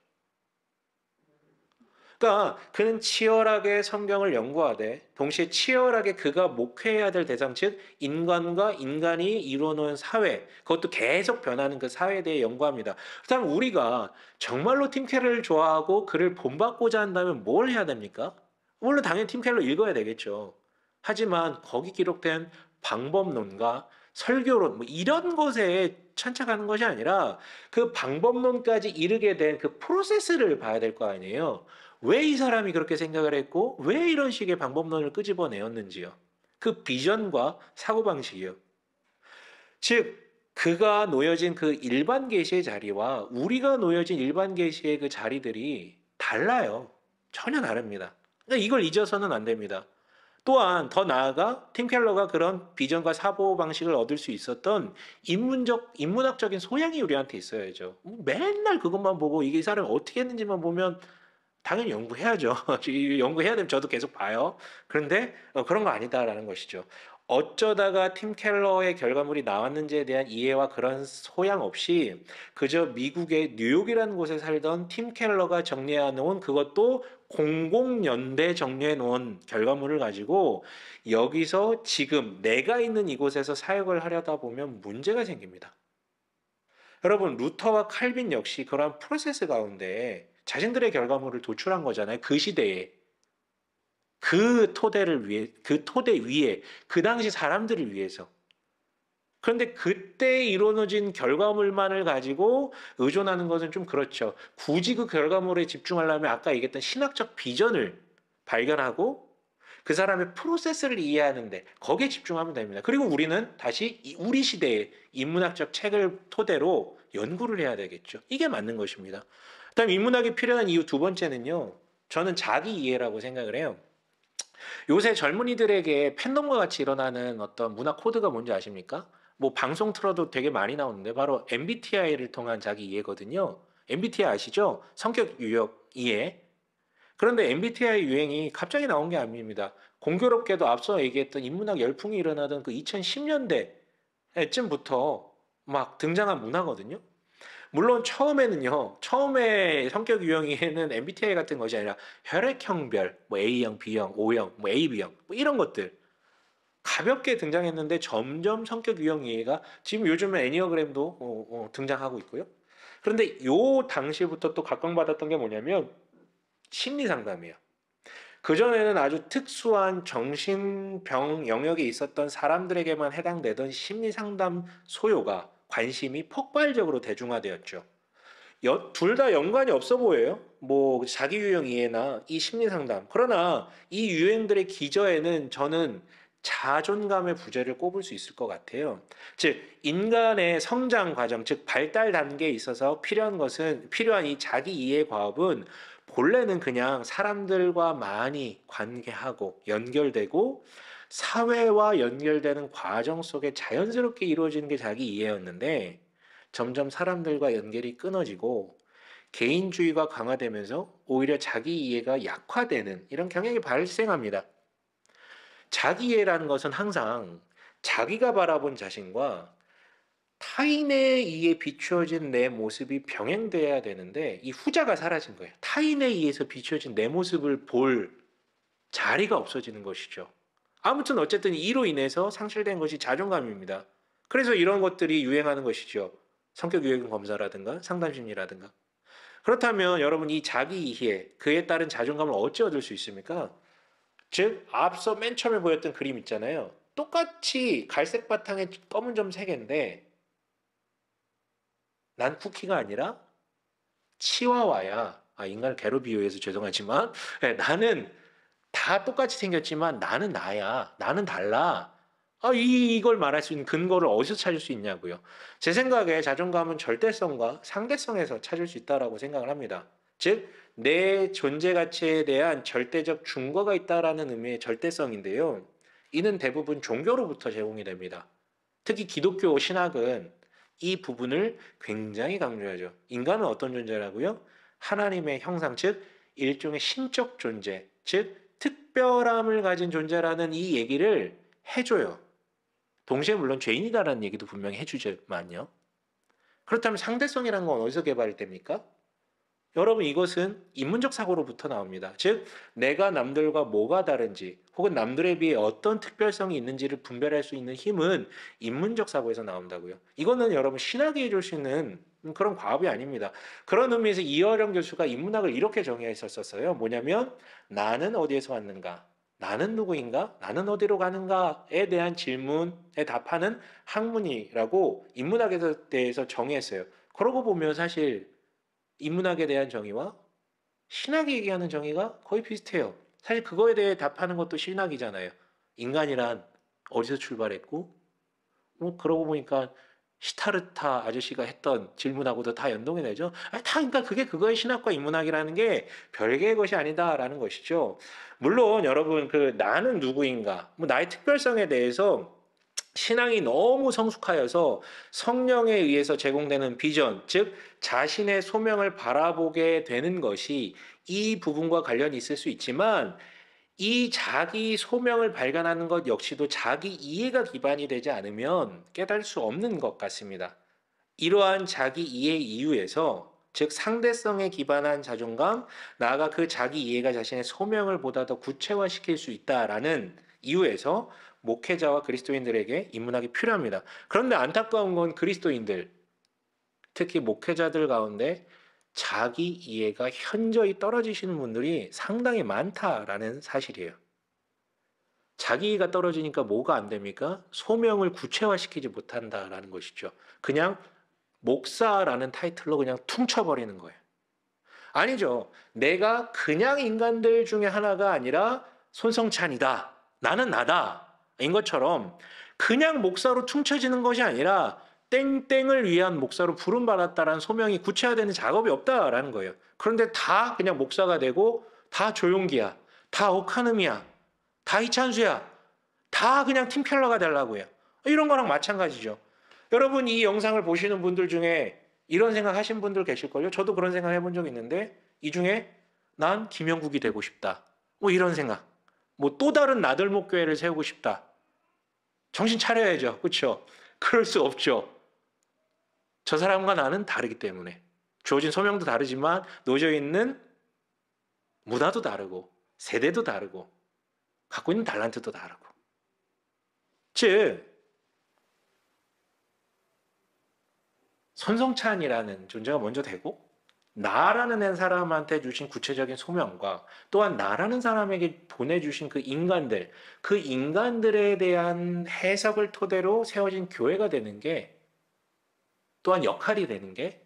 그러니까 그는 치열하게 성경을 연구하되 동시에 치열하게 그가 목회해야 될 대상 즉 인간과 인간이 이루어놓은 사회 그것도 계속 변하는 그 사회에 대해 연구합니다. 그다면 우리가 정말로 팀캐를 좋아하고 그를 본받고자 한다면 뭘 해야 됩니까? 물론 당연히 팀캐를 읽어야 되겠죠. 하지만 거기 기록된 방법론과 설교론 뭐 이런 것에 천착하는 것이 아니라 그 방법론까지 이르게 된 그 프로세스를 봐야 될 거 아니에요. 왜이 사람이 그렇게 생각을 했고 왜 이런 식의 방법론을 끄집어내었는지요. 그 비전과 사고방식이요. 즉 그가 놓여진 그 일반 계시의 자리와 우리가 놓여진 일반 계시의 그 자리들이 달라요. 전혀 다릅니다. 그러니까 이걸 잊어서는 안 됩니다. 또한 더 나아가 팀 켈러가 그런 비전과 사고 방식을 얻을 수 있었던 인문적 인문학적인 소양이 우리한테 있어야죠. 맨날 그것만 보고 이게 이 사람이 어떻게 했는지만 보면 당연히 연구해야죠. 연구해야 되면 저도 계속 봐요. 그런데 어, 그런 거 아니다라는 것이죠. 어쩌다가 팀 켈러의 결과물이 나왔는지에 대한 이해와 그런 소양 없이 그저 미국의 뉴욕이라는 곳에 살던 팀 켈러가 정리해 놓은 그것도 공공연대 정리해 놓은 결과물을 가지고 여기서 지금 내가 있는 이곳에서 사역을 하려다 보면 문제가 생깁니다. 여러분 루터와 칼빈 역시 그러한 프로세스 가운데 자신들의 결과물을 도출한 거잖아요. 그 시대에. 그 토대를 위해, 그 토대 위에, 그 당시 사람들을 위해서. 그런데 그때 이루어진 결과물만을 가지고 의존하는 것은 좀 그렇죠. 굳이 그 결과물에 집중하려면 아까 얘기했던 신학적 비전을 발견하고 그 사람의 프로세스를 이해하는데 거기에 집중하면 됩니다. 그리고 우리는 다시 우리 시대의 인문학적 책을 토대로 연구를 해야 되겠죠. 이게 맞는 것입니다. 그다음 인문학이 필요한 이유 두 번째는요. 저는 자기 이해라고 생각을 해요. 요새 젊은이들에게 팬덤과 같이 일어나는 어떤 문화 코드가 뭔지 아십니까? 뭐 방송 틀어도 되게 많이 나오는데 바로 MBTI를 통한 자기 이해거든요. MBTI 아시죠? 성격 유형 이해. 그런데 MBTI 유행이 갑자기 나온 게 아닙니다. 공교롭게도 앞서 얘기했던 인문학 열풍이 일어나던 그 2010년대쯤부터 막 등장한 문화거든요. 물론 처음에는요. 처음에 성격 유형에는 MBTI 같은 것이 아니라 혈액형별, 뭐 A형, B형, O형, 뭐 AB형, 뭐 이런 것들 가볍게 등장했는데 점점 성격 유형 이해가 지금 요즘은 애니어그램도 어, 어, 등장하고 있고요. 그런데 요 당시부터 또 각광받았던 게 뭐냐면 심리 상담이에요. 그전에는 아주 특수한 정신병 영역에 있었던 사람들에게만 해당되던 심리 상담 소요가 관심이 폭발적으로 대중화되었죠. 둘 다 연관이 없어 보여요. 뭐 자기 유형 이해나 이 심리 상담. 그러나 이 유행들의 기저에는 저는 자존감의 부재를 꼽을 수 있을 것 같아요. 즉 인간의 성장 과정, 즉 발달 단계에 있어서 필요한 것은 필요한 이 자기 이해 과업은 본래는 그냥 사람들과 많이 관계하고 연결되고 사회와 연결되는 과정 속에 자연스럽게 이루어지는 게 자기 이해였는데 점점 사람들과 연결이 끊어지고 개인주의가 강화되면서 오히려 자기 이해가 약화되는 이런 경향이 발생합니다. 자기 이해라는 것은 항상 자기가 바라본 자신과 타인의 이에 비추어진 내 모습이 병행돼야 되는데 이 후자가 사라진 거예요. 타인의 이에서 비추어진 내 모습을 볼 자리가 없어지는 것이죠. 아무튼 어쨌든 이로 인해서 상실된 것이 자존감입니다. 그래서 이런 것들이 유행하는 것이죠. 성격 유행 검사라든가 상담심리라든가. 그렇다면 여러분 이 자기 이해, 그에 따른 자존감을 어찌 얻을 수 있습니까? 즉 앞서 맨 처음에 보였던 그림 있잖아요. 똑같이 갈색 바탕에 검은 점 세 개인데 난 쿠키가 아니라 치와와야. 아, 인간을 괴롭히기 위해서 죄송하지만 네, 나는 다 똑같이 생겼지만 나는 나야. 나는 달라. 아, 이, 이걸 말할 수 있는 근거를 어디서 찾을 수 있냐고요. 제 생각에 자존감은 절대성과 상대성에서 찾을 수 있다라고 생각을 합니다. 즉, 내 존재 가치에 대한 절대적 중거가 있다라는 의미의 절대성인데요. 이는 대부분 종교로부터 제공이 됩니다. 특히 기독교 신학은 이 부분을 굉장히 강조하죠. 인간은 어떤 존재라고요? 하나님의 형상, 즉, 일종의 신적 존재, 즉, 특별함을 가진 존재라는 이 얘기를 해줘요. 동시에 물론 죄인이다라는 얘기도 분명히 해주지만요. 그렇다면 상대성이라는 건 어디서 개발됩니까? 여러분 이것은 인문적 사고로부터 나옵니다. 즉 내가 남들과 뭐가 다른지 혹은 남들에 비해 어떤 특별성이 있는지를 분별할 수 있는 힘은 인문적 사고에서 나온다고요. 이거는 여러분 신학이 해줄 수 있는 음, 그런 과업이 아닙니다. 그런 의미에서 이어령 교수가 인문학을 이렇게 정의했었어요. 뭐냐면 나는 어디에서 왔는가? 나는 누구인가? 나는 어디로 가는가?에 대한 질문에 답하는 학문이라고 인문학에 대해서 정의했어요. 그러고 보면 사실 인문학에 대한 정의와 신학이 얘기하는 정의가 거의 비슷해요. 사실 그거에 대해 답하는 것도 신학이잖아요. 인간이란 어디서 출발했고, 뭐 그러고 보니까 히타르타 아저씨가 했던 질문하고도 다 연동이 되죠. 아, 다 그러니까 그게 그거의 신학과 인문학이라는 게 별개의 것이 아니다라는 것이죠. 물론 여러분 그 나는 누구인가 뭐 나의 특별성에 대해서 신앙이 너무 성숙하여서 성령에 의해서 제공되는 비전, 즉 자신의 소명을 바라보게 되는 것이 이 부분과 관련이 있을 수 있지만 이 자기 소명을 발견하는 것 역시도 자기 이해가 기반이 되지 않으면 깨달을 수 없는 것 같습니다. 이러한 자기 이해 이유에서 즉 상대성에 기반한 자존감, 나아가 그 자기 이해가 자신의 소명을 보다 더 구체화시킬 수 있다라는 이유에서 목회자와 그리스도인들에게 인문학이 필요합니다. 그런데 안타까운 건 그리스도인들, 특히 목회자들 가운데 자기 이해가 현저히 떨어지시는 분들이 상당히 많다라는 사실이에요. 자기가 떨어지니까 뭐가 안 됩니까? 소명을 구체화시키지 못한다라는 것이죠. 그냥 목사라는 타이틀로 그냥 퉁쳐버리는 거예요. 아니죠. 내가 그냥 인간들 중에 하나가 아니라 손성찬이다. 나는 나다. 인 것처럼 그냥 목사로 퉁쳐지는 것이 아니라 땡땡을 위한 목사로 부름받았다라는 소명이 구체화되는 작업이 없다라는 거예요. 그런데 다 그냥 목사가 되고 다 조용기야. 다 옥하늠이야. 다 이찬수야. 다 그냥 팀켈러가 되려고요. 이런 거랑 마찬가지죠. 여러분 이 영상을 보시는 분들 중에 이런 생각 하신 분들 계실걸요? 저도 그런 생각 을 해본 적이 있는데 이 중에 난 김영국이 되고 싶다. 뭐 이런 생각. 뭐 또 다른 나들목 교회를 세우고 싶다. 정신 차려야죠. 그렇죠? 그럴 수 없죠. 저 사람과 나는 다르기 때문에 주어진 소명도 다르지만 놓여 있는 문화도 다르고 세대도 다르고 갖고 있는 달란트도 다르고 즉 선성찬이라는 존재가 먼저 되고 나라는 한 사람한테 주신 구체적인 소명과 또한 나라는 사람에게 보내주신 그 인간들 그 인간들에 대한 해석을 토대로 세워진 교회가 되는 게 또한 역할이 되는 게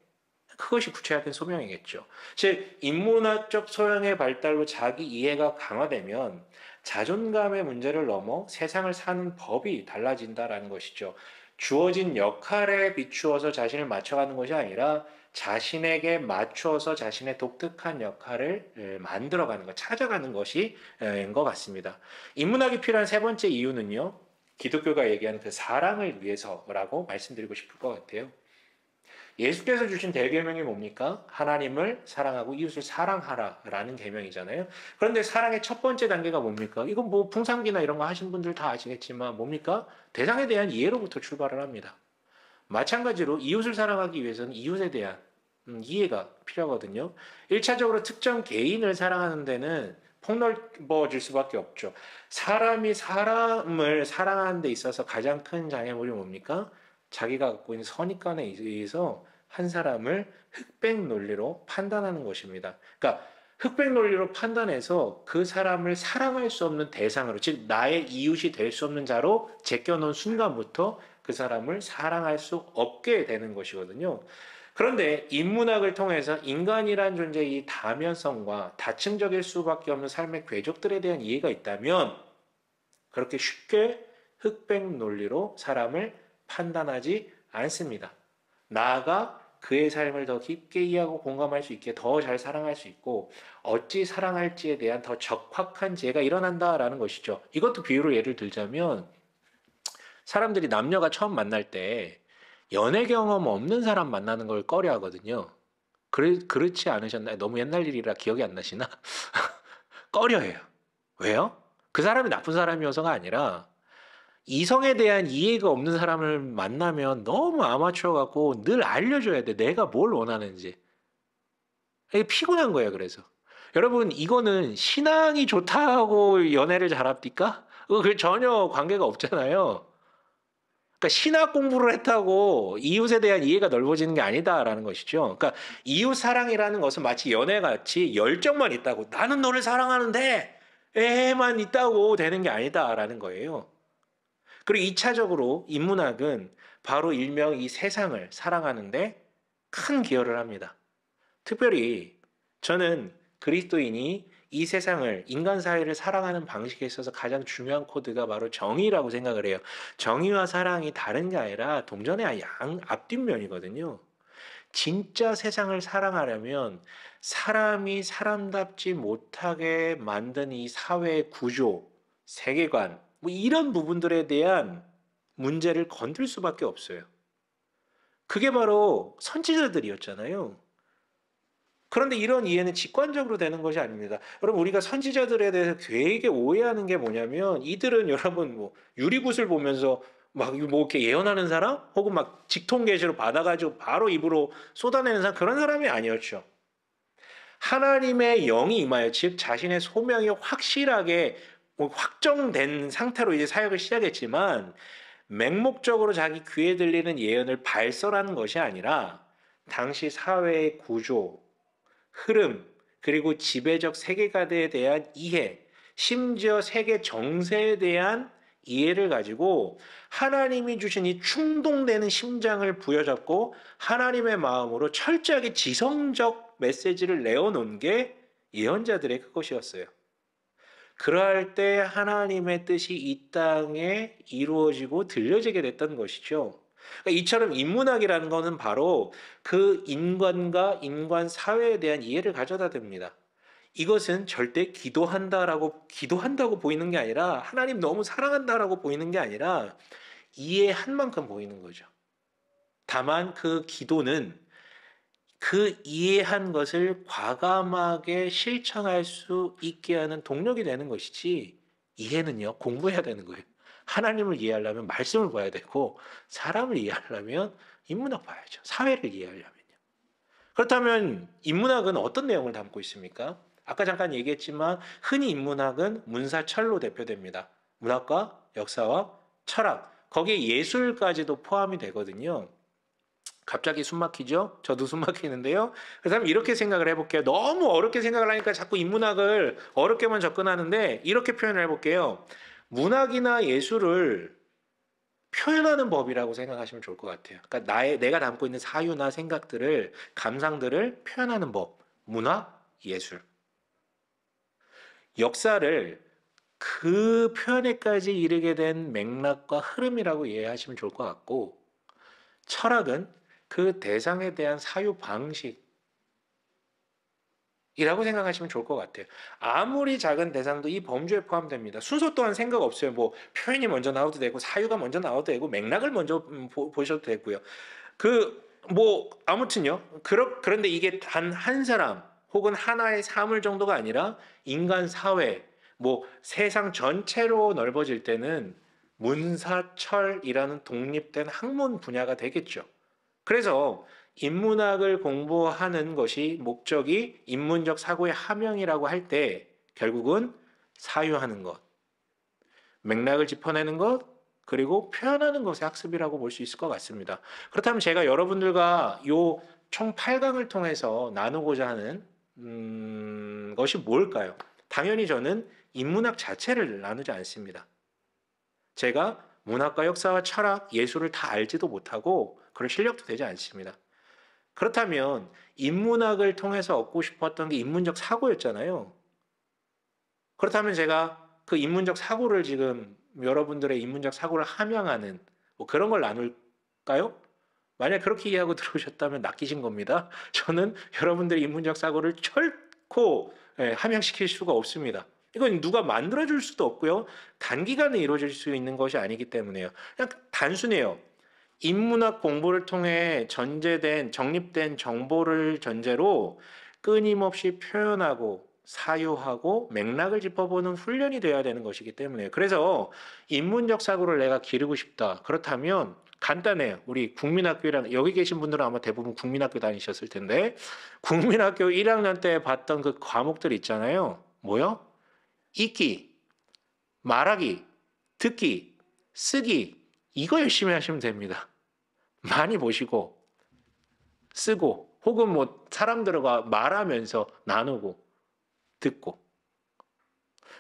그것이 구체화된 소명이겠죠. 즉 인문학적 소양의 발달로 자기 이해가 강화되면 자존감의 문제를 넘어 세상을 사는 법이 달라진다라는 것이죠. 주어진 역할에 비추어서 자신을 맞춰가는 것이 아니라 자신에게 맞춰서 자신의 독특한 역할을 예, 만들어가는 것, 찾아가는 예, 것 인것 같습니다. 인문학이 필요한 세 번째 이유는요. 기독교가 얘기하는 그 사랑을 위해서라고 말씀드리고 싶을 것 같아요. 예수께서 주신 대개명이 뭡니까? 하나님을 사랑하고 이웃을 사랑하라라는 개명이잖아요. 그런데 사랑의 첫 번째 단계가 뭡니까? 이건 뭐 풍상기나 이런 거 하신 분들 다 아시겠지만 뭡니까? 대상에 대한 이해로부터 출발을 합니다. 마찬가지로 이웃을 사랑하기 위해서는 이웃에 대한 음, 이해가 필요하거든요. 1차적으로 특정 개인을 사랑하는 데는 폭넓어질 수밖에 없죠. 사람이 사람을 사랑하는 데 있어서 가장 큰 장애물이 뭡니까? 자기가 갖고 있는 선입관에 의해서 한 사람을 흑백 논리로 판단하는 것입니다. 그러니까 흑백 논리로 판단해서 그 사람을 사랑할 수 없는 대상으로, 즉 나의 이웃이 될 수 없는 자로 제껴놓은 순간부터 그 사람을 사랑할 수 없게 되는 것이거든요. 그런데 인문학을 통해서 인간이란 존재의 다면성과 다층적일 수밖에 없는 삶의 궤적들에 대한 이해가 있다면 그렇게 쉽게 흑백 논리로 사람을 판단하지 않습니다. 나아가 그의 삶을 더 깊게 이해하고 공감할 수 있게 더 잘 사랑할 수 있고 어찌 사랑할지에 대한 더 적확한 지혜가 일어난다라는 것이죠. 이것도 비유로 예를 들자면 사람들이 남녀가 처음 만날 때 연애 경험 없는 사람 만나는 걸 꺼려 하거든요. 그래, 그렇지 않으셨나요? 너무 옛날 일이라 기억이 안 나시나? 꺼려해요. 왜요? 그 사람이 나쁜 사람이어서가 아니라 이성에 대한 이해가 없는 사람을 만나면 너무 아마추어 같고 늘 알려줘야 돼. 내가 뭘 원하는지. 이게 피곤한 거예요. 그래서 여러분 이거는 신앙이 좋다고 연애를 잘합니까? 그 전혀 관계가 없잖아요. 그러니까 신학 공부를 했다고 이웃에 대한 이해가 넓어지는 게 아니다라는 것이죠. 그러니까 이웃 사랑이라는 것은 마치 연애 같이 열정만 있다고 나는 너를 사랑하는데 애만 있다고 되는 게 아니다라는 거예요. 그리고 2차적으로 인문학은 바로 일명 이 세상을 사랑하는데큰 기여를 합니다. 특별히 저는 그리스도인이 이 세상을 인간 사회를 살아가는 방식에 있어서 가장 중요한 코드가 바로 정의라고 생각을 해요. 정의와 사랑이 다른 게 아니라 동전의 양 앞뒷면이거든요. 진짜 세상을 사랑하려면 사람이 사람답지 못하게 만든 이사회 구조, 세계관, 뭐 이런 부분들에 대한 문제를 건들 수밖에 없어요. 그게 바로 선지자들이었잖아요. 그런데 이런 이해는 직관적으로 되는 것이 아닙니다. 여러분 우리가 선지자들에 대해서 되게 오해하는 게 뭐냐면 이들은 여러분 뭐 유리구슬 보면서 막뭐 이렇게 예언하는 사람 혹은 막 직통 계시로 받아가지고 바로 입으로 쏟아내는 사람 그런 사람이 아니었죠. 하나님의 영이 임하여 즉 자신의 소명이 확실하게 확정된 상태로 이제 사역을 시작했지만 맹목적으로 자기 귀에 들리는 예언을 발설하는 것이 아니라 당시 사회의 구조, 흐름, 그리고 지배적 세계가대에 대한 이해, 심지어 세계 정세에 대한 이해를 가지고 하나님이 주신 이 충동되는 심장을 부여잡고 하나님의 마음으로 철저하게 지성적 메시지를 내어놓은 게 예언자들의 그것이었어요. 그러할 때 하나님의 뜻이 이 땅에 이루어지고 들려지게 됐던 것이죠. 그러니까 이처럼 인문학이라는 것은 바로 그 인간과 인간 사회에 대한 이해를 가져다 듭니다. 이것은 절대 기도한다라고 기도한다고 보이는 게 아니라 하나님 너무 사랑한다라고 보이는 게 아니라 이해한 만큼 보이는 거죠. 다만 그 기도는 그 이해한 것을 과감하게 실천할 수 있게 하는 동력이 되는 것이지 이해는요 공부해야 되는 거예요. 하나님을 이해하려면 말씀을 봐야 되고 사람을 이해하려면 인문학 봐야죠. 사회를 이해하려면요. 그렇다면 인문학은 어떤 내용을 담고 있습니까? 아까 잠깐 얘기했지만 흔히 인문학은 문사철로 대표됩니다. 문학과 역사와 철학 거기에 예술까지도 포함이 되거든요. 갑자기 숨 막히죠? 저도 숨 막히는데요. 그래서 이렇게 생각을 해볼게요. 너무 어렵게 생각을 하니까 자꾸 인문학을 어렵게만 접근하는데 이렇게 표현을 해볼게요. 문학이나 예술을 표현하는 법이라고 생각하시면 좋을 것 같아요. 그러니까 나의 내가 담고 있는 사유나 생각들을 감상들을 표현하는 법, 문학, 예술. 역사를 그 표현에까지 이르게 된 맥락과 흐름이라고 이해하시면 좋을 것 같고 철학은 그 대상에 대한 사유 방식이라고 생각하시면 좋을 것 같아요. 아무리 작은 대상도 이 범주에 포함됩니다. 순서 또한 생각 없어요. 뭐 표현이 먼저 나와도 되고 사유가 먼저 나와도 되고 맥락을 먼저 음, 보, 보셔도 되고요. 그 뭐 아무튼요. 그러, 그런데 이게 단 한 사람 혹은 하나의 사물 정도가 아니라 인간 사회 뭐 세상 전체로 넓어질 때는 문사철이라는 독립된 학문 분야가 되겠죠. 그래서 인문학을 공부하는 것이 목적이 인문적 사고의 함양이라고 할 때 결국은 사유하는 것, 맥락을 짚어내는 것, 그리고 표현하는 것의 학습이라고 볼 수 있을 것 같습니다. 그렇다면 제가 여러분들과 요총 8강을 통해서 나누고자 하는 음, 것이 뭘까요? 당연히 저는 인문학 자체를 나누지 않습니다. 제가 문학과 역사와 철학, 예술을 다 알지도 못하고 그런 실력도 되지 않습니다. 그렇다면 인문학을 통해서 얻고 싶었던 게 인문적 사고였잖아요. 그렇다면 제가 그 인문적 사고를 지금 여러분들의 인문적 사고를 함양하는 뭐 그런 걸 나눌까요? 만약 그렇게 이해하고 들어오셨다면 낚이신 겁니다. 저는 여러분들의 인문적 사고를 철코 예, 함양시킬 수가 없습니다. 이건 누가 만들어줄 수도 없고요. 단기간에 이루어질 수 있는 것이 아니기 때문에요. 그냥 단순해요. 인문학 공부를 통해 전제된 정립된 정보를 전제로 끊임없이 표현하고 사유하고 맥락을 짚어보는 훈련이 되어야 되는 것이기 때문에 그래서 인문적 사고를 내가 기르고 싶다 그렇다면 간단해요 우리 국민학교랑 여기 계신 분들은 아마 대부분 국민학교 다니셨을 텐데 국민학교 1학년 때 봤던 그 과목들 있잖아요 뭐요? 읽기 말하기 듣기 쓰기 이거 열심히 하시면 됩니다. 많이 보시고 쓰고 혹은 뭐 사람들과 말하면서 나누고 듣고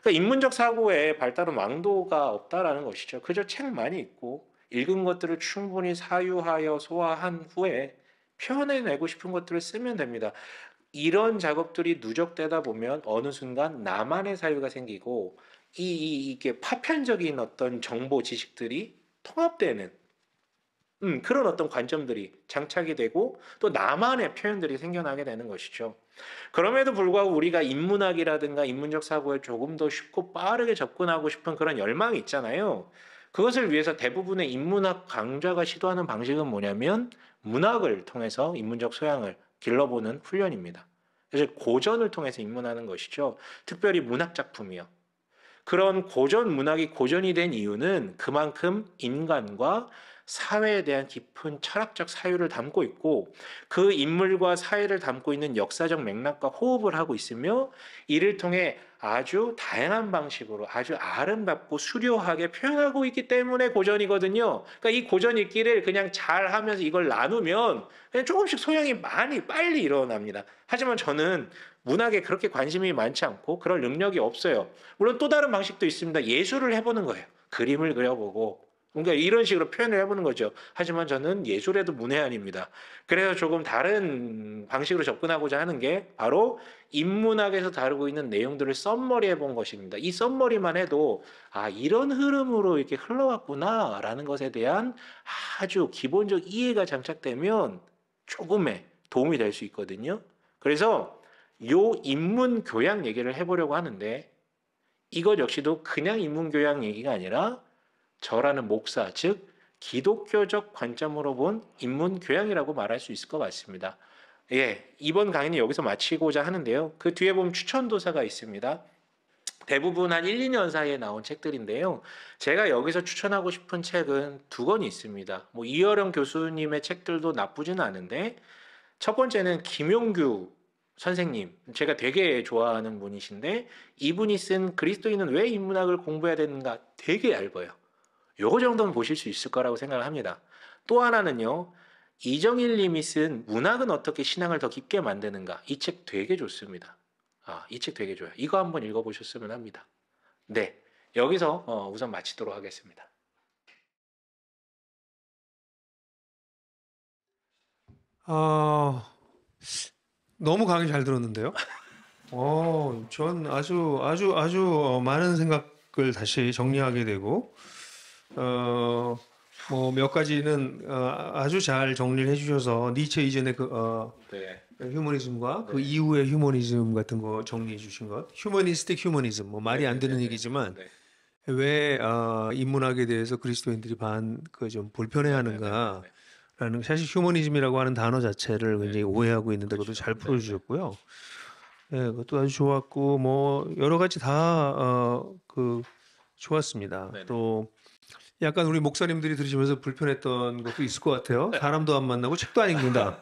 그러니까 인문적 사고에 발달은 왕도가 없다라는 것이죠. 그저 책 많이 읽고 읽은 것들을 충분히 사유하여 소화한 후에 표현해내고 싶은 것들을 쓰면 됩니다. 이런 작업들이 누적되다 보면 어느 순간 나만의 사유가 생기고 이, 이 이게 파편적인 어떤 정보 지식들이 통합되는 음, 그런 어떤 관점들이 장착이 되고 또 나만의 표현들이 생겨나게 되는 것이죠. 그럼에도 불구하고 우리가 인문학이라든가 인문적 사고에 조금 더 쉽고 빠르게 접근하고 싶은 그런 열망이 있잖아요. 그것을 위해서 대부분의 인문학 강좌가 시도하는 방식은 뭐냐면 문학을 통해서 인문적 소양을 길러보는 훈련입니다. 그래서 고전을 통해서 입문하는 것이죠. 특별히 문학 작품이요. 그런 고전 문학이 고전이 된 이유는 그만큼 인간과 사회에 대한 깊은 철학적 사유를 담고 있고 그 인물과 사회를 담고 있는 역사적 맥락과 호흡을 하고 있으며 이를 통해 아주 다양한 방식으로 아주 아름답고 수려하게 표현하고 있기 때문에 고전이거든요. 그러니까 이 고전 읽기를 그냥 잘 하면서 이걸 나누면 그냥 조금씩 소양이 많이 빨리 일어납니다. 하지만 저는 문학에 그렇게 관심이 많지 않고 그럴 능력이 없어요. 물론 또 다른 방식도 있습니다. 예술을 해보는 거예요. 그림을 그려보고 그러니까 이런 식으로 표현을 해보는 거죠. 하지만 저는 예술에도 문외한입니다. 그래서 조금 다른 방식으로 접근하고자 하는 게 바로 인문학에서 다루고 있는 내용들을 썸머리 해본 것입니다. 이 썸머리만 해도 아 이런 흐름으로 이렇게 흘러왔구나라는 것에 대한 아주 기본적 이해가 장착되면 조금의 도움이 될 수 있거든요. 그래서 요 인문 교양 얘기를 해보려고 하는데 이것 역시도 그냥 인문 교양 얘기가 아니라 저라는 목사 즉 기독교적 관점으로 본 인문 교양이라고 말할 수 있을 것 같습니다. 예, 이번 강의는 여기서 마치고자 하는데요. 그 뒤에 보면 추천 도서가 있습니다. 대부분 한 1, 2년 사이에 나온 책들인데요. 제가 여기서 추천하고 싶은 책은 두권 있습니다. 뭐 이어령 교수님의 책들도 나쁘지 않은데 첫 번째는 김용규 선생님, 제가 되게 좋아하는 분이신데 이분이 쓴 그리스도인은 왜 인문학을 공부해야 되는가 되게 얇아요. 요거 정도는 보실 수 있을 거라고 생각을 합니다. 또 하나는요. 이정일 님이 쓴 문학은 어떻게 신앙을 더 깊게 만드는가 이 책 되게 좋습니다. 아, 이 책 되게 좋아요. 이거 한번 읽어 보셨으면 합니다. 네. 여기서 어, 우선 마치도록 하겠습니다. 어... 너무 강의 잘 들었는데요. 어, 전 아주 아주 아주 어, 많은 생각을 다시 정리하게 되고 어, 뭐 몇 가지는 어, 아주 잘 정리를 해주셔서 니체 이전의 그 어, 네. 휴머니즘과 그 네. 그 이후의 휴머니즘 같은 거 정리해 주신 것, 휴머니스틱 휴머니즘 뭐 말이 네, 안 되는 네. 네, 네. 얘기지만 왜 어, 인문학에 대해서 그리스도인들이 반 그 좀 불편해하는가. 라는 사실 휴머니즘이라고 하는 단어 자체를 네. 굉장히 오해하고 있는데 그것도 그렇죠. 잘 네. 풀어주셨고요. 예, 그것도 아주 좋았고 뭐 여러 가지 다어 그 좋았습니다. 네네. 또 약간 우리 목사님들이 들으시면서 불편했던 것도 있을 것 같아요. 사람도 안 만나고 책도 안 읽는다.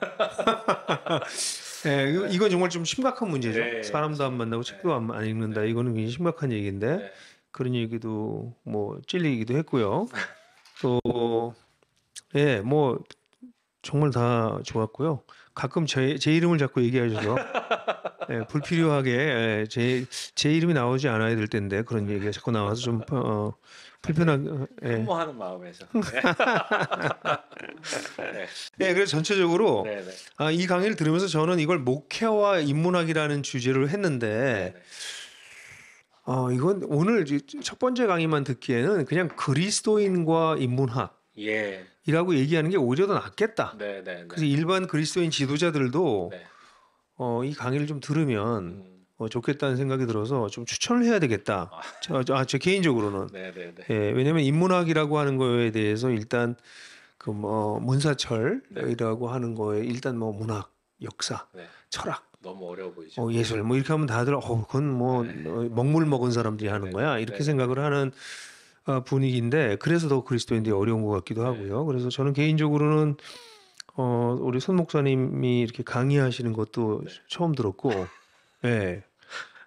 예, 네, 이건 정말 좀 심각한 문제죠. 네, 사람도 안 만나고 책도 안, 안 읽는다. 이거는 굉장히 심각한 얘기인데 그런 얘기도 뭐 찔리기도 했고요. 또 예, 뭐 정말 다 좋았고요. 가끔 제, 제 이름을 자꾸 얘기하셔서 네, 불필요하게 예, 제, 제 이름이 나오지 않아야 될 텐데 그런 얘기가 자꾸 나와서 좀 어, 어 불편하게 흠모하는 예. 마음에서 네. 네. 그래서 전체적으로 네, 네. 아, 이 강의를 들으면서 저는 이걸 목회와 인문학이라는 주제를 했는데 어, 이건 오늘 첫 번째 강의만 듣기에는 그냥 그리스도인과 인문학 예. 이라고 얘기하는 게 오히려 더 낫겠다. 네, 네, 네. 그래서 일반 그리스도인 지도자들도 네. 어, 이 강의를 좀 들으면 음. 어, 좋겠다는 생각이 들어서 좀 추천을 해야 되겠다. 아. 저, 저, 아, 저 개인적으로는. 네, 네, 네. 예, 왜냐하면 인문학이라고 하는 거에 대해서 일단 그 뭐 문사철이라고 네. 하는 거에 일단 뭐 문학, 역사, 네. 철학 너무 어려워 보이죠. 어, 예술 뭐 이렇게 하면 다들 어 그건 뭐 어, 먹물 먹은 사람들이 하는 거야 이렇게 생각을 하는 어, 분위기인데 그래서 더 그리스도인들이 어려운 것 같기도 네. 하고요. 그래서 저는 개인적으로는 어, 우리 손 목사님이 이렇게 강의하시는 것도 네. 처음 들었고, 예. 네.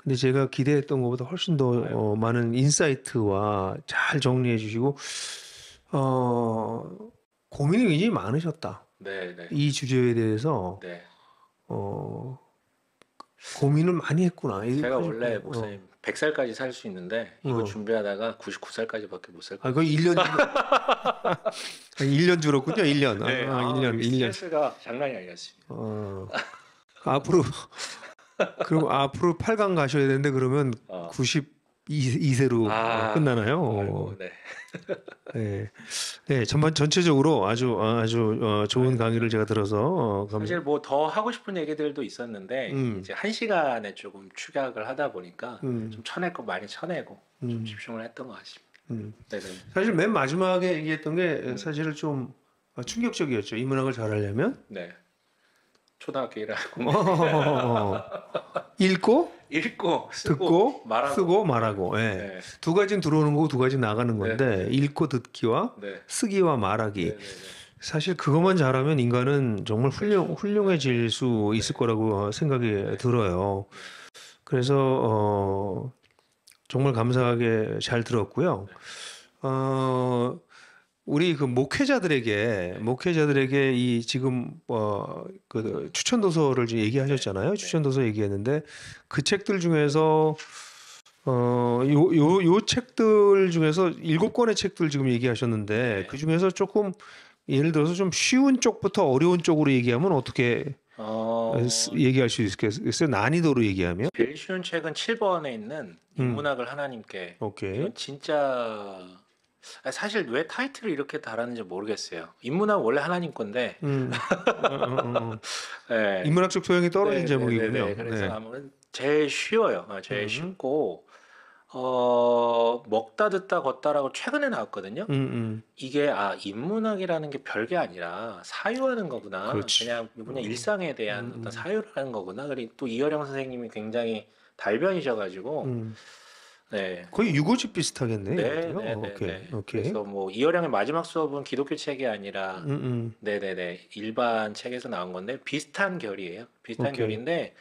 근데 제가 기대했던 것보다 훨씬 더 네. 어, 많은 인사이트와 잘 정리해 주시고, 어, 고민이 굉장히 많으셨다. 네, 네. 이 주제에 대해서, 네. 어, 고민을 많이 했구나. 제가 원래 어. 목사님 100살까지 살 수 있는데 이거 어. 준비하다가 99살까지밖에 못 살 거예요. 아, 그 1년 1년 줄었군요. 1년. 네. 아, 아, 1년. 아, 1년. 스트레스가 장난이 아니었습니다. 어. 앞으로 그럼 앞으로 8강 가셔야 되는데 그러면 어. 90 2세로 아, 끝나나요? 어. 아이고, 네. 네. 네. 전반 전체적으로 아주 어, 아주 어, 좋은 강의를 제가 들어서 어, 감... 사실 뭐 더 하고 싶은 얘기들도 있었는데 음. 이제 한 시간에 조금 축약을 하다 보니까 음. 좀 쳐낼 거 많이 쳐내고 음. 좀 집중을 했던 것 같습니다. 음. 네, 사실 맨 마지막에 얘기했던 게 음. 사실은 좀 어, 충격적이었죠. 이 문학을 잘하려면 네. 초등학교 1학년 어, 읽고 읽고 쓰고 듣고 말하고. 쓰고 말하고 예. 네. 두 가지는 들어오는 거고 두 가지는 나가는 네. 건데 네. 읽고 듣기와 네. 쓰기와 말하기 네, 네, 사실 그것만 잘하면 인간은 정말 훌륭 그렇죠. 훌륭해질 수 있을 거라고 생각이 들어요. 그래서 어 정말 감사하게 잘 들었고요. 어 우리 그 목회자들에게 목회자들에게 이 지금 어그 추천 도서를 지금 얘기하셨잖아요. 네, 네. 추천 도서 얘기했는데 그 책들 중에서 어요요 요, 요 책들 중에서 일곱 권의 책들 지금 얘기하셨는데 네. 그 중에서 조금 예를 들어서 좀 쉬운 쪽부터 어려운 쪽으로 얘기하면 어떻게 어... 얘기할 수 있겠어요? 난이도로 얘기하면 제일 쉬운 책은 7번에 있는 음. 인문학을 음. 하나님께 오케이. 진짜 사실 왜 타이틀을 이렇게 달았는지 모르겠어요. 인문학 원래 하나님 건데. 음. 네. 인문학적 소양이 떨어진 네, 네 제목이군요. 네, 네. 그래서 네. 아무튼 제일 쉬워요. 아, 제일 음. 쉽고 어, 먹다 듣다 걷다라고 최근에 나왔거든요. 음음. 음. 이게 아 인문학이라는 게 별게 아니라 사유하는 거구나. 그렇지. 그냥 그냥 음. 일상에 대한 음 어떤 음. 사유를 하는 거구나. 그리고 또 이어령 선생님이 굉장히 달변이셔가지고. 음. 네. 거의 유고집 비슷하겠네. 네, 요 네, 네, 어, 오케이, 네. 오케이. 그래서 뭐 이어령의 마지막 수업은 기독교 책이 아니라 음, 음. 네네네 일반 책에서 나온 건데 비슷한 결이에요. 비슷한 오케이. 결인데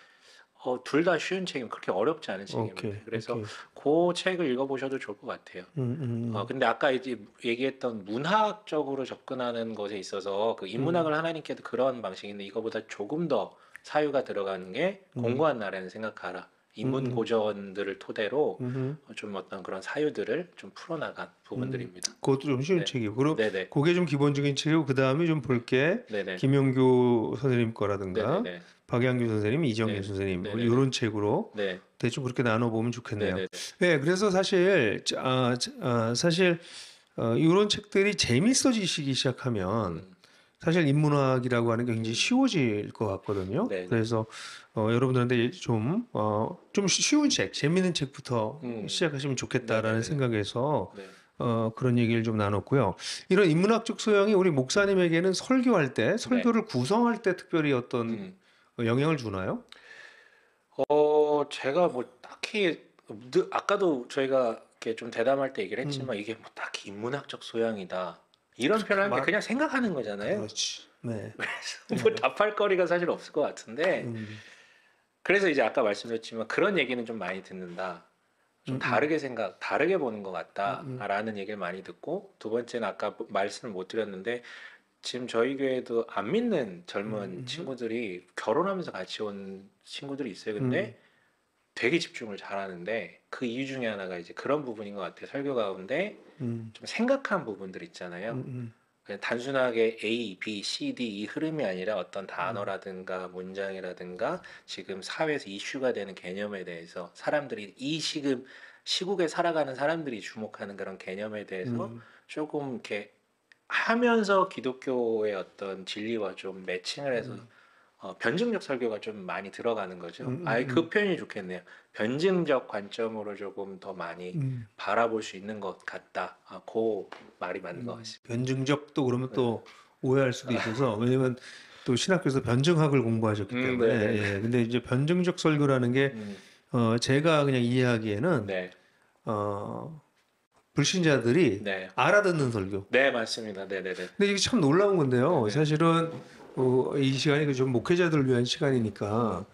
어, 둘 다 쉬운 책이면 그렇게 어렵지 않은 책임입니다. 오케이, 그래서 오케이. 그 책을 읽어보셔도 좋을 것 같아요. 음, 음, 어, 근데 아까 이제 얘기했던 문학적으로 접근하는 것에 있어서 그 인문학을 하나님께도 그런 방식인데 이거보다 조금 더 사유가 들어가는 게 공고한 나라는 생각하라. 인문 고전들을 토대로 어, 좀 어떤 그런 사유들을 좀 풀어나간 음, 부분들입니다. 그것도 좀 쉬운 네. 책이고 그럼 네네. 그게 좀 기본적인 책이고 그 다음에 좀 볼게 김용규 선생님 거라든가 네네. 박양규 선생님, 이정현 네. 선생님 뭐 네네. 이런 책으로 네. 대충 그렇게 나눠 보면 좋겠네요. 네네. 네, 그래서 사실 아, 아 사실 어, 이런 책들이 재밌어지시기 시작하면. 음. 사실 인문학이라고 하는 게 굉장히 쉬워질 것 같거든요. 네네. 네. 그래서 어, 여러분들한테 좀좀 어, 좀 쉬운 책, 재밌는 책부터 음. 시작하시면 좋겠다라는 네네 네, 네. 생각에서 네. 어, 그런 얘기를 좀 나눴고요. 이런 인문학적 소양이 우리 목사님에게는 설교할 때, 설교를 네. 구성할 때 특별히 어떤 음. 어, 영향을 주나요? 어, 제가 뭐 딱히 아까도 저희가 이렇게 좀 대담할 때 얘기를 했지만 음. 이게 뭐 딱히 인문학적 소양이다. 이런 표현하는 말... 게 그냥 생각하는 거잖아요. 그렇지. 네. 그래서 뭐 네. 답할 거리가 사실 없을 것 같은데 음. 그래서 이제 아까 말씀드렸지만 그런 얘기는 좀 많이 듣는다. 좀 음. 음. 다르게 생각, 다르게 보는 것 음, 음. 같다라는 음. 얘기를 많이 듣고 두 번째는 아까 뭐 말씀을 못 드렸는데 지금 저희 교회도 안 믿는 젊은 친구들이 결혼하면서 같이 온 친구들이 있어요. 근데 되게 집중을 잘하는데 그 이유 중에 하나가 이제 그런 부분인 것 같아요. 설교 가운데 음. 좀 생각한 부분들 있잖아요. 음, 음. 그냥 단순하게 A, B, C, D 이 e 흐름이 아니라 어떤 단어라든가 음. 문장이라든가 지금 사회에서 이슈가 되는 개념에 대해서 사람들이 이 지금 시국에 살아가는 사람들이 주목하는 그런 개념에 대해서 음. 조금 이렇게 하면서 기독교의 어떤 진리와 좀 매칭을 해서 어, 변증적 설교가 좀 많이 들어가는 거죠. 음, 음 아예 그 음. 표현이 좋겠네요. 변증적 관점으로 조금 더 많이 음. 바라볼 수 있는 것 같다. 아, 그 말이 맞는 것 음. 같습니다. 변증적 또 그러면 또 네. 오해할 수도 있어서 왜냐면 또 신학교에서 변증학을 공부하셨기 때문에 네. 예, 근데 이제 변증적 설교라는 게 어, 제가 그냥 이해하기에는 네. 어, 불신자들이 네. 알아듣는 설교. 네 맞습니다. 네네네. 근데 이게 참 놀라운 건데요. 네, 네. 사실은 어, 이 시간이 좀 목회자들을 위한 시간이니까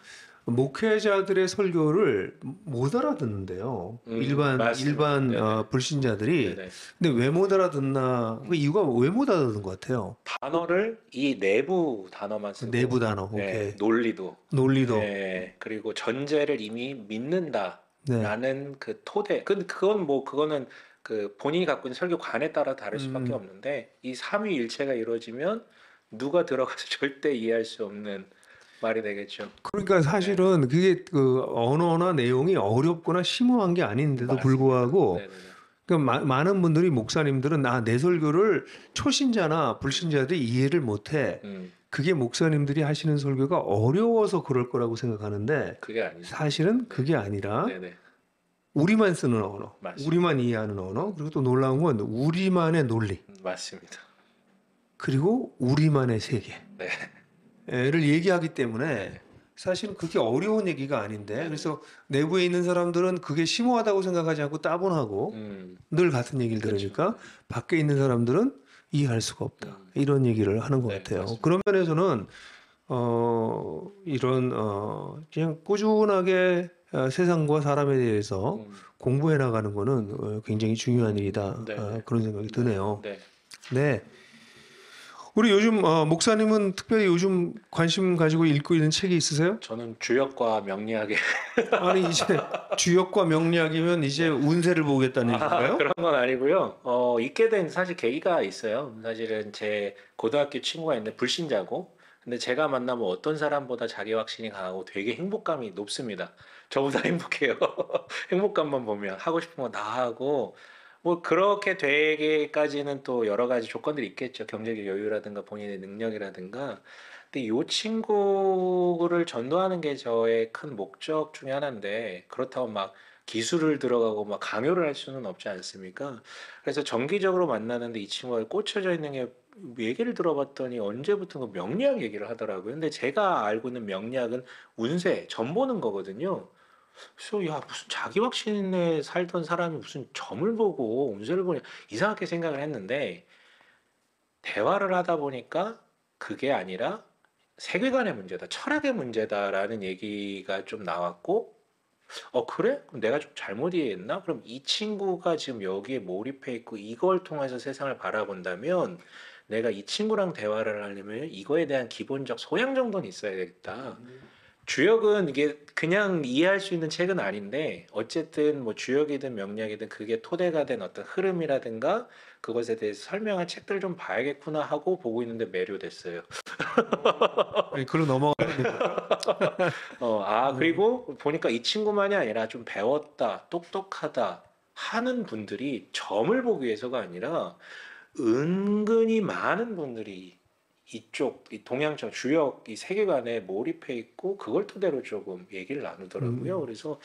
목회자들의 설교를 못 알아듣는데요. 음, 일반 맞습니다. 일반 네, 네. 어, 불신자들이 네네. 네. 근데 왜 못 알아듣나? 그 이유가 왜 못 알아듣는 것 같아요. 단어를 이 내부 단어만 쓰고 내부 단어, 오케이. 네, 논리도 논리도 네, 그리고 전제를 이미 믿는다라는 네. 그 토대. 그 그건 뭐 그거는 그 본인이 갖고 있는 설교관에 따라 다를 음. 수밖에 음. 없는데 이 삼위일체가 이루어지면 누가 들어가서 절대 이해할 수 없는 말이 되겠죠. 그러니까 네. 사실은 네. 그게 그 언어나 내용이 어렵거나 심오한 게 아닌데도 맞습니다. 불구하고 네, 네, 그러니까 마, 많은 분들이 목사님들은 아내 설교를 초신자나 불신자들이 이해를 못해. 음. 그게 목사님들이 하시는 설교가 어려워서 그럴 거라고 생각하는데 사실은 그게 아니라 네네. 우리만 쓰는 언어, 맞습니다. 우리만 이해하는 언어, 그리고 또 놀라운 건 우리만의 논리. 음, 맞습니다. 그리고 우리만의 세계를 네. 예, 얘기하기 때문에 사실은 그렇게 어려운 얘기가 아닌데 그래서 내부에 있는 사람들은 그게 심오하다고 생각하지 않고 따분하고 음. 늘 같은 얘기를 그렇죠. 들으니까 그렇죠. 밖에 있는 사람들은 이해할 수가 없다 음. 이런 얘기를 하는 것 네, 같아요. 맞습니다. 그런 면에서는 어 이런 어 그냥 꾸준하게 어, 세상과 사람에 대해서 음. 공부해 나가는 거는 어, 굉장히 중요한 음. 일이다 네. 어, 그런 생각이 드네요. 네. 네. 우리 요즘 어, 목사님은 특별히 요즘 관심 가지고 읽고 있는 책이 있으세요? 저는 주역과 명리학에 아니 이제 주역과 명리학이면 이제 운세를 보겠다는 아, 얘기인가요? 아, 그런 건 아니고요. 어, 읽게 된 사실 계기가 있어요. 사실은 제 고등학교 친구가 있는데 불신자고 근데 제가 만나면 어떤 사람보다 자기 확신이 강하고 되게 행복감이 높습니다. 저보다 행복해요. 행복감만 보면 하고 싶은 거 다 하고 뭐 그렇게 되기까지는 또 여러 가지 조건들이 있겠죠. 경제적 여유라든가 본인의 능력이라든가. 근데 이 친구를 전도하는 게 저의 큰 목적 중에 하나인데 그렇다고 막 기술을 들어가고 막 강요를 할 수는 없지 않습니까? 그래서 정기적으로 만나는데 이 친구가 꽂혀져 있는 게 얘기를 들어봤더니 언제부터는 그 명리학 얘기를 하더라고요. 근데 제가 알고 있는 명리학은 운세, 전 보는 거거든요. 그래서 야 무슨 자기 확신에 살던 사람이 무슨 점을 보고 운세를 보냐 이상하게 생각을 했는데 대화를 하다 보니까 그게 아니라 세계관의 문제다 철학의 문제다라는 얘기가 좀 나왔고 어 그래? 그럼 내가 좀 잘못 이해했나? 그럼 이 친구가 지금 여기에 몰입해 있고 이걸 통해서 세상을 바라본다면 내가 이 친구랑 대화를 하려면 이거에 대한 기본적 소양 정도는 있어야 되겠다 음. 주역은 이게 그냥 이해할 수 있는 책은 아닌데 어쨌든 뭐 주역이든 명략이든 그게 토대가 된 어떤 흐름이라든가 그것에 대해서 설명한 책들 좀 봐야겠구나 하고 보고 있는데 매료됐어요. 글로 네, 넘어가는데. 어, 아 네. 그리고 음. 보니까 이 친구만이 아니라 좀 배웠다, 똑똑하다 하는 분들이 점을 보기 위해서가 아니라 은근히 많은 분들이 이쪽 이동양청 주역 이 세계관에 몰입해 있고 그걸 토대로 조금 얘기를 나누더라고요. 음. 그래서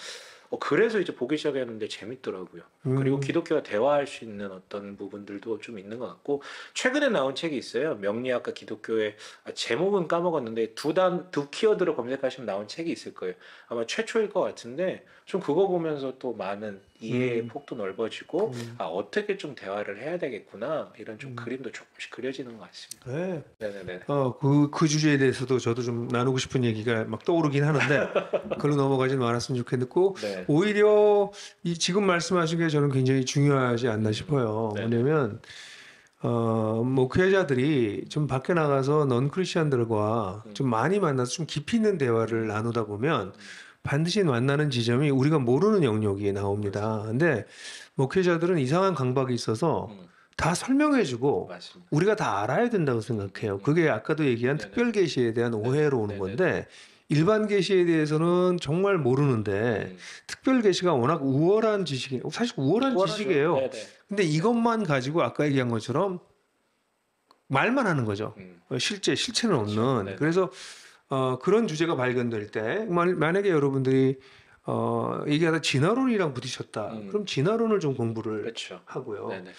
어, 그래서 이제 보기 시작했는데 재밌더라고요. 음. 그리고 기독교와 대화할 수 있는 어떤 부분들도 좀 있는 것 같고 최근에 나온 책이 있어요. 명리학과 기독교의 아, 제목은 까먹었는데 두단두 두 키워드로 검색하시면 나온 책이 있을 거예요. 아마 최초일 것 같은데 좀 그거 보면서 또 많은 이해의 음. 폭도 넓어지고 음. 아 어떻게 좀 대화를 해야 되겠구나 이런 좀 음. 그림도 조금씩 그려지는 것 같습니다. 네, 네네네. 어그그 그 주제에 대해서도 저도 좀 나누고 싶은 얘기가 막 떠오르긴 하는데 그걸로 넘어가지는 않았으면 좋겠고 네. 오히려 이 지금 말씀하신 게 저는 굉장히 중요하지 않나 음. 싶어요. 네. 왜냐면 어, 목회자들이 뭐 좀 밖에 나가서 넌 크리스천들과 음. 좀 많이 만나서 좀 깊이 있는 대화를 나누다 보면 음. 반드시 만나는 지점이 우리가 모르는 영역이 나옵니다. 그렇죠. 근데 목회자들은 이상한 강박이 있어서 음. 다 설명해주고 맞습니다. 우리가 다 알아야 된다고 생각해요. 음. 그게 아까도 얘기한 네네. 특별 게시에 대한 오해로 오는 네네. 건데 일반 게시에 대해서는 정말 모르는데 음. 특별 게시가 워낙 우월한 지식이 사실 우월한 우월하죠. 지식이에요. 네네. 근데 이것만 가지고 아까 얘기한 것처럼 말만 하는 거죠. 음. 실제 실체는 그렇죠. 없는. 그래서 어, 그런 주제가 발견될 때 만약에 여러분들이 어, 얘기하다 진화론이랑 부딪혔다. 음. 그럼 진화론을 좀 공부를 그렇죠. 하고요. 네네.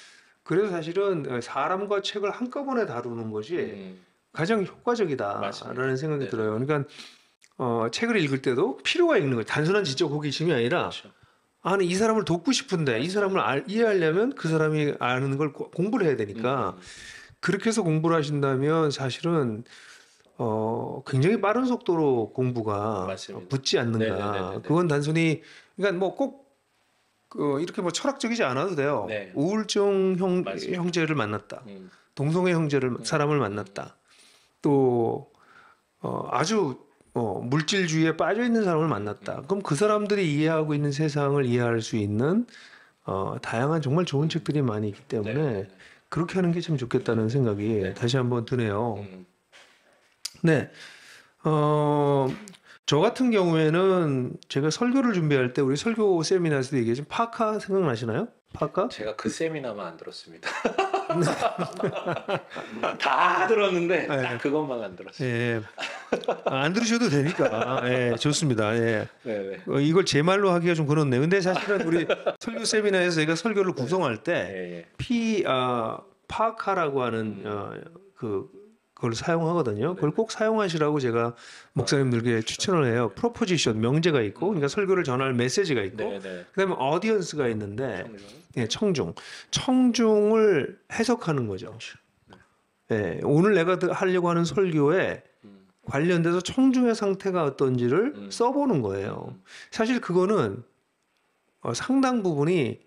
그래서 사실은 어, 사람과 책을 한꺼번에 다루는 것이 음. 가장 효과적이다라는 맞습니다. 생각이 네네. 들어요. 그러니까 어, 책을 읽을 때도 필요가 읽는 거예요. 단순한 지적 호기심이 아니라 그렇죠. 아니 이 사람을 돕고 싶은데 이 사람을 알, 이해하려면 그 사람이 아는 걸 고, 공부를 해야 되니까 음. 그렇게 해서 공부를 하신다면 사실은 어, 굉장히 빠른 속도로 공부가 맞습니다. 붙지 않는가. 네네네네. 그건 단순히, 그러니까 뭐 꼭, 그 이렇게 뭐 철학적이지 않아도 돼요. 네. 우울증 형, 형제를 만났다. 음. 동성애 형제를, 음. 사람을 만났다. 또, 어, 아주 어, 물질주의에 빠져 있는 사람을 만났다. 음. 그럼 그 사람들이 이해하고 있는 세상을 이해할 수 있는 어, 다양한 정말 좋은 책들이 많이 있기 때문에 네. 그렇게 하는 게 참 좋겠다는 생각이 네. 다시 한번 드네요. 음. 네. 어, 저 같은 경우에는 제가 설교를 준비할 때 우리 설교 세미나에서도 얘기했지만 파카 생각나시나요? 파카? 제가 그 세미나만 안 들었습니다. 다 들었는데 네. 그것만 안 들었어요. 예. 예. 아, 안 들으셔도 되니까 예, 좋습니다. 예. 네, 네. 어, 이걸 제 말로 하기가 좀 그렇네. 근데 사실은 우리 설교 세미나에서 제가 설교를 구성할 때 피, 예, 예. 아, 파카라고 하는 어, 그 그걸 사용하거든요. 네. 그걸 꼭 사용하시라고 제가 목사님들께 추천을 해요. 프로포지션 네. 명제가 있고, 그러니까 설교를 전할 메시지가 있고, 네, 그다음에 어디언스가 있는데 예, 청중, 청중을 해석하는 거죠. 예, 오늘 내가 하려고 하는 설교에 음. 관련돼서 청중의 상태가 어떤지를 음. 써보는 거예요. 음. 사실 그거는 어, 상당 부분이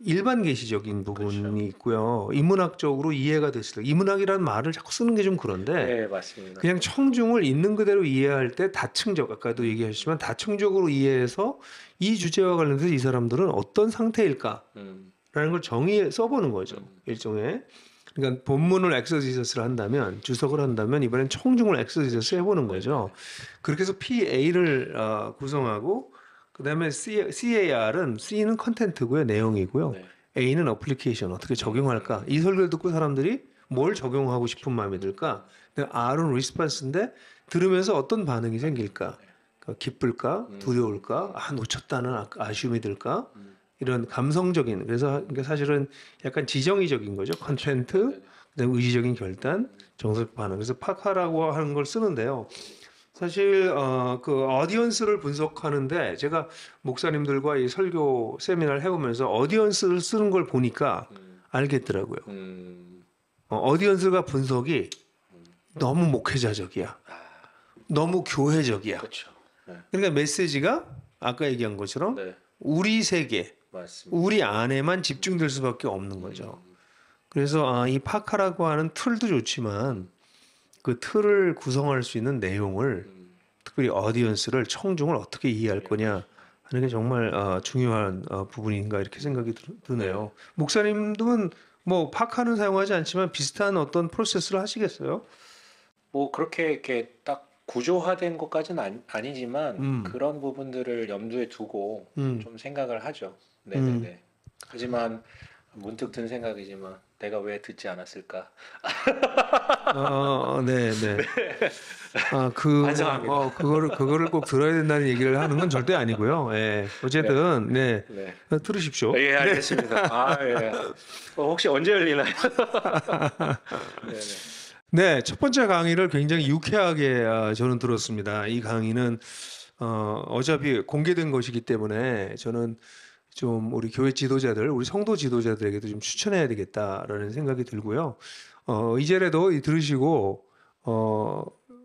일반 계시적인 부분이 그렇죠. 있고요. 인문학적으로 이해가 됐을 때 인문학이라는 말을 자꾸 쓰는 게 좀 그런데 네, 맞습니다. 그냥 청중을 있는 그대로 이해할 때 다층적 아까도 얘기하셨지만 다층적으로 이해해서 이 주제와 관련해서 이 사람들은 어떤 상태일까라는 음. 걸 정의해 써보는 거죠. 음. 일종의 그러니까 본문을 엑서지서스를 한다면 주석을 한다면 이번엔 청중을 엑서지서스 해보는 네. 거죠. 그렇게 해서 PA를 어, 구성하고 그다음에 C, CAR은 C는 컨텐트고요, 내용이고요. 네. A는 어플리케이션 어떻게 적용할까? 이 설교를 듣고 사람들이 뭘 적용하고 싶은 마음이 들까? R은 리스판스인데 들으면서 어떤 반응이 생길까? 네. 그러까 기쁠까? 음. 두려울까? 아 놓쳤다는 아, 아쉬움이 들까? 음. 이런 감성적인 그래서 사실은 약간 지정의적인 거죠. 컨텐트, 네. 그다음 의지적인 결단, 정서적 반응. 그래서 파카라고 하는 걸 쓰는데요. 사실 어, 그 어디언스를 분석하는데 제가 목사님들과 이 설교 세미나를 해보면서 어디언스를 쓰는 걸 보니까 음. 알겠더라고요. 음. 어, 디언스가 분석이 너무 목회자적이야. 아. 너무 교회적이야. 그렇죠. 네. 그러니까 메시지가 아까 얘기한 것처럼 네. 우리 세계, 맞습니다. 우리 안에만 집중될 수밖에 없는 거죠. 음. 그래서 아, 이 파카라고 하는 툴도 좋지만 그 틀을 구성할 수 있는 내용을 특별히 어디언스를 청중을 어떻게 이해할 네. 거냐 하는 게 정말 어, 중요한 어, 부분인가 이렇게 생각이 드네요. 네. 목사님들은 뭐 파카는 사용하지 않지만 비슷한 어떤 프로세스를 하시겠어요? 뭐 그렇게 이렇게 딱 구조화된 것까지는 아니, 지만 음. 그런 부분들을 염두에 두고 음. 좀 생각을 하죠. 음. 네네네. 음. 하지만 문득 든 생각이지만 내가 왜 듣지 않았을까? 어, 네, 네. 아, 그, 반성합니다. 어, 그거를, 그거를 꼭 들어야 된다는 얘기를 하는 건 절대 아니고요. 예. 어쨌든, 네. 네. 네. 어, 들으십시오. 예, 네. 알겠습니다. 네. 아, 예. 어, 혹시 언제 열리나요? 네첫 네. 번째 강의를 굉장히 유쾌하게 저는 들었습니다. 이 강의는, 어, 어차피 공개된 것이기 때문에 저는 좀 우리 교회 지도자들, 우리 성도 지도자들에게도 좀 추천해야 되겠다라는 생각이 들고요. 어, 이제라도 들으시고 어,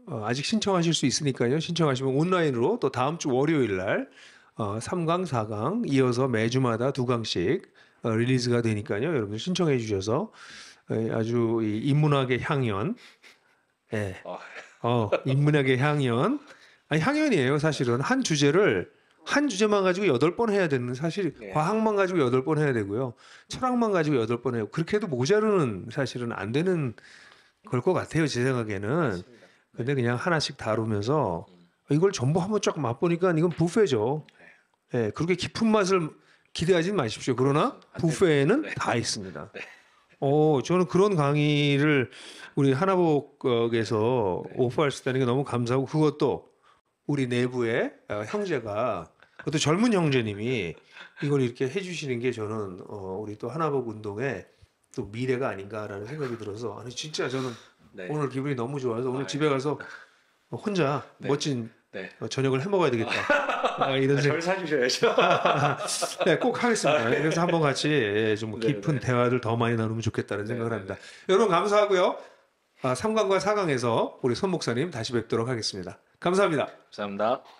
어, 아직 신청하실 수 있으니까요. 신청하시면 온라인으로 또 다음 주 월요일 날 어, 3강, 4강 이어서 매주마다 두 강씩 어, 릴리즈가 되니까요. 여러분들 신청해 주셔서 아주 이 인문학의 향연, 예, 네. 어, 인문학의 향연, 아니 향연이에요. 사실은 한 주제를 한 주제만 가지고 여덟 번 해야 되는 사실 네. 과학만 가지고 여덟 번 해야 되고요. 철학만 가지고 여덟 번 해요. 그렇게 해도 모자르는 사실은 안 되는 걸 것 같아요. 제 생각에는. 맞습니다. 네. 근데 그냥 하나씩 다루면서 음. 이걸 전부 한번 쫙 맛보니까 이건 부페죠. 네. 예, 그렇게 깊은 맛을 기대하지 마십시오. 그러나 부페에는 네. 다 있습니다. 네. 어, 저는 그런 강의를 우리 하나복에서 오퍼할 수 있다는 게 너무 감사하고 그것도 우리 내부의 어, 형제가 그것도 젊은 형제님이 이걸 이렇게 해주시는 게 저는 어, 우리 또 하나복 운동의 또 미래가 아닌가라는 생각이 들어서 아니 진짜 저는 네. 오늘 기분이 너무 좋아서 오늘 아, 집에 예. 가서 혼자 네. 멋진 네. 어, 저녁을 해 먹어야 되겠다. 아, 이런 생... 각절 사주셔야죠. 네, 꼭 하겠습니다. 아, 네. 그래서 한번 같이 예, 좀 네, 깊은 네. 대화를 더 많이 나누면 좋겠다는 네, 생각을 합니다. 여러분 감사하고요. 아, 3강과 4강에서 우리 손 목사님 다시 뵙도록 하겠습니다. 감사합니다. 감사합니다.